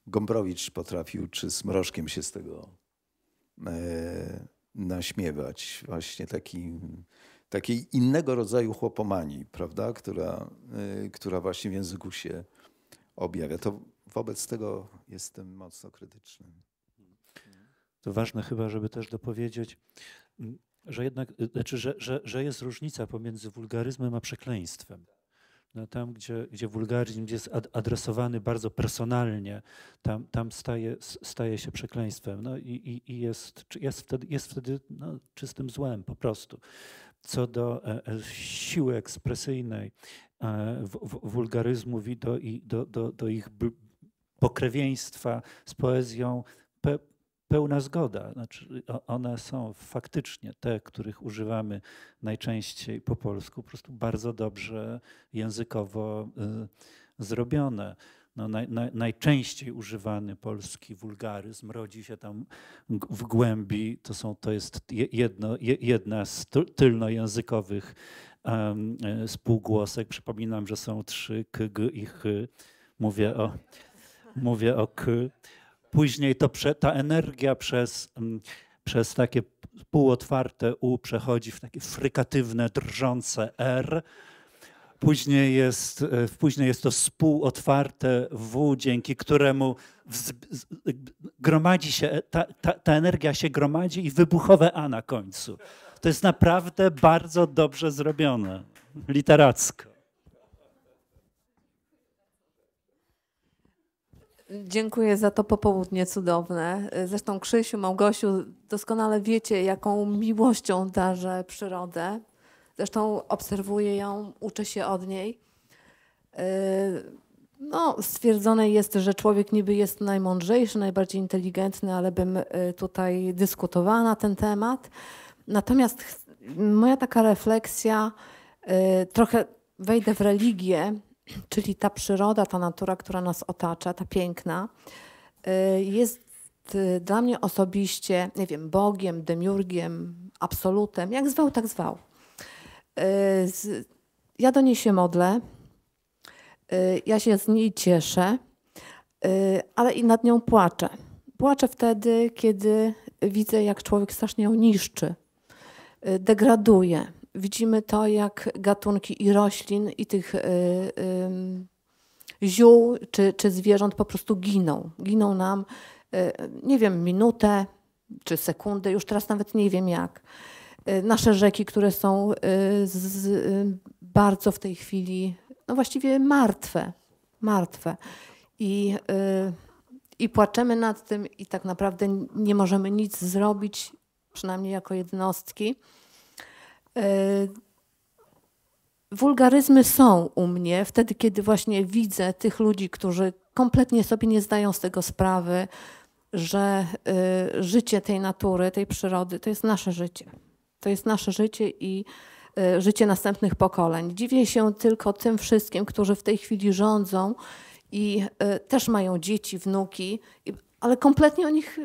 Gombrowicz potrafił, czy z Mrożkiem się z tego e, naśmiewać. Właśnie taki, takiej innego rodzaju chłopomanii, prawda, która, e, która właśnie w języku się objawia. To wobec tego jestem mocno krytyczny. To ważne chyba, żeby też dopowiedzieć, że jednak, y, znaczy, że, że, że jest różnica pomiędzy wulgaryzmem a przekleństwem. No tam, gdzie, gdzie wulgaryzm jest adresowany bardzo personalnie, tam, tam staje, staje się przekleństwem. No i, i, i jest, jest wtedy, jest wtedy no, czystym złem po prostu. Co do e, e, siły ekspresyjnej e, wulgaryzmów i do, i do, do, do ich pokrewieństwa z poezją pe, pełna zgoda. Znaczy, one są faktycznie te, których używamy najczęściej po polsku, po prostu bardzo dobrze językowo y, zrobione. No, naj, naj, najczęściej używany polski wulgaryzm rodzi się tam w głębi. To, są, to jest jedno, jedna z tylnojęzykowych um, spółgłosek. Przypominam, że są trzy k, g i h. Mówię o mówię o k. Później to prze, ta energia przez, mm, przez takie półotwarte u przechodzi w takie frykatywne, drżące r. Później jest, e, później jest to współotwarte W, dzięki któremu wz, gromadzi się, e, ta, ta, ta, energia się gromadzi i wybuchowe A na końcu. To jest naprawdę bardzo dobrze zrobione, literacko. Dziękuję za to popołudnie cudowne. Zresztą Krzysiu, Małgosiu, doskonale wiecie, jaką miłością darzę przyrodę. Zresztą obserwuję ją, uczę się od niej. Yy, no, stwierdzone jest, że człowiek niby jest najmądrzejszy, najbardziej inteligentny, ale bym y, tutaj dyskutowała na ten temat. Natomiast moja taka refleksja, y, trochę wejdę w religię, Czyli ta przyroda, ta natura, która nas otacza, ta piękna, y, jest y, dla mnie osobiście, nie wiem, Bogiem, demiurgiem, absolutem, jak zwał, tak zwał. Y, ja do niej się modlę, ja się z niej cieszę, ale i nad nią płaczę. Płaczę wtedy, kiedy widzę, jak człowiek strasznie ją niszczy, degraduje, widzimy to, jak gatunki i roślin, i tych y, y, ziół czy, czy zwierząt po prostu giną. Giną nam, y, nie wiem, minutę czy sekundę, już teraz nawet nie wiem jak. Y, nasze rzeki, które są y, z, y, bardzo w tej chwili, no właściwie martwe, martwe. I, I płaczemy nad tym, i tak naprawdę nie możemy nic zrobić, przynajmniej jako jednostki. E, wulgaryzmy są u mnie wtedy, kiedy właśnie widzę tych ludzi, którzy kompletnie sobie nie zdają z tego sprawy, że e, życie tej natury, tej przyrody to jest nasze życie. To jest nasze życie i e, życie następnych pokoleń. Dziwię się tylko tym wszystkim, którzy w tej chwili rządzą i też mają dzieci, wnuki, ale kompletnie o nich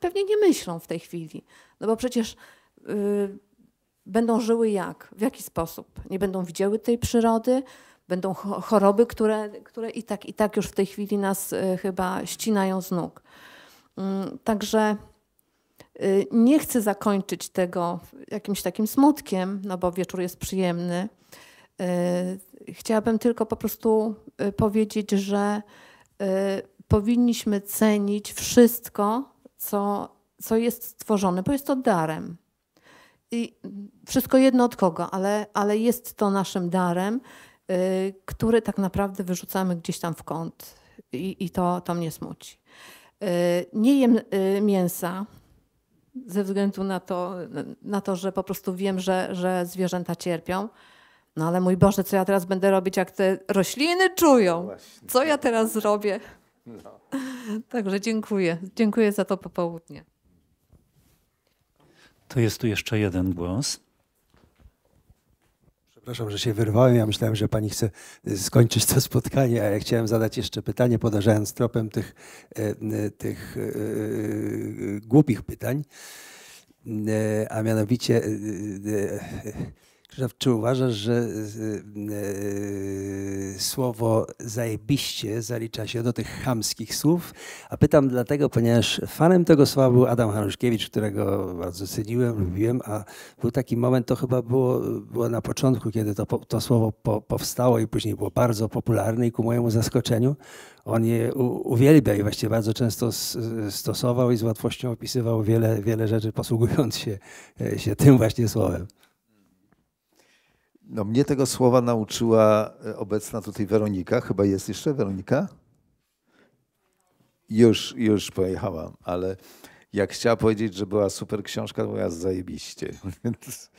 pewnie nie myślą w tej chwili. No bo przecież będą żyły jak, w jaki sposób. Nie będą widziały tej przyrody, będą choroby, które, które i tak, i tak już w tej chwili nas y, chyba ścinają z nóg. Mm, także y, nie chcę zakończyć tego jakimś takim smutkiem, no bo wieczór jest przyjemny. Y, chciałabym tylko po prostu powiedzieć, że powinniśmy cenić wszystko, co, co jest stworzone, bo jest to darem wszystko jedno od kogo, ale, ale jest to naszym darem, y, który tak naprawdę wyrzucamy gdzieś tam w kąt i, i to, to mnie smuci. Y, nie jem y, mięsa ze względu na to, na to że po prostu wiem, że, że zwierzęta cierpią. No ale mój Boże, co ja teraz będę robić, jak te rośliny czują? No co ja teraz zrobię? No. Także dziękuję. Dziękuję za to popołudnie. To jest tu jeszcze jeden głos. Przepraszam, że się wyrwałem. Ja myślałem, że pani chce y, skończyć to spotkanie, a ja chciałem zadać jeszcze pytanie, podarzając tropem tych, e, tych e, e, głupich pytań. A mianowicie Krzysztof, czy uważasz, że yy, słowo zajebiście zalicza się do tych chamskich słów? A pytam dlatego, ponieważ fanem tego słowa był Adam Hanuszkiewicz, którego bardzo ceniłem, lubiłem, a był taki moment, to chyba było, było na początku, kiedy to, to słowo po, powstało i później było bardzo popularne i ku mojemu zaskoczeniu on je uwielbiał i właściwie bardzo często stosował i z łatwością opisywał wiele, wiele rzeczy, posługując się, e, się tym właśnie słowem. No, mnie tego słowa nauczyła e, obecna tutaj Weronika. Chyba jest jeszcze Weronika? Już, już pojechałam, ale jak chciała powiedzieć, że była super książka, to ja zajebiście. Więc,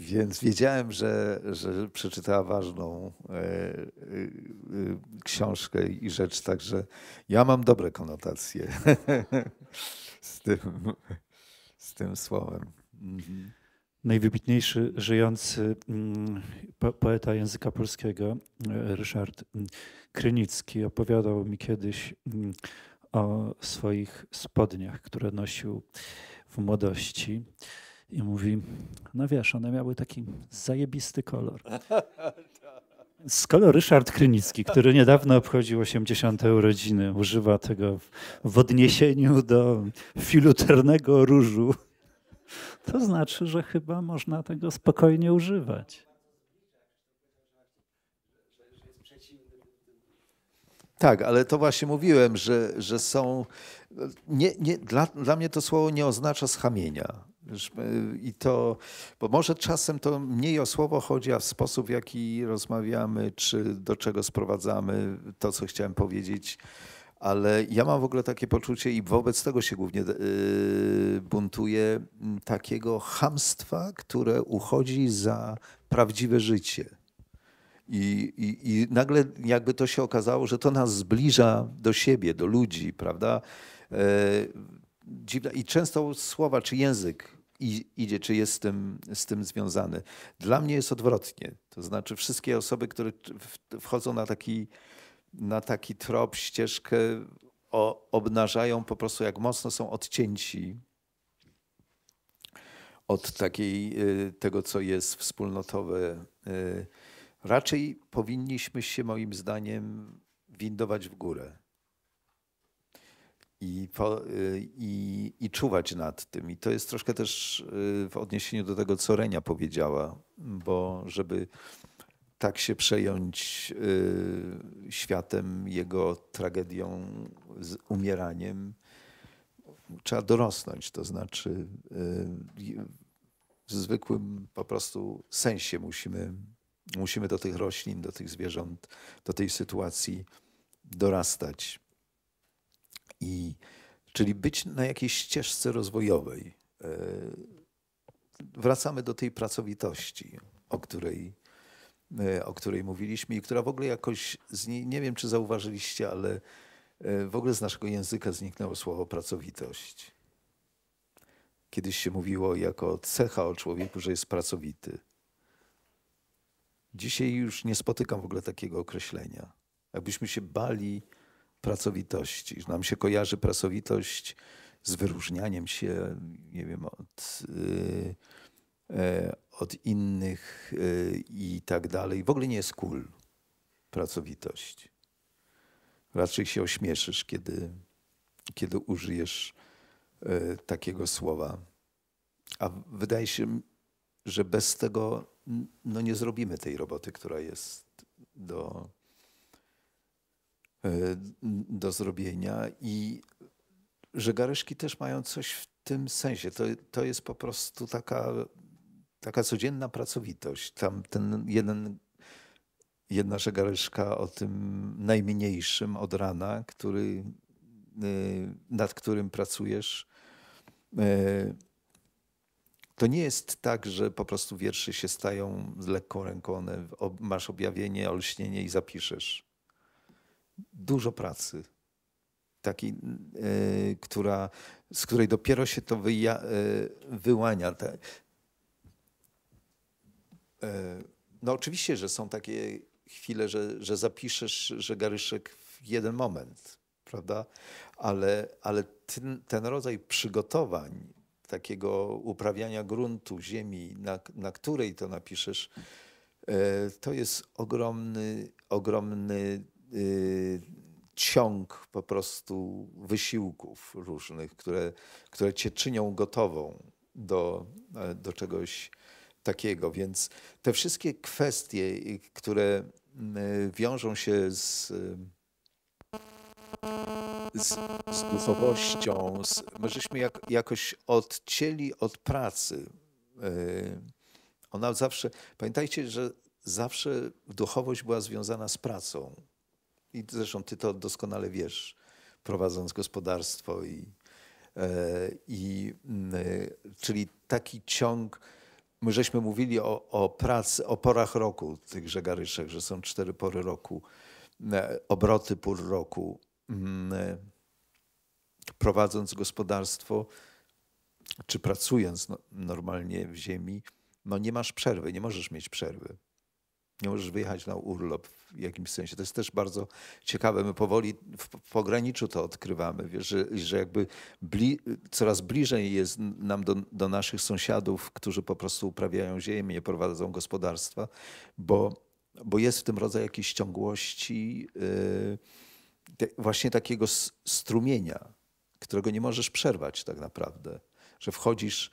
więc wiedziałem, że, że przeczytała ważną e, e, e, książkę i rzecz, także ja mam dobre konotacje z tym, z tym słowem. Mhm najwybitniejszy żyjący mm, poeta języka polskiego, e, Ryszard mm, Krynicki, opowiadał mi kiedyś mm, o swoich spodniach, które nosił w młodości. I mówi, no wiesz, one miały taki zajebisty kolor. Z Ryszard Krynicki, który niedawno obchodził 80. urodziny, używa tego w odniesieniu do filuternego różu to znaczy, że chyba można tego spokojnie używać. Tak, ale to właśnie mówiłem, że, że są. Nie, nie, dla, dla mnie to słowo nie oznacza schamienia. E, I to, bo może czasem to mniej o słowo chodzi, a w sposób, w jaki rozmawiamy, czy do czego sprowadzamy to, co chciałem powiedzieć, ale ja mam w ogóle takie poczucie i wobec tego się głównie y, buntuję, mm, takiego hamstwa, które uchodzi za prawdziwe życie. I, i, I nagle jakby to się okazało, że to nas zbliża do siebie, do ludzi, prawda? E, dziwne. I często słowa czy język idzie, czy jest z tym, z tym związany. Dla mnie jest odwrotnie. To znaczy wszystkie osoby, które wchodzą na taki na taki trop, ścieżkę o, obnażają po prostu, jak mocno są odcięci od takiej, y, tego, co jest wspólnotowe. Y, raczej powinniśmy się, moim zdaniem, windować w górę i, po, y, i, i czuwać nad tym. I to jest troszkę też w odniesieniu do tego, co Renia powiedziała, bo żeby tak się przejąć y, światem, jego tragedią, z umieraniem. Trzeba dorosnąć, to znaczy y, w zwykłym po prostu sensie musimy, musimy do tych roślin, do tych zwierząt, do tej sytuacji dorastać. I, czyli być na jakiejś ścieżce rozwojowej. Y, wracamy do tej pracowitości, o której E, o której mówiliśmy i która w ogóle jakoś, niej, nie wiem czy zauważyliście, ale e, w ogóle z naszego języka zniknęło słowo pracowitość. Kiedyś się mówiło jako cecha o człowieku, że jest pracowity. Dzisiaj już nie spotykam w ogóle takiego określenia. Jakbyśmy się bali pracowitości, że nam się kojarzy pracowitość z wyróżnianiem się, nie wiem, od. Yy, E, od innych e, i tak dalej. W ogóle nie jest cool pracowitość. Raczej się ośmieszysz, kiedy, kiedy użyjesz e, takiego słowa. A wydaje się, że bez tego no nie zrobimy tej roboty, która jest do, do zrobienia. I że gareszki też mają coś w tym sensie. To, to jest po prostu taka taka codzienna pracowitość. Tam ten jeden, jedna żegareszka o tym najmniejszym od rana, który, y, nad którym pracujesz. Y, to nie jest tak, że po prostu wierszy się stają z lekką ręką, one, masz objawienie, olśnienie i zapiszesz. Dużo pracy, takiej, y, która, z której dopiero się to wyja, wyłania. E, no oczywiście, że są takie chwile, że, że zapiszesz, że Garyszek w jeden moment, prawda? Ale, ale ten, ten rodzaj przygotowań, takiego uprawiania gruntu, ziemi, na, na której to napiszesz, e, to jest ogromny, ogromny y, ciąg po prostu wysiłków różnych, które, które cię czynią gotową do, e, do czegoś takiego. Więc te wszystkie kwestie, y, które mm, y, wiążą się z, y, z, z duchowością, z, żeśmy jak, jakoś odcięli od pracy. Ona zawsze, pamiętajcie, że zawsze duchowość była związana z pracą. I zresztą ty to doskonale wiesz, prowadząc gospodarstwo i, e, i mm, czyli taki ciąg My żeśmy mówili o, o pracy, o porach roku tych żegaryszek, że są cztery pory roku, e, obroty pór roku. Mm, e, prowadząc gospodarstwo, czy pracując no, normalnie w ziemi, no nie masz przerwy, nie możesz mieć przerwy. Nie możesz wyjechać na urlop w jakimś sensie. To jest też bardzo ciekawe. My powoli w pograniczu to odkrywamy, wiesz, że, że jakby bli coraz bliżej jest nam do, do naszych sąsiadów, którzy po prostu uprawiają ziemię, prowadzą gospodarstwa, bo, bo jest w tym rodzaj jakiejś ciągłości yy, te, właśnie takiego strumienia, którego nie możesz przerwać tak naprawdę, że wchodzisz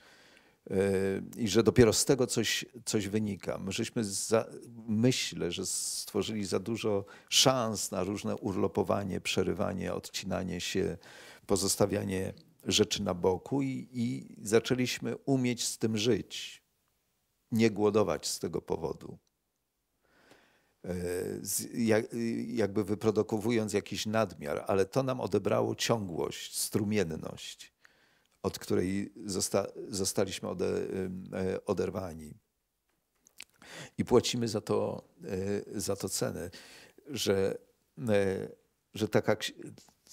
i że dopiero z tego coś, coś wynika. My żeśmy, za, myślę, że stworzyli za dużo szans na różne urlopowanie, przerywanie, odcinanie się, pozostawianie rzeczy na boku i, i zaczęliśmy umieć z tym żyć, nie głodować z tego powodu. E, Jak, jakby wyprodukowując jakiś nadmiar, ale to nam odebrało ciągłość, strumienność od której zosta zostaliśmy ode e, oderwani. I płacimy za to, e, za to cenę, że, e, że taka,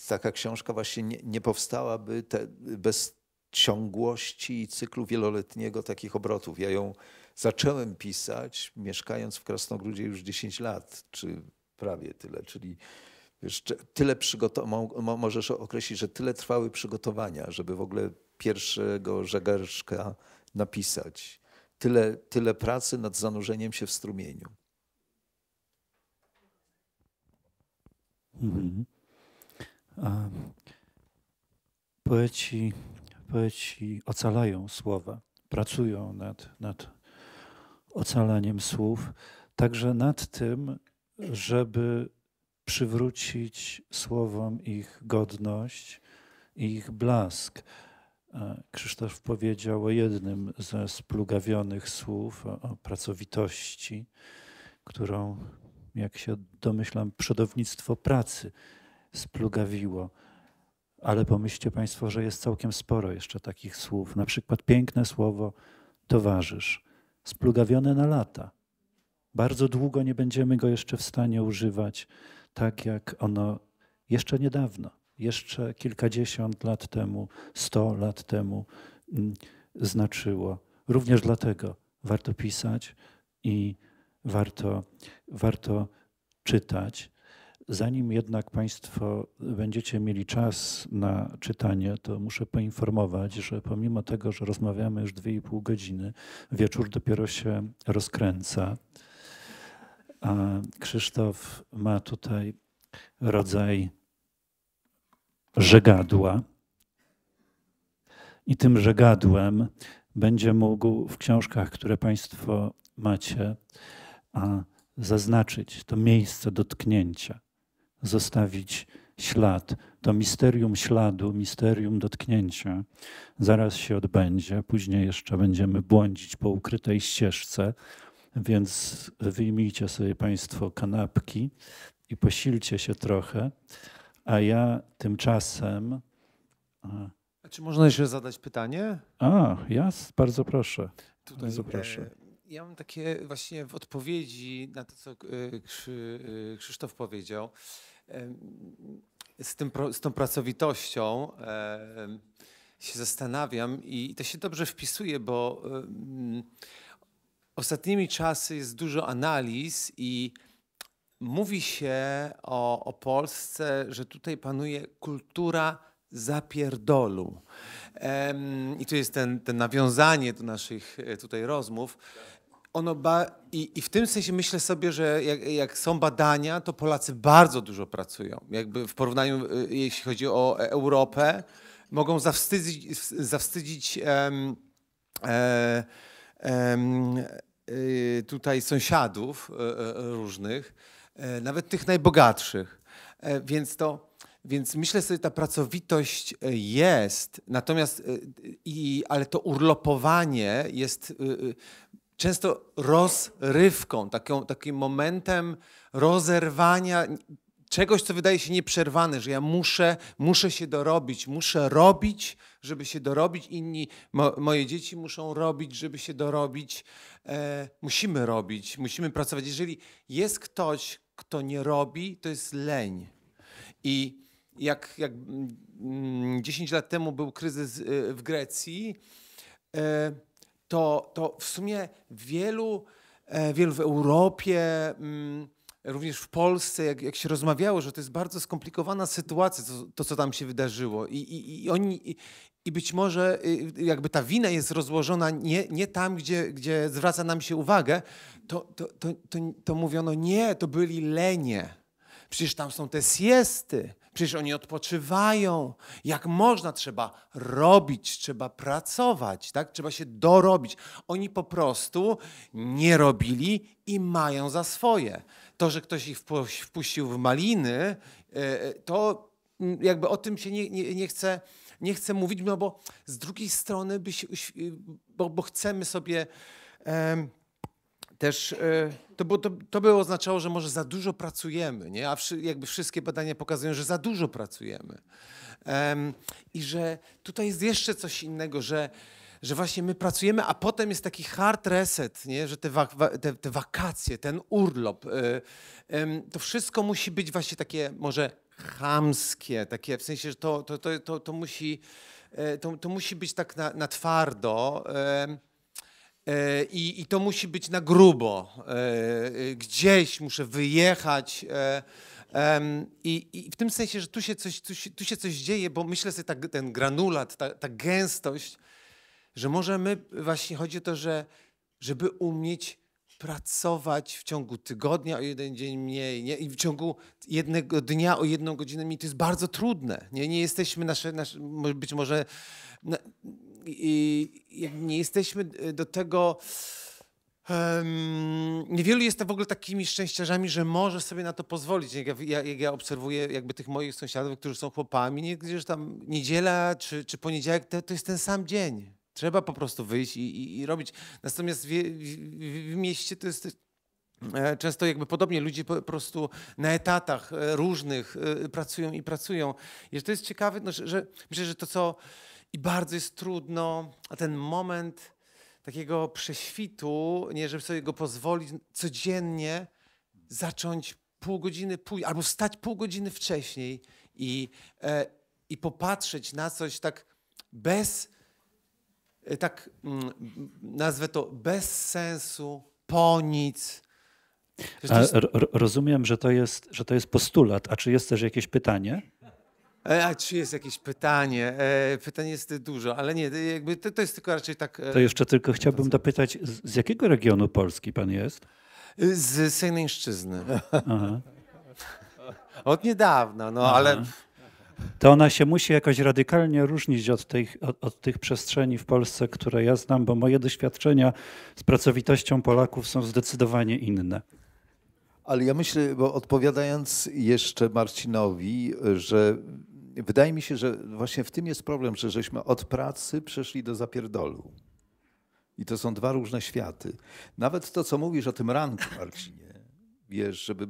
taka książka właśnie nie, nie powstałaby te, bez ciągłości i cyklu wieloletniego takich obrotów. Ja ją zacząłem pisać, mieszkając w Krasnogródzie już 10 lat, czy prawie tyle, czyli Wiesz, tyle przygotow- możesz określić, że tyle trwały przygotowania, żeby w ogóle pierwszego żegarszka napisać. Tyle, tyle pracy nad zanurzeniem się w strumieniu. Mhm. poeci, poeci ocalają słowa, pracują nad, nad ocalaniem słów, także nad tym, żeby przywrócić słowom ich godność i ich blask. E, Krzysztof powiedział o jednym ze splugawionych słów, o pracowitości, którą, jak się domyślam, przodownictwo pracy splugawiło. Ale pomyślcie Państwo, że jest całkiem sporo jeszcze takich słów. Na przykład piękne słowo towarzysz, splugawione na lata. Bardzo długo nie będziemy go jeszcze w stanie używać tak jak ono jeszcze niedawno, jeszcze kilkadziesiąt lat temu, sto lat temu mm, znaczyło. Również dlatego warto pisać i warto, warto czytać. Zanim jednak Państwo będziecie mieli czas na czytanie, to muszę poinformować, że pomimo tego, że rozmawiamy już 2,5 godziny, wieczór dopiero się rozkręca. A Krzysztof ma tutaj rodzaj żegadła. I tym żegadłem będzie mógł w książkach, które Państwo macie, zaznaczyć to miejsce dotknięcia, zostawić ślad. To misterium śladu, misterium dotknięcia zaraz się odbędzie. Później jeszcze będziemy błądzić po ukrytej ścieżce, więc wyjmijcie sobie Państwo kanapki i posilcie się trochę, a ja tymczasem. A czy można jeszcze zadać pytanie? A, jasne, bardzo proszę. Tutaj, bardzo e, proszę. Ja mam takie właśnie w odpowiedzi na to, co e, e, Krzysztof powiedział, z, tym, z tą pracowitością się zastanawiam i to się dobrze wpisuje, bo Ostatnimi czasy jest dużo analiz i mówi się o, o Polsce, że tutaj panuje kultura zapierdolu. Um, I tu jest ten, ten nawiązanie do naszych e, tutaj rozmów. Ono ba- i, I w tym sensie myślę sobie, że jak, jak, są badania, to Polacy bardzo dużo pracują. Jakby w porównaniu, e, jeśli chodzi o e, Europę, mogą zawstydzić, zawstydzić um, um, Y, tutaj sąsiadów y, y, różnych, e, nawet tych najbogatszych. E, więc to, więc myślę sobie, ta pracowitość e, jest, natomiast, i, ale to urlopowanie jest często rozrywką, taką, takim momentem rozerwania czegoś, co wydaje się nieprzerwane, że ja muszę, muszę się dorobić, muszę robić, żeby się dorobić, inni, mo, moje dzieci muszą robić, żeby się dorobić. E, musimy robić, musimy pracować. Jeżeli jest ktoś, kto nie robi, to jest leń. I jak, jak 10 mm, lat temu był kryzys y, w Grecji, e, to, to w sumie wielu, e, wielu w Europie mm, również w Polsce, jak, jak się rozmawiało, że to jest bardzo skomplikowana sytuacja, to, to co tam się wydarzyło. I, i, i oni, i, i być może y, jakby ta wina jest rozłożona nie, nie tam, gdzie, gdzie zwraca nam się uwagę, to, to, to, to, to mówiono nie, to byli lenie. Przecież tam są te siesty, przecież oni odpoczywają. Jak można, trzeba robić, trzeba pracować, tak? trzeba się dorobić. Oni po prostu nie robili i mają za swoje. To, że ktoś ich wpuścił w maliny, e, e, to mm, jakby o tym się nie, nie, nie chcę nie chcę mówić, no bo z drugiej strony, y, bo, bo chcemy sobie też, e, to, bo, to, to by oznaczało, że może za dużo pracujemy, nie? a wszy, jakby wszystkie badania pokazują, że za dużo pracujemy. I że tutaj jest jeszcze coś innego, że że właśnie my pracujemy, a potem jest taki hard reset, nie? że te, wa te, te wakacje, ten urlop, y, to wszystko musi być właśnie takie może chamskie, takie w sensie, że to, to, to, to, to musi, e, to, to musi być tak na, na twardo. E, I, I, to musi być na grubo. E, gdzieś muszę wyjechać. I, i w tym sensie, że tu się coś, tu się, tu się coś dzieje, bo myślę sobie, ta, ten granulat, ta, ta gęstość że możemy, właśnie chodzi o to, że żeby umieć pracować w ciągu tygodnia o jeden dzień mniej nie? i w ciągu jednego dnia o jedną godzinę mniej. To jest bardzo trudne. Nie, nie jesteśmy nasze, nasze być może na, i, nie jesteśmy y, do tego. Um, niewielu jest w ogóle takimi szczęściarzami, że może sobie na to pozwolić. Jak ja, jak ja obserwuję jakby tych moich sąsiadów, którzy są chłopami, nie, gdzieś tam niedziela czy, czy poniedziałek to, to jest ten sam dzień. Trzeba po prostu wyjść i, i, i robić. Natomiast w, w, w mieście to jest e, Często jakby podobnie ludzie po prostu na etatach e, różnych e, pracują i pracują. I to jest ciekawe, no, że, że myślę, że to co i bardzo jest trudno, a ten moment takiego prześwitu, nie, żeby sobie go pozwolić codziennie zacząć pół godziny później, albo stać pół godziny wcześniej i, e, i popatrzeć na coś tak bez E, tak mm, nazwę to bez sensu, po nic. jest... Rozumiem, że to, jest, że to jest postulat. A czy jest też jakieś pytanie? E, a czy jest jakieś pytanie? E, pytań jest dużo, ale nie, jakby to, to jest tylko raczej tak. To jeszcze tylko chciałbym dopytać, z jakiego regionu Polski pan jest? Z Sejneńszczyzny. Aha. Od niedawna, no Aha. ale to ona się musi jakoś radykalnie różnić od tych, od, od, tych przestrzeni w Polsce, które ja znam, bo moje doświadczenia z pracowitością Polaków są zdecydowanie inne. Ale ja myślę, bo odpowiadając jeszcze Marcinowi, że wydaje mi się, że właśnie w tym jest problem, że żeśmy od pracy przeszli do zapierdolu. I to są dwa różne światy. Nawet to, co mówisz o tym ranku, Marcinie, wiesz, żeby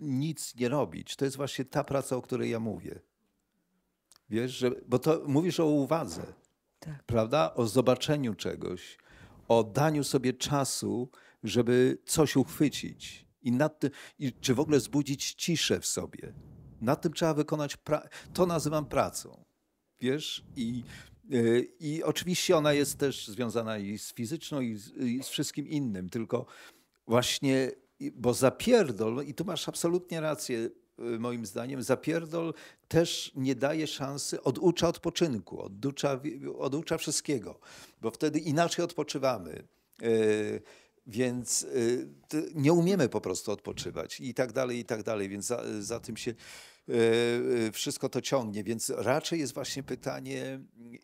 nic nie robić, to jest właśnie ta praca, o której ja mówię. Wiesz, że, bo to mówisz o uwadze, tak. prawda? O zobaczeniu czegoś, o daniu sobie czasu, żeby coś uchwycić i, nad tym, i czy w ogóle zbudzić ciszę w sobie. Na tym trzeba wykonać, pracę. to nazywam pracą, wiesz? I, yy, I oczywiście ona jest też związana i z fizyczną, i z, i z wszystkim innym, tylko właśnie, bo zapierdol, no i tu masz absolutnie rację, Y, moim zdaniem, zapierdol też nie daje szansy, oducza odpoczynku, oducza, oducza wszystkiego, bo wtedy inaczej odpoczywamy. Y, więc y, nie umiemy po prostu odpoczywać i tak dalej, i tak dalej. Więc za, za tym się wszystko to ciągnie. Więc raczej jest właśnie pytanie,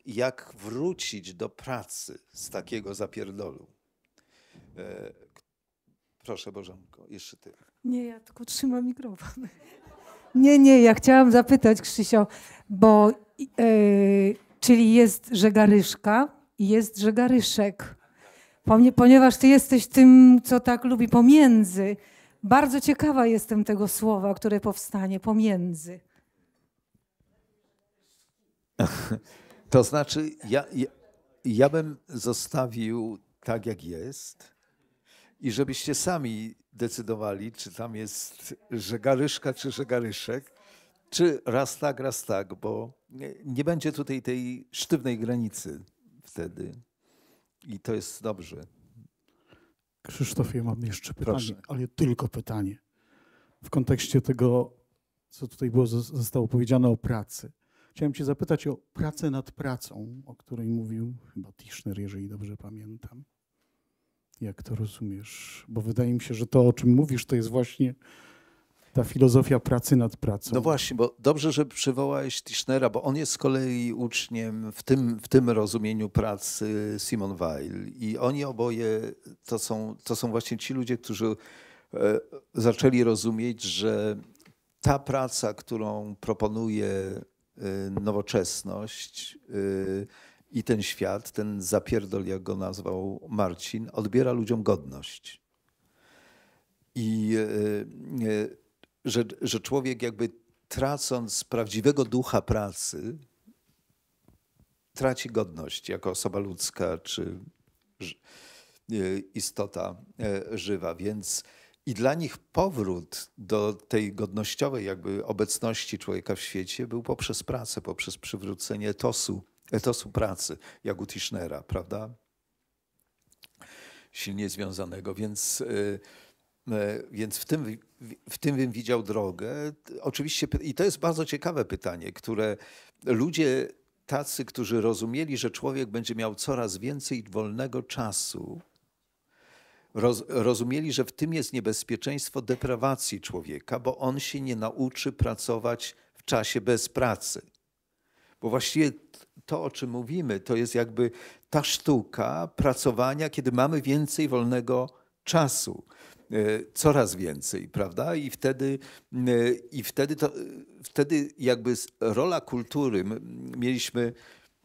jak wrócić do pracy z takiego zapierdolu. Proszę Bożonko, jeszcze ty. Nie, ja tylko trzymam mikrofon. Nie, nie, ja chciałam zapytać Krzysio, bo yy, czyli jest żegaryszka i jest żegaryszek. Ponieważ ty jesteś tym, co tak lubi, pomiędzy. Bardzo ciekawa jestem tego słowa, które powstanie, pomiędzy. To znaczy, ja, ja, ja bym zostawił tak, jak jest i żebyście sami decydowali, czy tam jest żegaryszka, czy żegaryszek, czy raz tak, raz tak, bo nie, będzie tutaj tej sztywnej granicy wtedy. I to jest dobrze. Krzysztofie, mam jeszcze pytanie, Proszę. ale tylko pytanie. W kontekście tego, co tutaj było, zostało powiedziane o pracy. Chciałem Cię zapytać o pracę nad pracą, o której mówił chyba Tischner, jeżeli dobrze pamiętam. Jak to rozumiesz? Bo wydaje mi się, że to, o czym mówisz, to jest właśnie ta filozofia pracy nad pracą. No właśnie, bo dobrze, że przywołałeś Tischnera, bo on jest z kolei uczniem w tym, w tym rozumieniu pracy Simon Weil. I oni oboje to są, to są właśnie ci ludzie, którzy e, zaczęli rozumieć, że ta praca, którą proponuje e, nowoczesność, e, i ten świat, ten zapierdol, jak go nazwał Marcin, odbiera ludziom godność. I e, e, że, że człowiek jakby tracąc prawdziwego ducha pracy, traci godność jako osoba ludzka czy e, istota żywa. Więc i dla nich powrót do tej godnościowej jakby obecności człowieka w świecie był poprzez pracę, poprzez przywrócenie tosu etosu pracy Jagut Isznera, prawda? Silnie związanego, więc... Y, y, więc w tym, w tym bym widział drogę. Oczywiście, i to jest bardzo ciekawe pytanie, które ludzie tacy, którzy rozumieli, że człowiek będzie miał coraz więcej wolnego czasu, roz, rozumieli, że w tym jest niebezpieczeństwo deprawacji człowieka, bo on się nie nauczy pracować w czasie bez pracy. Bo właściwie to, o czym mówimy, to jest jakby ta sztuka pracowania, kiedy mamy więcej wolnego czasu. E, coraz więcej, prawda? I wtedy, e, i wtedy, to, e, wtedy jakby rola kultury. Mieliśmy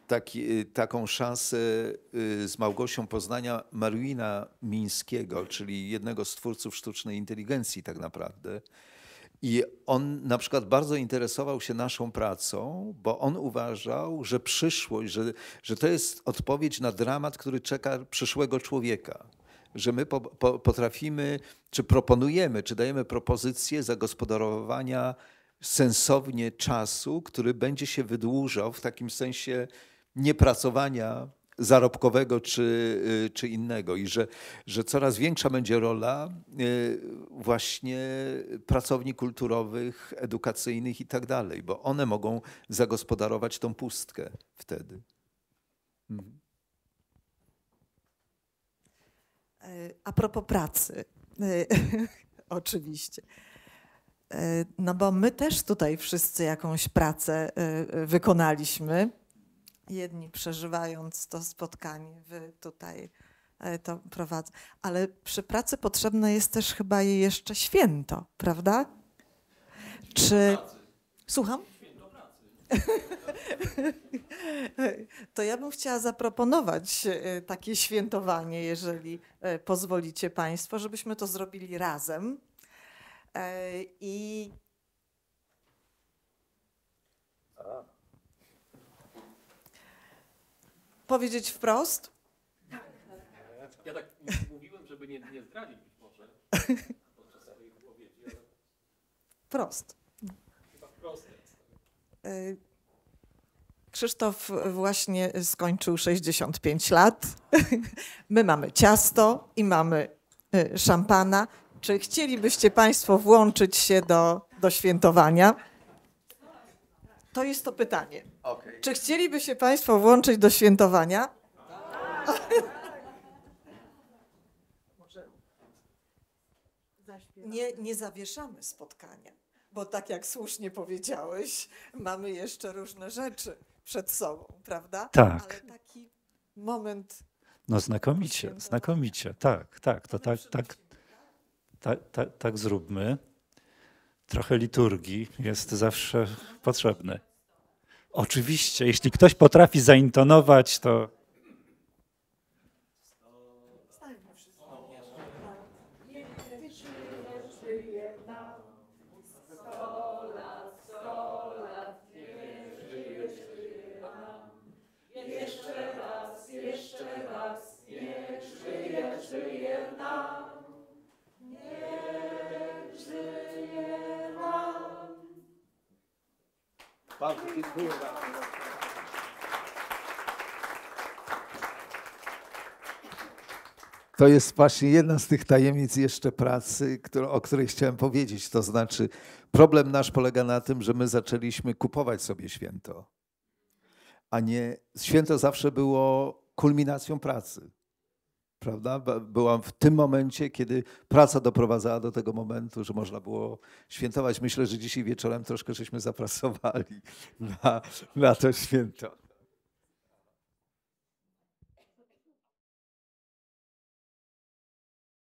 taki, taką szansę z Małgosią Poznania Marwina Mińskiego, czyli jednego z twórców sztucznej inteligencji, tak naprawdę i on na przykład bardzo interesował się naszą pracą, bo on uważał, że przyszłość, że, że to jest odpowiedź na dramat, który czeka przyszłego człowieka. Że my po, po, potrafimy, czy proponujemy, czy dajemy propozycje zagospodarowania sensownie czasu, który będzie się wydłużał w takim sensie niepracowania zarobkowego czy, y, czy innego i że, że coraz większa będzie rola y, właśnie pracowni kulturowych, edukacyjnych i tak dalej, bo one mogą zagospodarować tą pustkę wtedy. Mhm. E, a propos pracy, e, oczywiście. E, no bo my też tutaj wszyscy jakąś pracę wykonaliśmy jedni przeżywając to spotkanie, wy tutaj e, to prowadzę. Ale przy pracy potrzebne jest też chyba jej jeszcze święto, prawda? Czy. Słucham? To ja bym chciała zaproponować e, takie świętowanie, jeżeli e, pozwolicie Państwo, żebyśmy to zrobili razem. I. powiedzieć wprost? Ja tak mówiłem, żeby nie, nie zdradzić być może podczas wypowiedzi, Prost. Chyba wprost. Y, Krzysztof właśnie skończył 65 lat. My mamy ciasto i mamy y, szampana. Czy chcielibyście Państwo włączyć się do, do świętowania? To jest to pytanie. Okay. Czy chcieliby się Państwo włączyć do świętowania? Nie, nie zawieszamy spotkania, bo tak jak słusznie powiedziałeś, mamy jeszcze różne rzeczy przed sobą, prawda? Tak. Ale taki moment. No znakomicie, znakomicie, tak, tak, to tak, tak, tak, tak, tak zróbmy trochę liturgii jest zawsze potrzebne. Oczywiście, jeśli ktoś potrafi zaintonować, to Dziękuję bardzo. To jest właśnie jedna z tych tajemnic jeszcze pracy, którą, o której chciałem powiedzieć. To znaczy, problem nasz polega na tym, że my zaczęliśmy kupować sobie święto, a nie święto zawsze było kulminacją pracy prawda? Byłam w tym momencie, kiedy praca doprowadzała do tego momentu, że można było świętować. Myślę, że dzisiaj wieczorem troszkę żeśmy zapracowali na, na to święto.